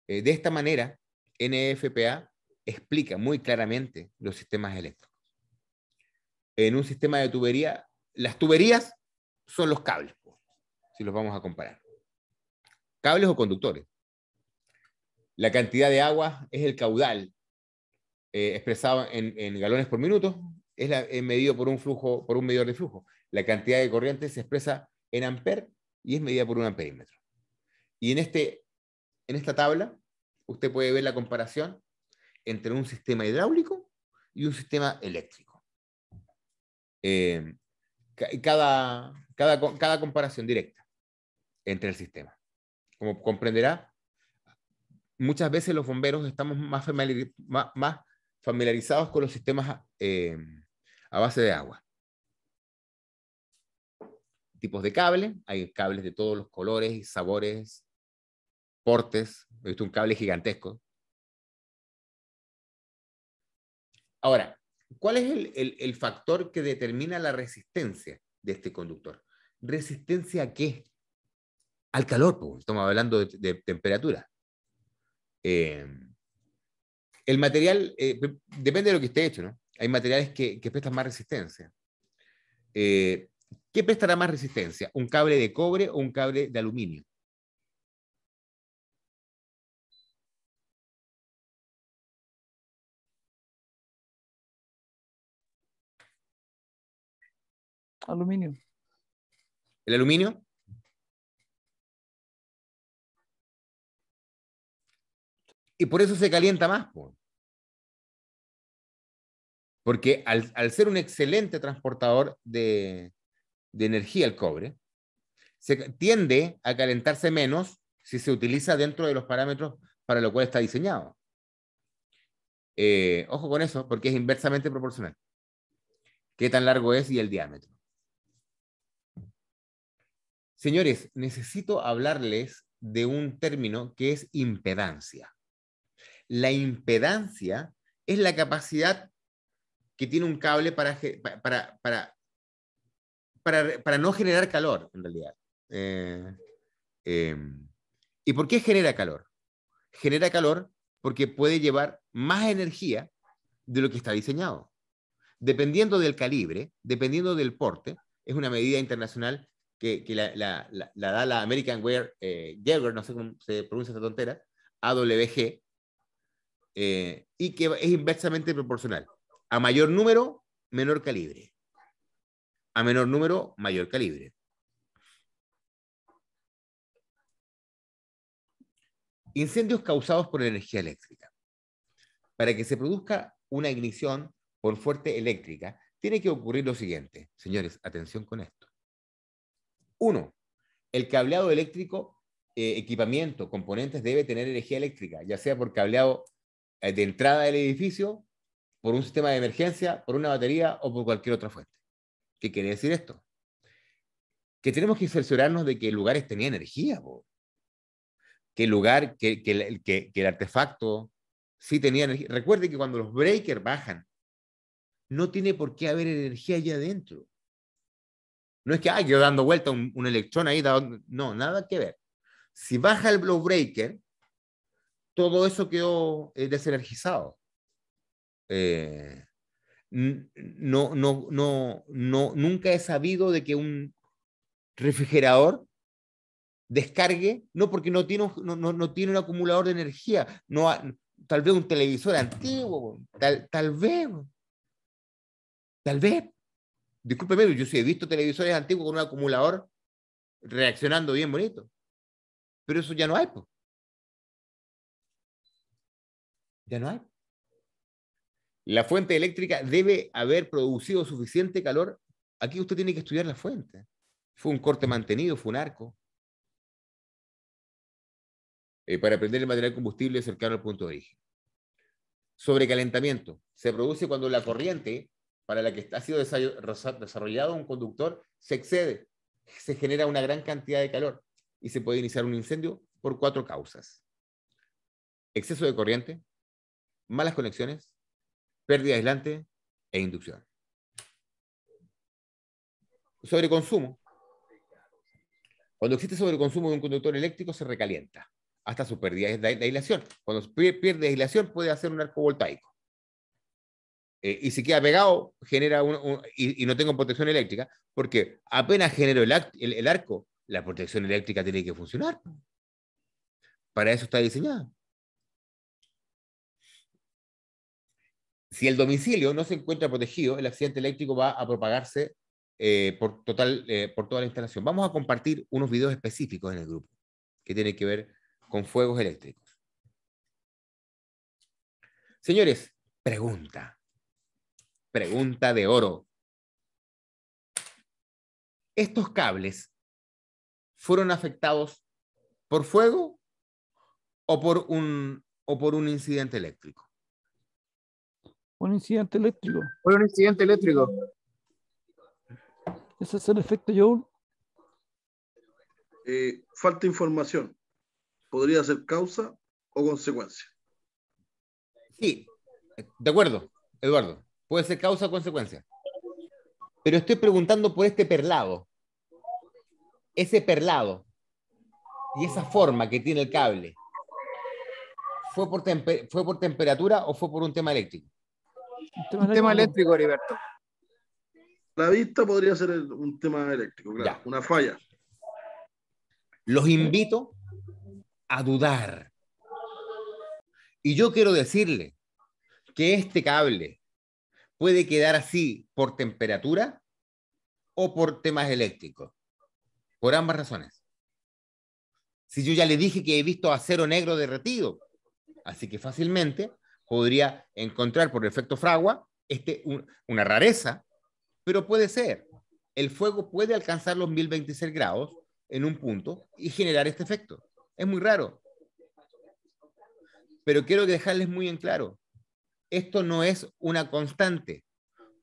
de esta manera, NFPA explica muy claramente los sistemas eléctricos. En un sistema de tubería, las tuberías son los cables, si los vamos a comparar. Cables o conductores. La cantidad de agua es el caudal eh, expresado en, galones por minuto, es, medido por un flujo, por un medidor de flujo. La cantidad de corriente se expresa en amper y es medida por un amperímetro. Y en, este, en esta tabla usted puede ver la comparación entre un sistema hidráulico y un sistema eléctrico. Eh, cada, cada, comparación directa entre el sistema. Como comprenderá, muchas veces los bomberos estamos más, familiarizados con los sistemas eh, a base de agua. Tipos de cable, hay cables de todos los colores y sabores, portes, he visto un cable gigantesco. Ahora, ¿Cuál es el, factor que determina la resistencia de este conductor? ¿Resistencia a qué? Al calor, pues, estamos hablando de, temperatura. Eh, el material, eh, depende de lo que esté hecho, ¿no? Hay materiales que, prestan más resistencia. Eh, ¿Qué prestará más resistencia? ¿Un cable de cobre o un cable de aluminio? Aluminio. ¿El aluminio? Y por eso se calienta más. Porque al, ser un excelente transportador de, energía el cobre, se tiende a calentarse menos si se utiliza dentro de los parámetros para lo cual está diseñado. Eh, ojo con eso, porque es inversamente proporcional. Qué tan largo es y el diámetro. Señores, necesito hablarles de un término que es impedancia. La impedancia es la capacidad que tiene un cable para, para, para, no generar calor, en realidad. Eh, em, ¿Y por qué genera calor? Genera calor porque puede llevar más energía de lo que está diseñado. Dependiendo del calibre, dependiendo del porte, es una medida internacional que, la, da la American Wear Jagger, eh, no sé cómo se pronuncia esa tontera, AWG, eh, y que es inversamente proporcional. A mayor número, menor calibre. A menor número, mayor calibre. Incendios causados por energía eléctrica. Para que se produzca una ignición por fuerte eléctrica, tiene que ocurrir lo siguiente. Señores, atención con esto uno, el cableado eléctrico, eh, equipamiento, componentes debe tener energía eléctrica, ya sea por cableado eh, de entrada del edificio, por un sistema de emergencia, por una batería o por cualquier otra fuente. ¿Qué quiere decir esto? Que tenemos que cerciorarnos de que el lugares tenía energía, que el lugar, que, que el artefacto sí tenía energía. Recuerde que cuando los breakers bajan, no tiene por qué haber energía allá adentro. No es que, ah, quedó dando vuelta un, electrón ahí, no, nada que ver. Si baja el blow breaker, todo eso quedó eh, desenergizado. Eh, no, no, no, no, nunca he sabido de que un refrigerador descargue, no porque no tiene, no tiene un acumulador de energía, no, tal vez un televisor antiguo, tal, tal vez, tal vez, discúlpeme, yo sí he visto televisores antiguos con un acumulador reaccionando bien bonito. Pero eso ya no hay, Ya no hay. La fuente eléctrica debe haber producido suficiente calor. Aquí usted tiene que estudiar la fuente. Fue un corte mantenido, fue un arco. Eh, para prender el material combustible cercano al punto de origen. Sobrecalentamiento. Se produce cuando la corriente para la que ha sido desarrollado un conductor se excede, se genera una gran cantidad de calor y se puede iniciar un incendio por cuatro causas. Exceso de corriente, malas conexiones, pérdida de aislante e inducción. Sobreconsumo. Cuando existe sobreconsumo de un conductor eléctrico se recalienta hasta su pérdida de aislación. Cuando pierde aislación puede hacer un arco voltaico. Eh, y si queda pegado, genera un, y, no tengo protección eléctrica, porque apenas genero el, arco, la protección eléctrica tiene que funcionar. Para eso está diseñada. Si el domicilio no se encuentra protegido, el accidente eléctrico va a propagarse eh, por, total, eh, por toda la instalación. Vamos a compartir unos videos específicos en el grupo que tienen que ver con fuegos eléctricos. Señores, pregunta pregunta de oro. ¿Estos cables fueron afectados por fuego o por un, o por un incidente eléctrico? Un incidente eléctrico. Por un incidente eléctrico. ¿Ese es el efecto Joule? Eh, falta información. Podría ser causa o consecuencia. Sí, de acuerdo, Eduardo. Puede ser causa o consecuencia. Pero estoy preguntando por este perlado. Ese perlado y esa forma que tiene el cable. ¿Fue por, fue por temperatura o fue por un tema eléctrico? Un tema, eléctrico, Heriberto. La vista podría ser un tema eléctrico, claro, una falla. Los invito a dudar. Y yo quiero decirle que este cable puede quedar así por temperatura o por temas eléctricos. Por ambas razones. Si yo ya le dije que he visto acero negro derretido, así que fácilmente podría encontrar por efecto fragua este, una rareza, pero puede ser. El fuego puede alcanzar los 1026 grados en un punto y generar este efecto. Es muy raro. Pero quiero dejarles muy en claro, esto no es una constante.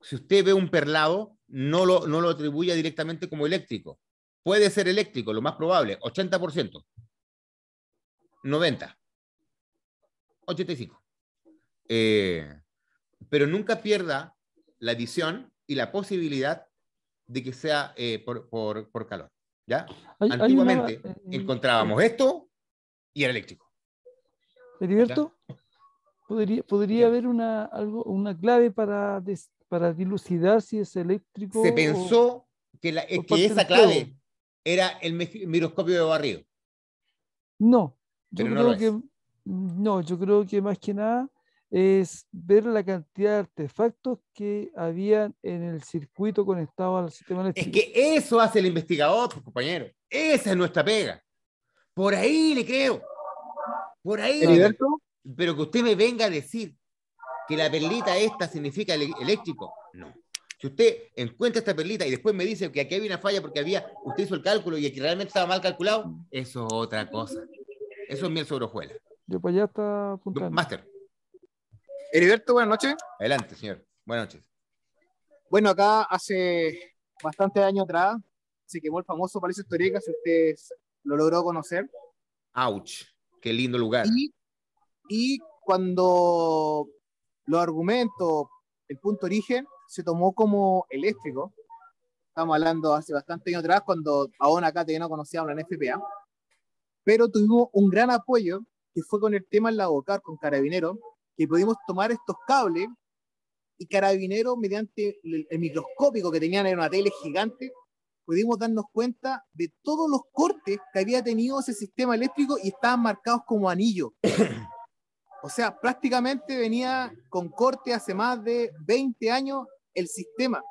Si usted ve un perlado, no lo, no lo atribuya directamente como eléctrico. Puede ser eléctrico, lo más probable, 80%, 90%, 85%. pero nunca pierda la visión y la posibilidad de que sea eh, por, por, por, calor. ¿ya? Antiguamente eh, encontrábamos eh, esto y era eléctrico. divierto. Podría, haber una, algo, una clave para, para dilucidar si es eléctrico. Se pensó que, esa clave era el microscopio de barrido. No, yo creo que mm, no, yo creo que más que nada es ver la cantidad de artefactos que había en el circuito conectado al sistema eléctrico. Es que eso hace el investigador, pues, compañero. Esa es nuestra pega. Por ahí le creo. Por ahí. Pero que usted me venga a decir que la perlita esta significa eléctrico, no. Si usted encuentra esta perlita y después me dice que aquí había una falla porque había, usted hizo el cálculo y que realmente estaba mal calculado, eso es otra cosa. Eso es miel sobre hojuelas. Yo pues ya está apuntando. Máster. Heriberto, buenas noches. Adelante, señor. Buenas noches. Bueno, acá hace bastantes años atrás se quemó el famoso Palacio Histórica, si usted lo logró conocer. ¡Auch! ¡Qué lindo lugar! y cuando los argumentos, el punto origen, se tomó como eléctrico, estamos hablando hace bastante años atrás, cuando aún acá todavía no conocíamos la NFPA, pero tuvimos un gran apoyo que fue con el tema en la bocar con Carabineros, que pudimos tomar estos cables y Carabineros, mediante el, microscópico que tenían en una tele gigante, pudimos darnos cuenta de todos los cortes que había tenido ese sistema eléctrico y estaban marcados como anillos <coughs> O sea, prácticamente venía con corte hace más de 20 años el sistema.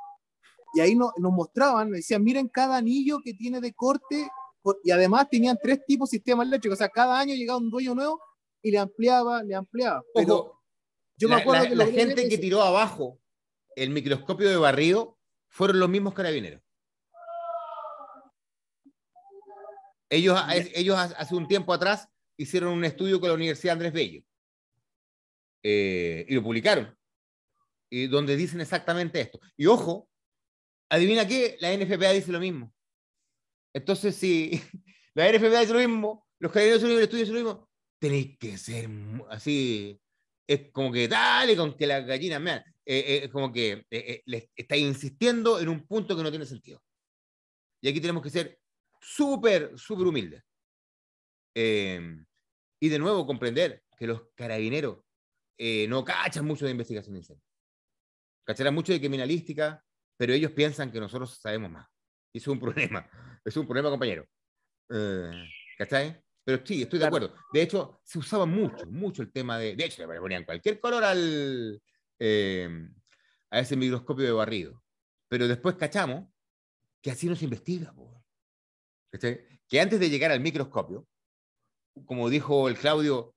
Y ahí nos mostraban, nos decían, miren cada anillo que tiene de corte, y además tenían tres tipos de sistemas eléctricos. O sea, cada año llegaba un dueño nuevo y le ampliaba, le ampliaba. Pero yo me acuerdo que gente que tiró abajo el microscopio de barrido fueron los mismos carabineros. Ellos, ellos hace un tiempo atrás hicieron un estudio con la Universidad Andrés Bello eh, y lo publicaron, y donde dicen exactamente esto. Y ojo, adivina qué, la NFPA dice lo mismo. Entonces, si <laughs> la NFPA dice lo mismo, los carabineros estudio dicen lo mismo, tenéis que ser así, es como que dale con que las gallinas me eh, eh, como que está insistiendo en un punto que no tiene sentido. Y aquí tenemos que ser súper, súper humildes. y de nuevo comprender que los carabineros eh, no cachan mucho de investigación de incendios. Cacharán mucho de criminalística, pero ellos piensan que nosotros sabemos más. Y es un <laughs> problema. Es un problema, compañero. Eh, ¿Cachai? Pero sí, estoy de acuerdo. De hecho, se usaba mucho, mucho el tema de. De hecho, le ponían cualquier color al, em, a ese microscopio de barrido. Pero después cachamos que así no se investiga. ¿Cachai? Que antes de llegar al microscopio, como dijo el Claudio,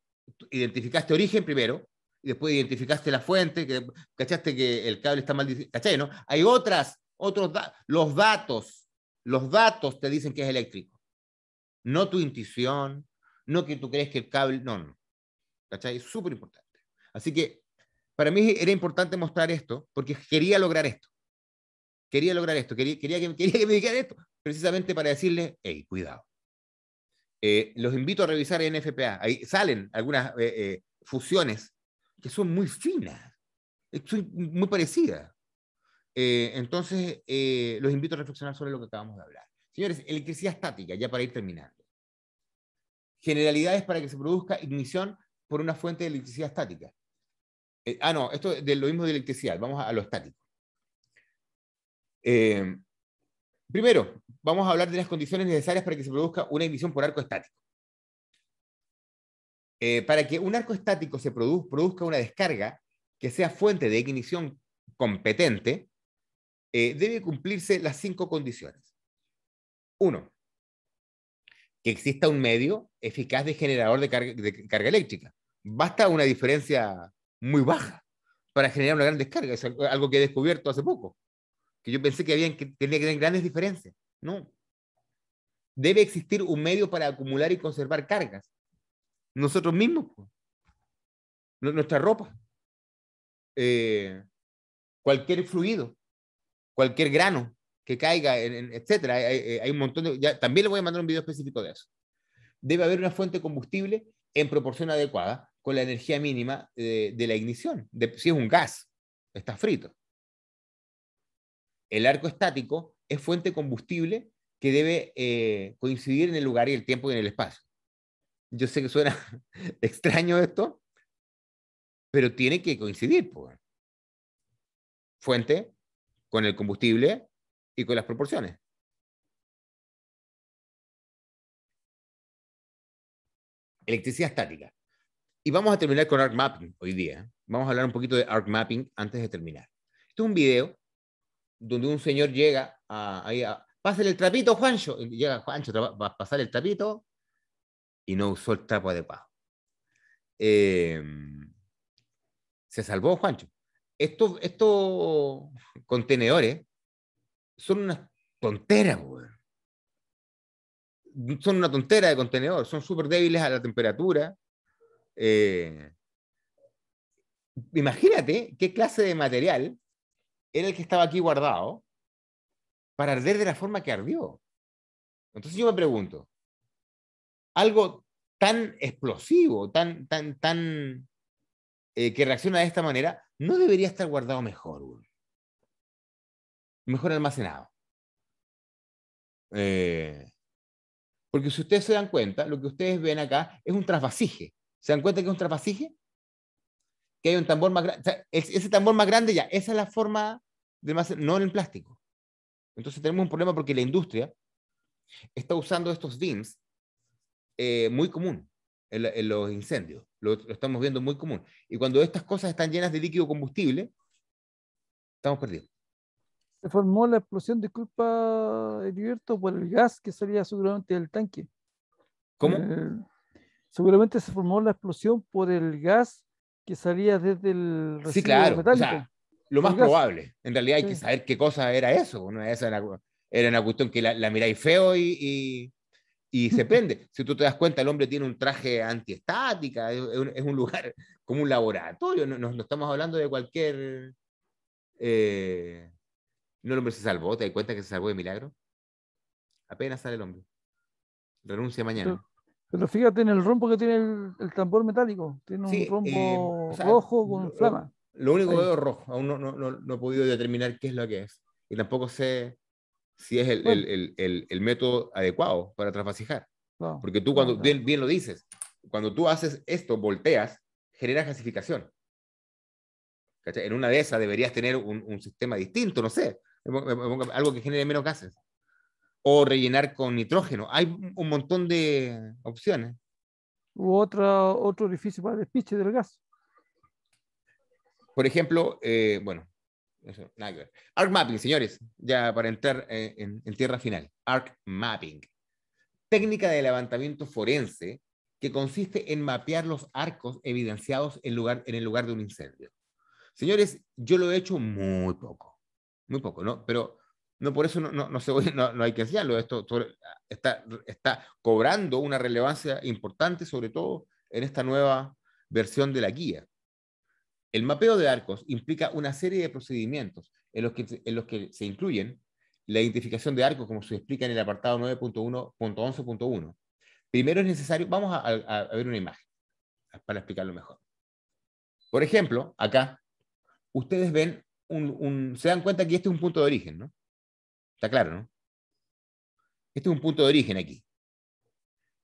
identificaste origen primero, y después identificaste la fuente, que cachaste que el cable está mal, ¿cachai? ¿no? Hay otras, otros los datos, los datos te dicen que es eléctrico, no tu intuición, no que tú crees que el cable, no, no, ¿cachai? Es súper importante. Así que para mí era importante mostrar esto, porque quería lograr esto, quería lograr esto, quería, quería, que, me dijeran esto, precisamente para decirle, hey, cuidado. Eh, los invito a revisar en FPA. Ahí salen algunas eh, eh, fusiones que son muy finas, eh, son muy parecidas. Eh, entonces, eh, los invito a reflexionar sobre lo que acabamos de hablar. Señores, electricidad estática, ya para ir terminando. Generalidades para que se produzca ignición por una fuente de electricidad estática. ah, no, esto de lo mismo de electricidad, vamos a, a lo estático. primero, vamos a hablar de las condiciones necesarias para que se produzca una ignición por arco estático. Eh, para que un arco estático se produzca una descarga que sea fuente de ignición competente, eh, debe cumplirse las cinco condiciones. Uno, que exista un medio eficaz de generador de carga, eléctrica. Basta una diferencia muy baja para generar una gran descarga. Es algo que he descubierto hace poco, que yo pensé que, habían, que tenía que tener grandes diferencias. No. Debe existir un medio para acumular y conservar cargas nosotros mismos, nuestra ropa, eh, cualquier fluido, cualquier grano que caiga, etcétera. Hay, un montón también le voy a mandar un video específico de eso. Debe haber una fuente de combustible en proporción adecuada con la energía mínima de, la ignición. si es un gas, está frito. El arco estático es fuente de combustible que debe eh, coincidir en el lugar y el tiempo y en el espacio yo sé que suena <laughs> extraño esto, pero tiene que coincidir, pues. Fuente, con el combustible y con las proporciones. Electricidad estática. Y vamos a terminar con arc mapping hoy día. Vamos a hablar un poquito de arc mapping antes de terminar. Este es un video donde un señor llega a, a, pásale el trapito, Juancho. llega Juancho va a pasar el trapito y no usó el trapo adecuado. Em, se salvó Juancho. Estos, contenedores son una tontera, güey. Son una tontera de contenedores son súper débiles a la temperatura. Eh, imagínate qué clase de material era el que estaba aquí guardado para arder de la forma que ardió. Entonces yo me pregunto, algo tan explosivo, tan, tan, tan, eh, que reacciona de esta manera, no debería estar guardado mejor, Mejor almacenado. Eh, porque si ustedes se dan cuenta, lo que ustedes ven acá es un trasvasije. ¿Se dan cuenta que es un trasvasije? Que hay un tambor más grande. ese tambor más grande ya, esa es la forma de almacenar. no en el plástico. Entonces tenemos un problema porque la industria está usando estos DIMS eh, muy común en, los incendios. Lo, estamos viendo muy común. Y cuando estas cosas están llenas de líquido combustible, estamos perdidos. Se formó la explosión, disculpa, Heriberto, por el gas que salía seguramente del tanque. ¿Cómo? Eh, seguramente se formó la explosión por el gas que salía desde el residuo Sí, claro. O sea, lo más probable. En realidad hay que saber qué cosa era eso. era, una cuestión que la, la miráis feo y, y, y se prende. Si tú te das cuenta, el hombre tiene un traje antiestática, es, un lugar <laughs> como un laboratorio, no, estamos hablando de cualquier... Eh, no, el hombre se salvó, ¿te das cuenta que se salvó de milagro? Apenas sale el hombre. Renuncia mañana. Pero, fíjate en el rompo que tiene el, tambor metálico, tiene un rombo eh, rojo con flama. Lo único que veo es rojo, aún no, no, no he podido determinar qué es lo que es. Y tampoco sé si es el, el, el, el método adecuado para trasvasijar. Porque tú cuando, Bien, lo dices, cuando tú haces esto, volteas, generas gasificación. En una de esas deberías tener un, un sistema distinto, no sé, algo que genere menos gases. O rellenar con nitrógeno. Hay un montón de opciones. U otro, otro orificio para despiche del gas. Por ejemplo, eh, bueno, Arc mapping, señores, ya para entrar eh, en, tierra final. Arc mapping. Técnica de levantamiento forense que consiste en mapear los arcos evidenciados en, lugar, en el lugar de un incendio. Señores, yo lo he hecho muy poco, muy poco, ¿no? Pero no por eso no, no, se, hay que enseñarlo. Esto está, está cobrando una relevancia importante, sobre todo en esta nueva versión de la guía. El mapeo de arcos implica una serie de procedimientos en los que, se incluyen la identificación de arcos, como se explica en el apartado 9.1.11.1. Primero es necesario, vamos a, ver una imagen para explicarlo mejor. Por ejemplo, acá, ustedes ven, un, un, se dan cuenta que este es un punto de origen, ¿no? Está claro, ¿no? Este es un punto de origen aquí.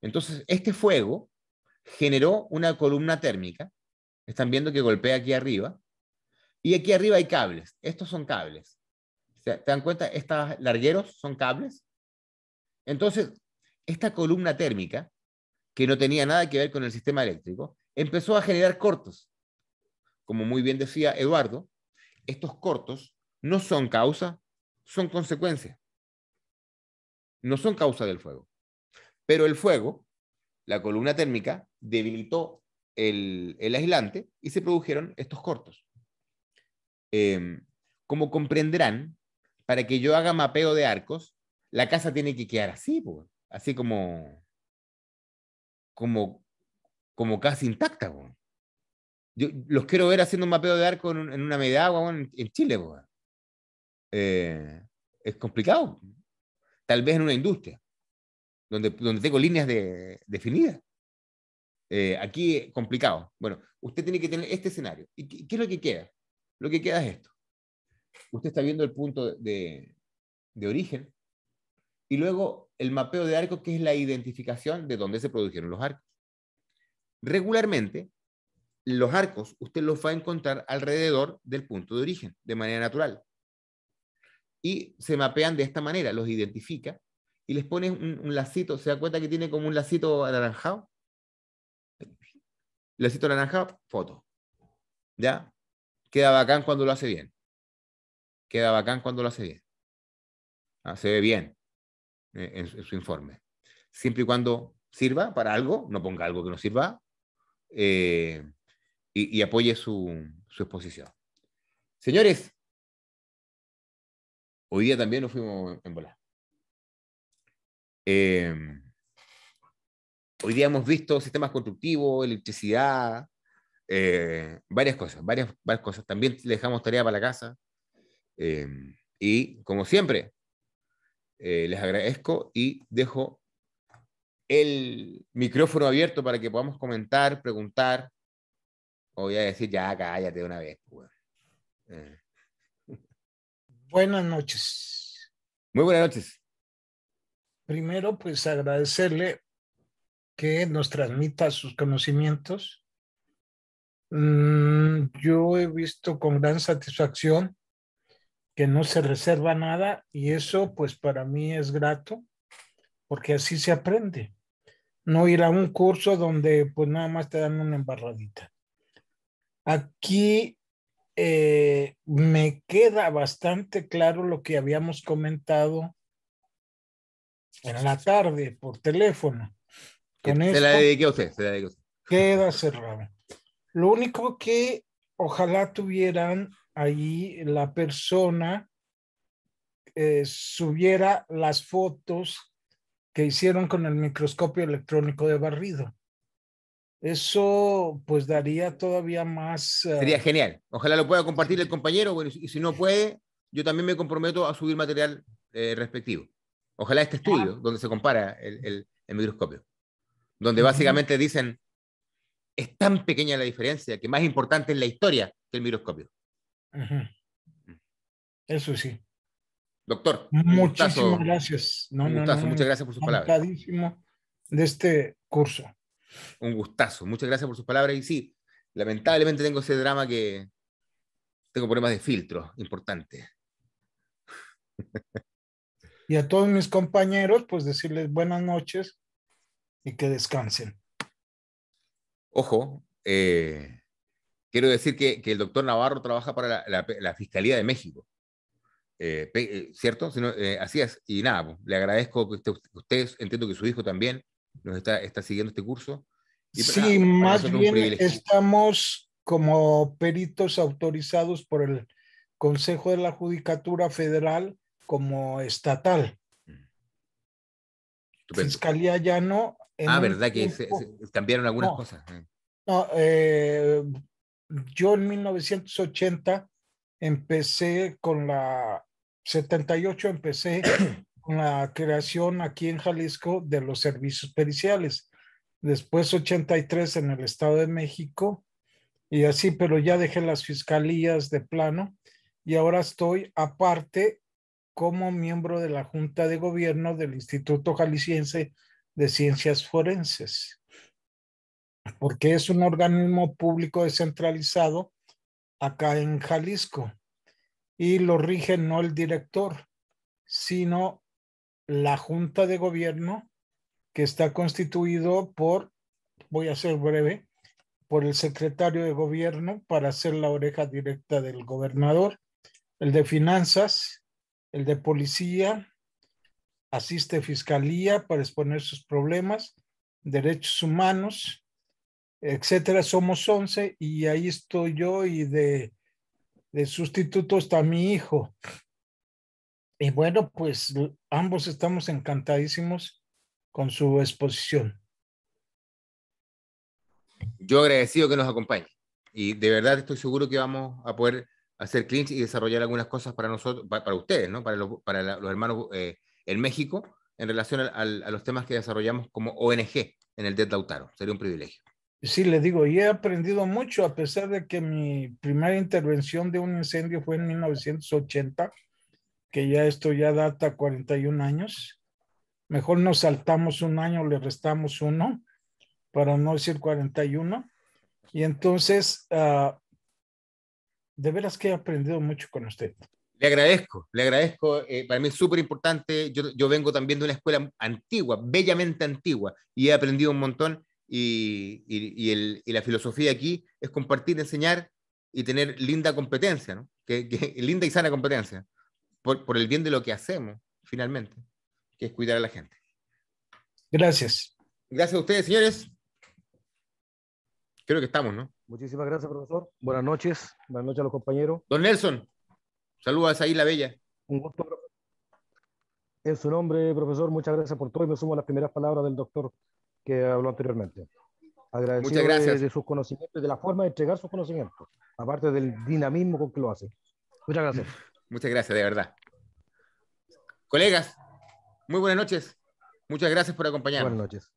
Entonces, este fuego generó una columna térmica están viendo que golpea aquí arriba. Y aquí arriba hay cables. Estos son cables. ¿Te dan cuenta? Estos largueros son cables. Entonces, esta columna térmica, que no tenía nada que ver con el sistema eléctrico, empezó a generar cortos. Como muy bien decía Eduardo, estos cortos no son causa, son consecuencia. No son causa del fuego. Pero el fuego, la columna térmica, debilitó el, el aislante y se produjeron estos cortos. Em, como comprenderán, para que yo haga mapeo de arcos, la casa tiene que quedar así, así como, como, como casi intacta. Yo los quiero ver haciendo un mapeo de arco en, una media agua en, Chile. Eh, es complicado. Tal vez en una industria, donde, donde tengo líneas de, definidas. Eh, aquí complicado. Bueno, usted tiene que tener este escenario. ¿Y qué, es lo que queda? Lo que queda es esto. Usted está viendo el punto de, origen y luego el mapeo de arcos, que es la identificación de dónde se produjeron los arcos. Regularmente, los arcos usted los va a encontrar alrededor del punto de origen, de manera natural. Y se mapean de esta manera, los identifica y les pone un lacito. ¿Se da cuenta que tiene como un lacito anaranjado? cito la naranja, foto. ¿Ya? Queda bacán cuando lo hace bien. Queda bacán cuando lo hace bien. Ah, se ve bien eh, en, su informe. Siempre y cuando sirva para algo, no ponga algo que no sirva eh, y, apoye su, su exposición. Señores, hoy día también nos fuimos en volar. Eh, em, hoy día hemos visto sistemas constructivos, electricidad, eh, varias cosas, varias, varias cosas. También le dejamos tarea para la casa. Em, y como siempre, eh, les agradezco y dejo el micrófono abierto para que podamos comentar, preguntar. O voy a decir, ya cállate una vez. Pues, eh. Buenas noches. Muy buenas noches. Primero, pues agradecerle que nos transmita sus conocimientos. Mm, yo he visto con gran satisfacción que no se reserva nada y eso pues para mí es grato porque así se aprende. No ir a un curso donde pues nada más te dan una embarradita. Aquí eh, me queda bastante claro lo que habíamos comentado en la tarde por teléfono se la dediqué a usted, Queda cerrada. Lo único que ojalá tuvieran ahí la persona eh, subiera las fotos que hicieron con el microscopio electrónico de barrido. Eso pues daría todavía más... Eh, Sería genial. Ojalá lo pueda compartir el compañero. Bueno, y si no puede, yo también me comprometo a subir material eh, respectivo. Ojalá este estudio, ah. donde se compara el, el microscopio donde básicamente dicen, es tan pequeña la diferencia que más importante es la historia que el microscopio. Eso sí. Doctor. Muchísimas gracias. No, un gustazo. No, muchas gracias por sus palabras. de este curso. Un gustazo. Muchas gracias por sus palabras. Y sí, lamentablemente tengo ese drama que tengo problemas de filtro importante. Y a todos mis compañeros, pues decirles buenas noches y que descansen. Ojo, eh, quiero decir que, que, el doctor Navarro trabaja para la, la, Fiscalía de México. Eh, eh, ¿Cierto? así es. Y nada, pues, le agradezco que usted, ustedes, entiendo que su hijo también nos está, está siguiendo este curso. sí, más bien estamos como peritos autorizados por el Consejo de la Judicatura Federal como estatal. Mm. Fiscalía ya no, ah, verdad que cambiaron algunas cosas. Ah. No, eh, yo en 1980 empecé con la 78, empecé <coughs> con la creación aquí en Jalisco de los servicios periciales. Después 83 en el Estado de México y así, pero ya dejé las fiscalías de plano y ahora estoy aparte como miembro de la Junta de Gobierno del Instituto Jalisciense de Ciencias Forenses, porque es un organismo público descentralizado acá en Jalisco y lo rige no el director, sino la Junta de Gobierno que está constituido por, voy a ser breve, por el secretario de gobierno para ser la oreja directa del gobernador, el de finanzas, el de policía, asiste fiscalía para exponer sus problemas, derechos humanos, etcétera. Somos 11 y ahí estoy yo y de, de sustituto está mi hijo. Y bueno, pues ambos estamos encantadísimos con su exposición. Yo agradecido que nos acompañe y de verdad estoy seguro que vamos a poder hacer clinch y desarrollar algunas cosas para nosotros, para, ustedes, ¿no? Para, los, para los hermanos eh, en México en relación a los temas que desarrollamos como ONG en el DET Lautaro. Sería un privilegio. Sí, le digo, y he aprendido mucho, a pesar de que mi primera intervención de un incendio fue en 1980, que ya esto ya data 41 años. Mejor nos saltamos un año, le restamos uno, para no decir 41. Y entonces, ah, de veras que he aprendido mucho con usted. Le agradezco, le agradezco. Eh, para mí es súper importante. Yo, vengo también de una escuela antigua, bellamente antigua, y he aprendido un montón. Y, la filosofía aquí es compartir, enseñar y tener linda competencia, ¿no? que, <laughs> linda y sana competencia, por, por, el bien de lo que hacemos, finalmente, que es cuidar a la gente. Gracias. Gracias a ustedes, señores. Creo que estamos, ¿no? Muchísimas gracias, profesor. Buenas noches. Buenas noches a los compañeros. Don Nelson, Saludos ahí, la bella. Un gusto. En su nombre, profesor, muchas gracias por todo y me sumo a las primeras palabras del doctor que habló anteriormente. muchas gracias. De, sus conocimientos, de la forma de entregar sus conocimientos, aparte del dinamismo con que lo hace. Muchas gracias. <laughs> Muchas gracias, de verdad. Colegas, muy buenas noches. Muchas gracias por acompañarnos. Buenas noches.